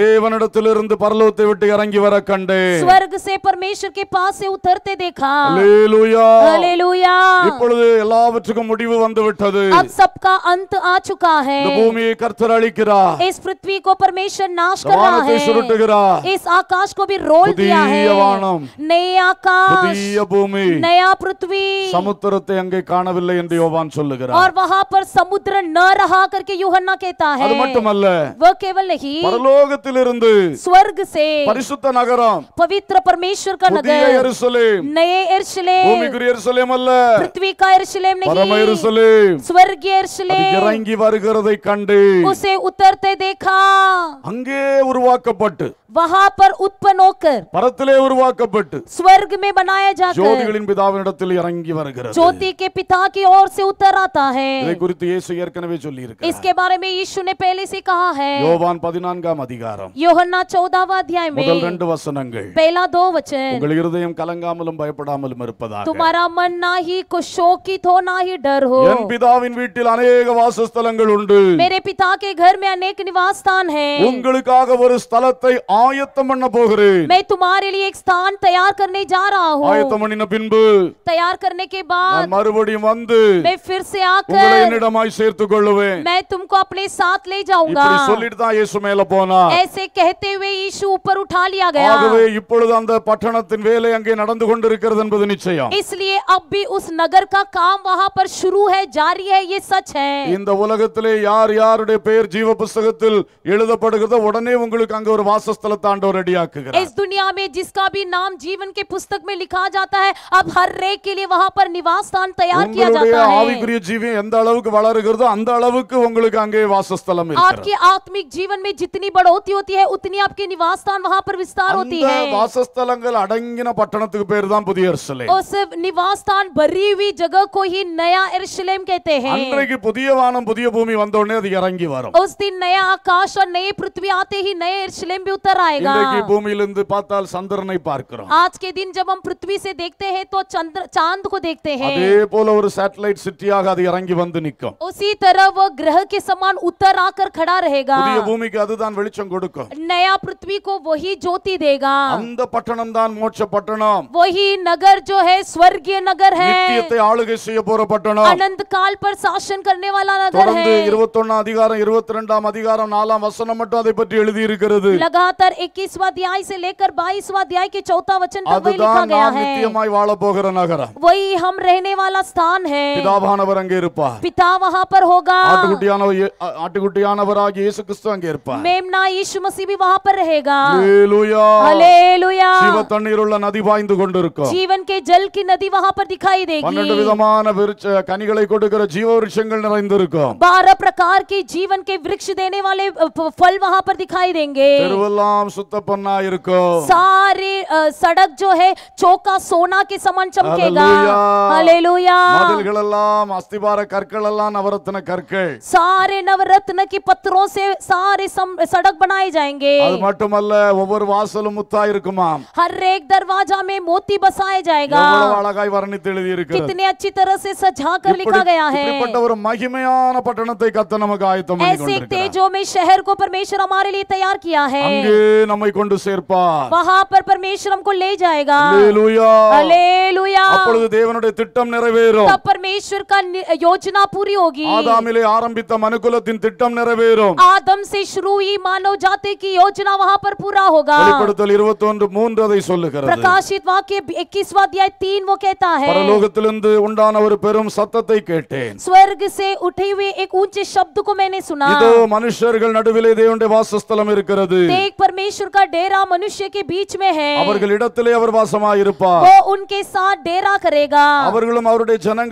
தேவனிடத்திலிருந்து பரலோகத்தை விட்டு இறங்கி வர கண்டே स्वर्ग எல்லாவற்றுக்கும் முடிவு வந்து விட்டது अब सबका अंत आ கர்த்தர் அழிக்கிறார் சமுத்திரத்தை அங்கே காணவில்லை என்று யோவான் சொல்லுகிறார் और वहां पर समुद्र न அது மட்டுமல்ல वह केवल नहीं तिलेरंदे स्वर्ग से परिशुद्ध नगरां पवित्र परमेश्वर का नगर यरूशलेम नए यरूशलेम भूमि की यरूशलेम அல்ல पृथ्वी का यरूशलेम नहीं परम यरूशलेम स्वर्ग अभी जराइंगी वारी कर दे कंडे उसे उतरते देखा अंगे उरुवा कपट वहाँ पर उत्पन्न होकर परतले उरुवा कपट स्वर्ग में बनाया जाकर डटते ஜோதிகளின் रंगी இறங்கி வருகிறது ज्योति के पिता की ओर से उतर आता है इसके बारे में यीशु ने पहले से कहा है யோவான் பதினான்காம் அதிகாரம் யோகன்னா சௌதாவா அத்தியாயம் முதல் ரெண்டு வசனங்கள் पहला दो वचन உங்கள் இருதயம் கலங்காமலும் பயப்படாமலும் இருப்பதாக तुम्हारा मन ना ही कुशोकित हो ना ही என் பிதாவின் வீட்டில் अनेक வாசஸ்தலங்கள் உண்டு मेरे पिता के घर में अनेक निवास स्थान உங்களுக்காக ஒரு ஸ்தலத்தை ஆயத்தம் பண்ண போகிறேன் मैं तुम्हारे लिए एक स्थान तैयार करने जा रहा हूं ஆயத்தம் பண்ணின பின்பு तैयार करने के बाद மறுபடியும் வந்து मैं फिर से आकर உங்களை என்னிடமாய் சேர்த்துக் கொள்ளுவேன் मैं तुमको अपने साथ ले जाऊंगा இப்படி சொல்லி வீடுதான் இயேசு மேல போனார் ऐसे कहते हुए यीशु ऊपर उठा लिया गया ஆகவே இப்பொழுது அந்த பட்டணத்தின் வேலை அங்கே நடந்து கொண்டிருக்கிறது என்பது நிச்சயம் इसलिए अब भी उस नगर का काम वहां पर शुरू है जारी है ये सच है இந்த உலகத்திலே யார் யாருடைய பெயர் ஜீவ புஸ்தகத்தில் எழுதப்படுகிறதோ உடனே உங்களுக்கு அங்க ஒரு வாசஸ்தலத்தை ஆண்டவர் ரெடியாக்குகிறார் इस दुनिया में जिसका भी नाम जीवन के पुस्तक में लिखा जाता है अब हर रेक के लिए वहां पर निवास स्थान तैयार किया जाता है ஆவிக்குரிய ஜீவியம் எந்த அளவுக்கு வளருகிறதோ அந்த அளவுக்கு உங்களுக்கு அங்கே வாசஸ்தலம் இருக்கு आपकी आत्मिक आत्मिक जीवन में जितनी बढ़ोतरी होती है उतनी आपके निवास स्थान वहाँ पर विस्तार होती है वासस्थल अडंगिन தான் புதிய எருசலேம் भरी हुई जगह को ही नया यरूशलेम कहते हैं அன்றைக்கு புதிய வானம் புதிய பூமி அது இறங்கி வரும் उस दिन नया आकाश और नई पृथ्वी आते ही नए यरूशलेम भी उतर आएगा இன்றைக்கு பார்த்தால் சந்திரனை பார்க்கிறோம் आज के दिन जब हम पृथ्वी से देखते हैं तो चंद्र चांद को देखते हैं அதே போல ஒரு சேட்டலைட் சிட்டியாக அது இறங்கி வந்து उसी तरह वह ग्रह के समान उतर आकर खड़ा रहेगा புதிய பூமிக்கு அதுதான் வெளிச்சம் கொடுக்கும் नया पृथ्वी को वही ज्योति देगा அந்த பட்டணம் தான் மோட்ச பட்டணம் वही नगर जो है स्वर्गीय नगर है நித்தியத்தை ஆளுகை செய்ய போற பட்டணம் अनंत काल पर शासन करने वाला नगर தொடர்ந்து है அதிகாரம் இருபத்தி ரெண்டாம் அதிகாரம் நாலாம் வசனம் மட்டும் அதை பற்றி எழுதி இருக்கிறது लगातार 21वां अध्याय से लेकर 22वां अध्याय के चौथा वचन तक वही लिखा गया है நித்தியமாய் வாழ போகிற நகரம் वही हम रहने वाला स्थान है பிதாவானவர் அங்கே இருப்பார் पिता वहाँ पर होगा ஆட்டுக்குட்டியான ஆட்டுக்குட்டியானவராகிய இயேசு கிறிஸ்து அங்கே இருப்பார் மேம்னா இயேசு மசீஹ் वहां पर रहेगा हालेलुया हालेलुया ஜீவ தண்ணீர் உள்ள நதி பாய்ந்து கொண்டிருக்கும் ஜீவன் கே ஜல் கி நதி वहां पर दिखाई देगी 12 விதமான விருட்ச கனிகளை கொடுக்கிற ஜீவ விருட்சங்கள் நிறைந்திருக்கும் 12 प्रकार के जीवन के वृक्ष देने वाले फल वहां पर दिखाई देंगे தெருவெல்லாம் சுத்தப்பண்ணா இருக்கும் सारे सड़क जो है चौका सोना के समान चमकेगा हालेलुया மதில்கள் எல்லாம் அஸ்திபார கற்கள் எல்லாம் நவரத்ன கற்கள் सारे नवरत्न के पत्रों से सारे सड़क बनाए जाएंगे हर एक दरवाजा में मोती बसाया जाएगा कितने अच्छी तरह से सजा कर लिखा गया है இப்படிப்பட்ட ஒரு ऐसे तेजो में शहर को परमेश्वर हमारे लिए तैयार किया है அங்கே पर परमेश्वर हमको ले जाएगा திட்டம் நிறைவேறும் तब परमेश्वर का होगी ஆதாமிலே ஆரம்பித்த மனுக்குலத்தின் திட்டம் நிறைவேறும் ஆதாம் आदम से शुरू ही मानव जाति की योजना वहां पर पूरा होगा प्रकाशित वाक्य तीन वो कहता है स्वर्ग से उठे हुए एक ऊंचे शब्द को मैंने सुना मनुष्य परमेश्वर का डेरा मनुष्य के बीच में है वो उनके साथ डेरा करेगा जन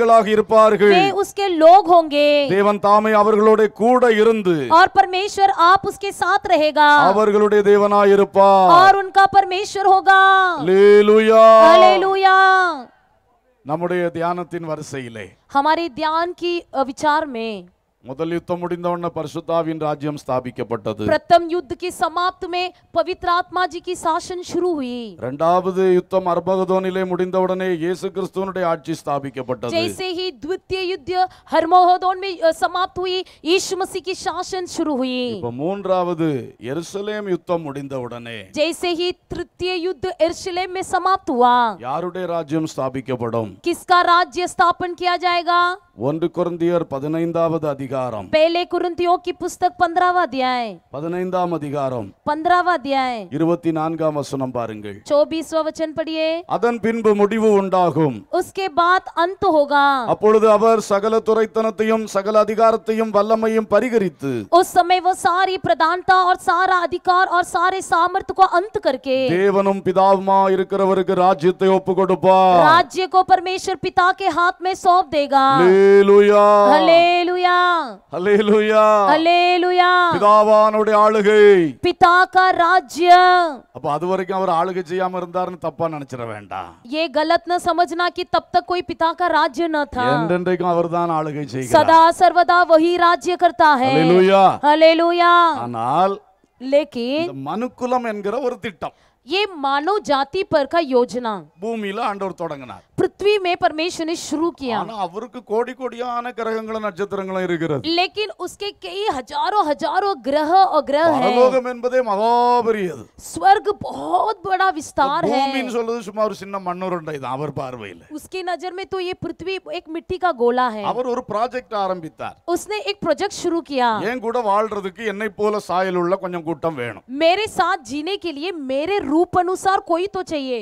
उसके लोग होंगे देवन तामे और परमेश्वर परमेश्वर आप उसके साथ रहेगा और उनका परमेश्वर होगा नमे ध्यान वरीस हमारे ध्यान की विचार में మొదలి యుద్ధముడిందవన పరిశుతావిన్ రాజ్యం స్థాపించబడతది. ప్రథమ యుద్ధకి సమాప్తమే పవిత్రాత్మాజికి శాసన్ షరు hui. రెండవ యుద్ధం అర్బగదోనిలే ముడిందవడనే యేసుక్రీస్తునడే ஆட்சி స్థాపించబడతది. జైసేహి ద్విత్య యుద్ధ హర్మోహోదన్మే సమాప్త hui ఈశముసికి శాసన్ షరు hui. ఇక మూడవది ఎర్షలేమ్ యుద్ధ ముడిందవడనే జైసేహి తృతీయ యుద్ధ ఎర్షలేమ్మే సమాప్తవా. யாருడే రాజ్యం స్థాపிக்கப்படும்? ਕਿਸका राज्य స్థాపన kiya jayega? ஒன்று குருந்தியர் பதினைந்தாவது அதிகாரம் பேலே குருந்தியோ கி புஸ்தக் पंद्रहवा अध्याय பதினைந்தாம் அதிகாரம் पंद्रहवा अध्याय இருபத்தி நான்காம் வசனம் பாருங்கள் சோபிஸ் वचन அதன் பின்பு முடிவு உண்டாகும் அப்பொழுது அவர் சகல துறைத்தனத்தையும் சகல அதிகாரத்தையும் வல்லமையும் பரிகரித்து उस समय वो सारी प्रधानता और सारा अधिकार और सारे सामर्थ्य தேவனும் பிதாவுமா இருக்கிறவருக்கு ராஜ்யத்தை ஒப்பு கொடுப்பா ராஜ்ய கோ பரமேஸ்வர் பிதா के हाथ में सौंप ஹalleluya ஹalleluya ஹalleluya ஹalleluya பிதாவானுடைய ஆளுகை பிதா का राज्य அப்ப அது வரைக்கும் அவர் ஆளுகை செய்யாம இருந்தாருன்னு தப்பா நினைச்சிர வேண்டாம் ये गलत ना समझना कि तब तक कोई पिता का राज्य न था என்றென்றைக்கும் அவர்தான் ஆளுகை செய்கிறார் सदा सर्वदा वही राज्य करता है ஹalleluya ஹalleluya ஆனால் लेकिन மனுக்குலம் என்கிற ஒரு திட்டம் ये मानव जाति पर का योजना பூமியில ஆண்டவர் தொடங்கினார் पृथ्वी में परमेश्वर ने शुरू किया लेकिन उसके कई हजारों हजारों ग्रह और ग्रह हैं। स्वर्ग बहुत बड़ा विस्तार है उसकी नजर में तो ये पृथ्वी एक मिट्टी का गोला है प्रोजेक्ट आरंभितार उसने एक प्रोजेक्ट शुरू किया मेरे साथ जीने के लिए मेरे रूप अनुसार कोई तो चाहिए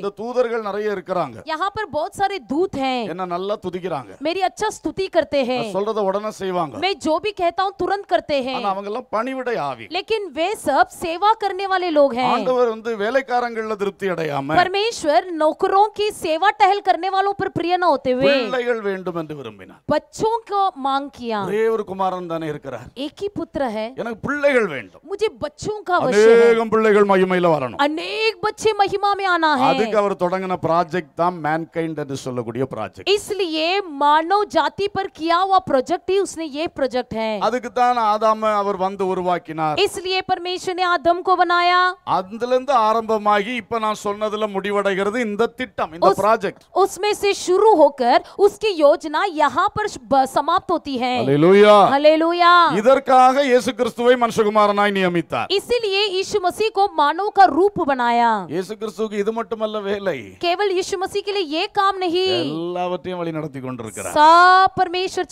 यहाँ पर बहुत सारे दूत हैं என்ன நல்லா துதிக்கிறாங்க मेरी अच्छा स्तुति करते हैं நான் சொல்றத உடனே செய்வாங்க मैं जो भी कहता हूँ तुरंत करते हैं ஆனா அவங்க எல்லாம் பணிவிடை ஆவி लेकिन वे सब सेवा करने वाले लोग हैं ஆண்டவர் வந்து வேலைக்காரங்கள திருப்தி அடையாம परमेश्वर नौकरों की सेवा टहल करने वालों पर प्रिय न होते हुए பிள்ளைகள் வேண்டும் என்று விரும்பினார் बच्चों को मांग किया ஒரே ஒரு குமாரன் தானே இருக்கிறார் एक ही पुत्र है எனக்கு பிள்ளைகள் வேண்டும் मुझे बच्चों का आवश्यक है அநேகம் பிள்ளைகள் மகிமையில வரணும் अनेक बच्चे महिमा में आना है அதுக்கு அவர் தொடங்கின ப்ராஜெக்ட் தான் மேன்கைண்ட் என்று சமாப்த் இதற்காக இயேசு கிறிஸ்துவை மனுஷகுமாரனாய் நியமித்தார் இஸ்லியே இயேசு மசீ கோ மானவ கா ரூப் பனாயா இயேசு இது மட்டுமல்ல கேவல் ஏ காம் नहीं எல்லாவற்றையும் வழி நடத்தி கொண்டிருக்கிறார் सब परमेश्वर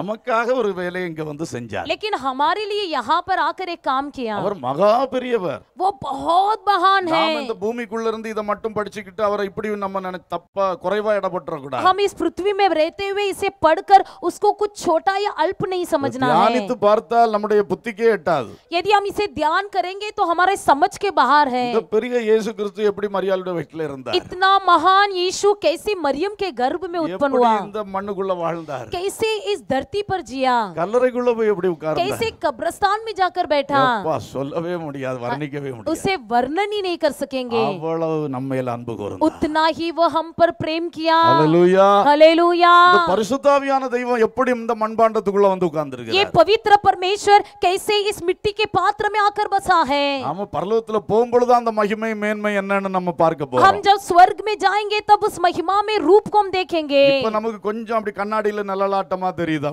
நமக்காக ஒரு வேலையை இங்க வந்து செஞ்சார் लेकिन हमारे लिए यहां पर आकर एक काम அவர் மகா பெரியவர் वो बहुत महान है நாம் இந்த பூமிக்குள்ள இருந்து இத மட்டும் படிச்சிட்டு அவரை இப்படி நம்ம நினை தப்பா குறைவா இடப்பட்டற கூடாது हम इस पृथ्वी में रहते हुए इसे पढ़कर उसको कुछ छोटा या अल्प नहीं समझना है தியானித்து பார்த்தால் நம்முடைய புத்திக்கே எட்டாது यदि हम इसे ध्यान करेंगे तो हमारे समझ के बाहर है இந்த பெரிய இயேசு கிறிஸ்து எப்படி மரியாளுடைய வயிற்றில் இருந்தார் इतना महान यीशु कैसे कैसे मरियम के गर्भ में उत्पन्न हुआ இந்த மண்ணுக்குள்ள வாழ்ந்தார் कैसे इस धरती पर जिया கல்லறைக்குள்ள போய் எப்படி உட்கார்ந்தார் कैसे कब्रिस्तान में जाकर बैठा அப்பா சொல்லவே முடியாது வர்ணிக்கவே முடியாது उसे वर्णन ही नहीं कर सकेंगे அவ்வளவு நம்ம மேல் அன்பு கூர்ந்தார் उतना ही वो हम पर प्रेम किया हालेलुया हालेलुया இந்த பரிசுத்தாவியான தெய்வம் எப்படி இந்த மண்பாண்டத்துக்குள்ள வந்து உட்கார்ந்திருக்கிறார் ये पवित्र परमेश्वर कैसे इस मिट्टी के पात्र में आकर बसा है நாம பரலோகத்துல போகும்போது அந்த மகிமை மேன்மை என்னன்னு நம்ம பார்க்க போறோம் हम जब स्वर्ग में जाएंगे तब उस महिमा महिमा में रूप को हम देखेंगे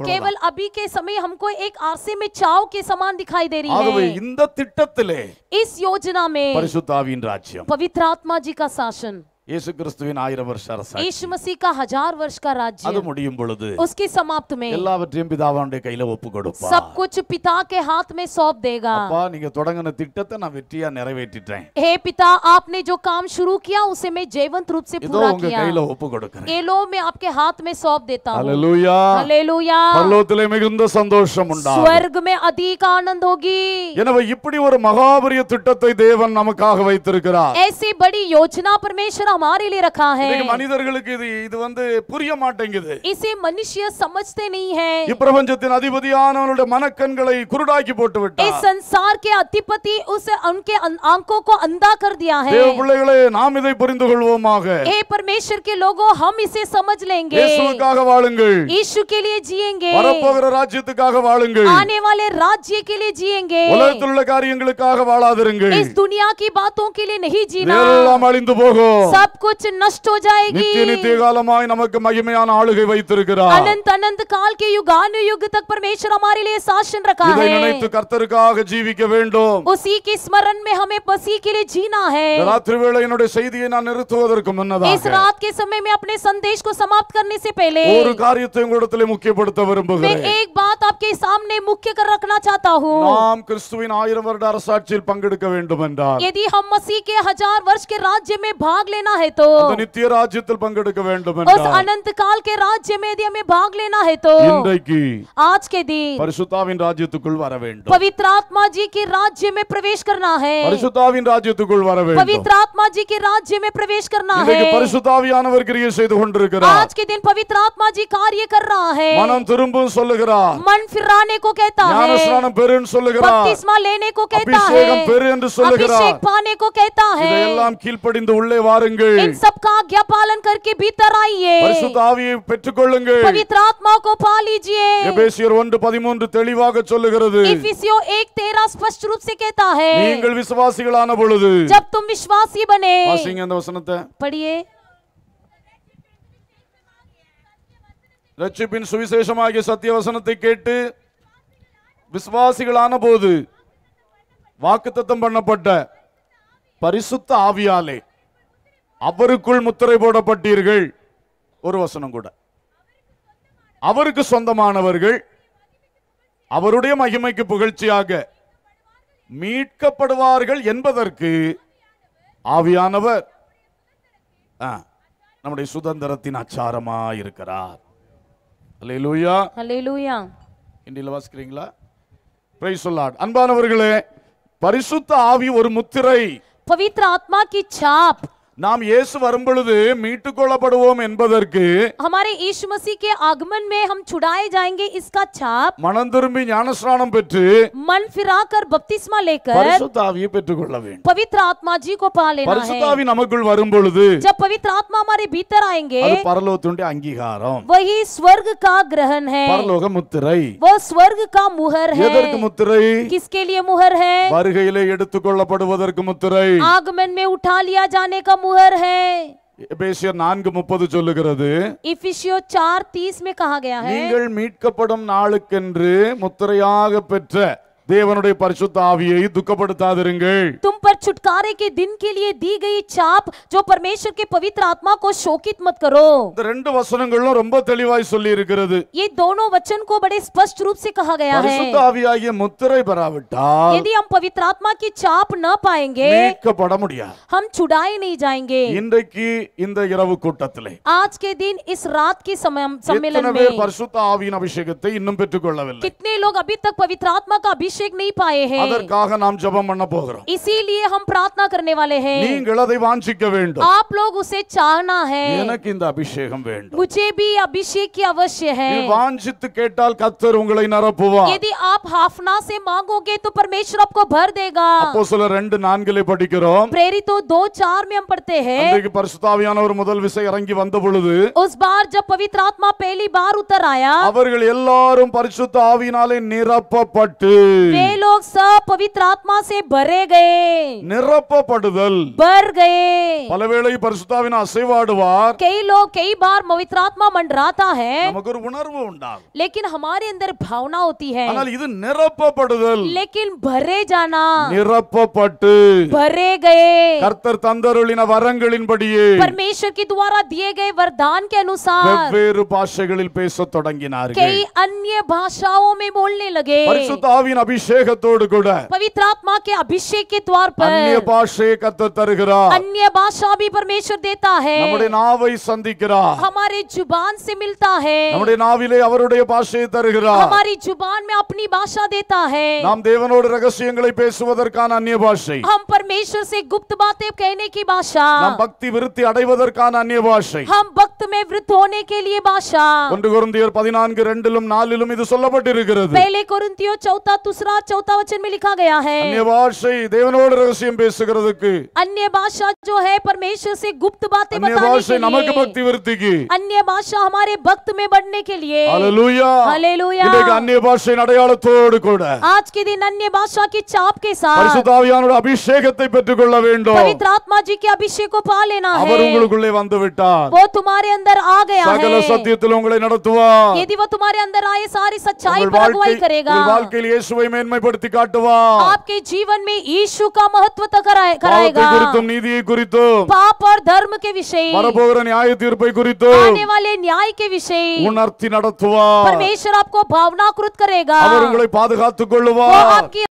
केवल अभी के समय हमको एक आरसे में चाव के समान दिखाई दे रही है इस योजना में परिशुद्ध पवित्र आत्मा जी का शासन இயேசு கிறிஸ்துவின் ஆயிரம் வருஷ அரசாங்கம் यीशु मसीह का हजार वर्ष का राज्य அது முடியும் பொழுது उसकी समाप्त में எல்லாவற்றையும் பிதாவானுடைய கையில ஒப்பு கொடுப்பார் सब कुछ पिता के हाथ में सौंप देगा அப்பா நீங்க தொடங்கின திட்டத்தை நான் வெற்றியா நிறைவேற்றிட்டேன் हे पिता आपने जो काम शुरू किया उसे मैं जीवंत रूप से पूरा உங்க கையில ஒப்பு கொடுக்கிறேன் ये लो मैं आपके हाथ में सौंप देता हूँ ஹalleluya பரலோகத்திலே மிகுந்த சந்தோஷம் உண்டாகும் स्वर्ग में अधिक आनंद होगी எனவே இப்படி ஒரு மகாபரிய திட்டத்தை தேவன் நமக்காக வைத்திருக்கிறார் ऐसी बड़ी யோஜனா परमेश्वर फैसला हमारे लिए रखा है மனிதர்களுக்கு இது இது வந்து புரிய மாட்டேங்குது इसे मनुष्य समझते नहीं है இப்பிரபஞ்சத்தின் அதிபதியானவனுடைய மனக்கண்களை குருடாக்கி போட்டு விட்டான் इस संसार के अधिपति उस उनके आंखों को अंधा कर दिया है தேவ பிள்ளைகளே நாம் இதை புரிந்து கொள்வோமாக हे परमेश्वर के लोगों हम इसे समझ लेंगे இயேசுவுக்காக வாழுங்கள் இயேசு के लिए जिएंगे வரப்போகிற ராஜ்யத்துக்காக வாழுங்கள் आने वाले राज्य के लिए जिएंगे உலகத்தில் உள்ள காரியங்களுக்காக வாழாதிருங்கள் इस दुनिया की बातों के लिए नहीं जीना எல்லாம் அழிந்து போகும் सब कुछ नष्ट हो जाएगी नित्य नित्य कालमाय नमक महिमयान ஆளுகை வைத்திருக்கிறார் अनंत अनंत काल के युग तक परमेश्वर हमारे लिए शासन रखा है இதை நினைத்து கர்த்தருக்காக ஜீவிக்க வேண்டும் उसी की स्मरण में हमें पसी के लिए जीना है ராத்திரி வேளை என்னுடைய செய்தியை நான் நிறுத்துவதற்கு முன்னதாக इस रात के समय में अपने संदेश को समाप्त करने से पहले ஒரு காரியத்தை உங்களிடத்திலே முக்கியப்படுத்த விரும்புகிறேன் मैं एक बात आपके सामने मुख्य कर रखना चाहता हूं नाम கிறிஸ்துவின் ஆயிரம் வருட அரசாட்சியில் பங்கெடுக்க வேண்டும் என்றால் यदि हम मसीह के हजार वर्ष के राज्य में भाग लेना लेना है तो नित्य राज्य अनंत काल के राज्य में यदि हमें भाग लेना है तो आज के दिन राज्य पवित्र आत्मा जी के राज्य में प्रवेश करना है राज्य पवित्र आत्मा जी के राज्य में प्रवेश करना है आज के दिन पवित्र आत्मा जी कार्य कर रहा है मन तुरंत मन फिराने को कहता है लेने को कहता है पाने को कहता है कीजिएगा ஆவியை ஆத்மா தெளிவாக சொல்லுகிறது எபேசியோ ஸ்பஷ்ட நீங்கள் விசுவாசிகளான பொழுது வாசிங்க அந்த வசனத்தை படியே ரட்சிப்பின் சுவிசேஷமாகிய சத்திய வசனத்தை கேட்டு விசுவாசிகளான போது வாக்குத்தத்தம் பண்ணப்பட்ட பரிசுத்த ஆவியாலே அவருக்குள் முத்திரை போடப்பட்டீர்கள் ஒரு வசனம் கூட அவருக்கு சொந்தமானவர்கள் அவருடைய மகிமைக்கு புகழ்ச்சியாக மீட்கப்படுவார்கள் என்பதற்கு ஆவியானவர் நம்முடைய சுதந்திரத்தின் அச்சாரமா இருக்கிறார் பிரைஸ் அன்பானவர்களே பரிசுத்த ஆவி ஒரு முத்திரை பவித்ர ஆத்மா கி சாப் நாம் இயேசு வரும் பொழுது மீட்டுக் கொள்ளப்படுவோம் என்பதற்கு हमारे यीशु मसीह के आगमन में हम छुड़ाए जाएंगे इसका छाप மனம் திரும்பி ஞானஸ்நானம் பெற்று मन फिराकर बपतिस्मा लेकर பரிசுத்த ஆவியை பெற்றுக்கொள்ள வேண்டும் पवित्र आत्मा जी को पा लेना பரிசுத்த है ஆவி நமக்குள் வரும் பொழுது जब पवित्र आत्मा हमारे भीतर आएंगे அது பரலோகத்தினுடைய அங்கீகாரம் वही स्वर्ग का ग्रहण है பரலோக முத்திரை वो स्वर्ग का मुहर है எதற்கு முத்திரை किसके लिए मुहर है வருகையிலே எடுத்துக் கொள்ளப்படுவதற்கு முத்திரை आगमन में उठा लिया जाने का मुहर है எபேசியர் நான்கு முப்பது சொல்லுகிறது இஃபிஷியோ சார் தீஸ் மே கஹா கயா ஹை நீங்கள் மீட்கப்படும் நாளுக்கென்று முத்திரையாக பெற்ற देवनुடைய परिशुद्ध पड़ता दिरंगे तुम पर छुटकारे के दिन के लिए दी गई चाप जो परमेश्वर के पवित्र आत्मा को शोकित मत करो இந்த ரெண்டு வசனங்களும் ये दोनों वचन को बड़े स्पष्ट रूप से कहा गया है परिशुद्ध ஆவியாகிய यदि हम पवित्र आत्मा की चाप न पाएंगे हम छुड़ाए नहीं जाएंगे இன்றைக்கு आज के दिन इस रात समय सम्मेलन में परिशुद्ध कितने लोग अभी तक पवित्र आत्मा का अभिषेक अभिषेक नहीं पाए हैं அதற்காக நாம் ஜெபம் பண்ண போகிறோம் इसीलिए हम प्रार्थना करने वाले हैं நீங்கள் அதை வாஞ்சிக்க வேண்டும் आप लोग उसे चाहना है எனக்கு இந்த அபிஷேகம் வேண்டும் मुझे भी अभिषेक की अवश्य है வாஞ்சித்து கேட்டால் கர்த்தர் உங்களை நிரப்புவார் यदि आप हाफना से मांगोगे तो परमेश्वर आपको भर देगा அப்போஸ்தல 2 4 லே படிக்கிறோம் प्रेरितो 2 4 में हम पढ़ते हैं அன்றைக்கு பரிசுத்தாவியானவர் முதல் விசை இறங்கி வந்த பொழுது उस बार जब पवित्र आत्मा पहली बार उतर आया அவர்கள் எல்லாரும் பரிசுத்த ஆவியினாலே நிரப்பப்பட்டு वे लोग सब पवित्र आत्मा से भरे गए நிரப்பப்படுதல் भर गए பலவேளை பரிசுத்தாவின் அசைவாடுவார் कई लोग कई बार पवित्र आत्मा मंडराता है நமக்கு ஒரு உணர்வு உண்டாகும் लेकिन हमारे अंदर भावना होती है ஆனால் இது நிரப்பப்படுதல் लेकिन भरे जाना நிரப்பப்பட்டு भरे गए கர்த்தர் தந்தருளின வரங்களின்படியே परमेश्वर के द्वारा दिए गए वरदान के अनुसार வெவ்வேறு பாஷைகளில் பேசத் தொடங்கினார்கள் कई अन्य भाषाओं में बोलने लगे பரிசுத்த ஆவியின் அபிஷேகம் அபிஷேகத்தோடு கூட पवित्रात्मा के अभिषेक நம்முடைய நாவை சந்திக்கிறார் நம்முடைய நாவிலே அவருடைய தருகிறார் நாம் தேவனோடு ரகசியங்களை பேசுவதற்கான பாஷை हम परमेश्वर से गुप्त बातें कहने की भाषा நாம் பக்தி விருத்தி அடைவதற்கான பாஷை हम भक्त में वृद्ध ஒன்று இது சொல்லப்பட்டிருக்கிறது चौथा दूसरा चौथा वचन में लिखा गया है अन्य भाषा देवनोड रहस्यम பேசுகிறதுக்கு अन्य भाषा जो है परमेश्वर से गुप्त बातें बताने के लिए नमक भक्ति वृद्धि की अन्य भाषा हमारे भक्त में बढ़ने के लिए हालेलुया हालेलुया இன்றைக்கு அந்நிய பாஷையின் அடையாளத்தோடு கூட आज के दिन अन्य भाषा की चाप के साथ பரிசுத்த ஆவியானோட அபிஷேகத்தை பெற்றுக்கொள்ள வேண்டும் पवित्र आत्मा जी के अभिषेक को पा लेना है அவர் உங்களுக்குள்ளே வந்து விட்டார் वो तुम्हारे अंदर आ गया है சகல சத்தியத்தில் உங்களை நடத்துவார் यदि वो तुम्हारे अंदर आए सारी सच्चाई पर अगुवाई करेगा உங்கள் வாழ்க்கையில் இயேசுவை आपके जीवन में ईशु का महत्व पाप और धर्म के विषय न्याय आने वाले न्याय के विषय परमेश्वर आपको भावनाकृत करेगा आपकी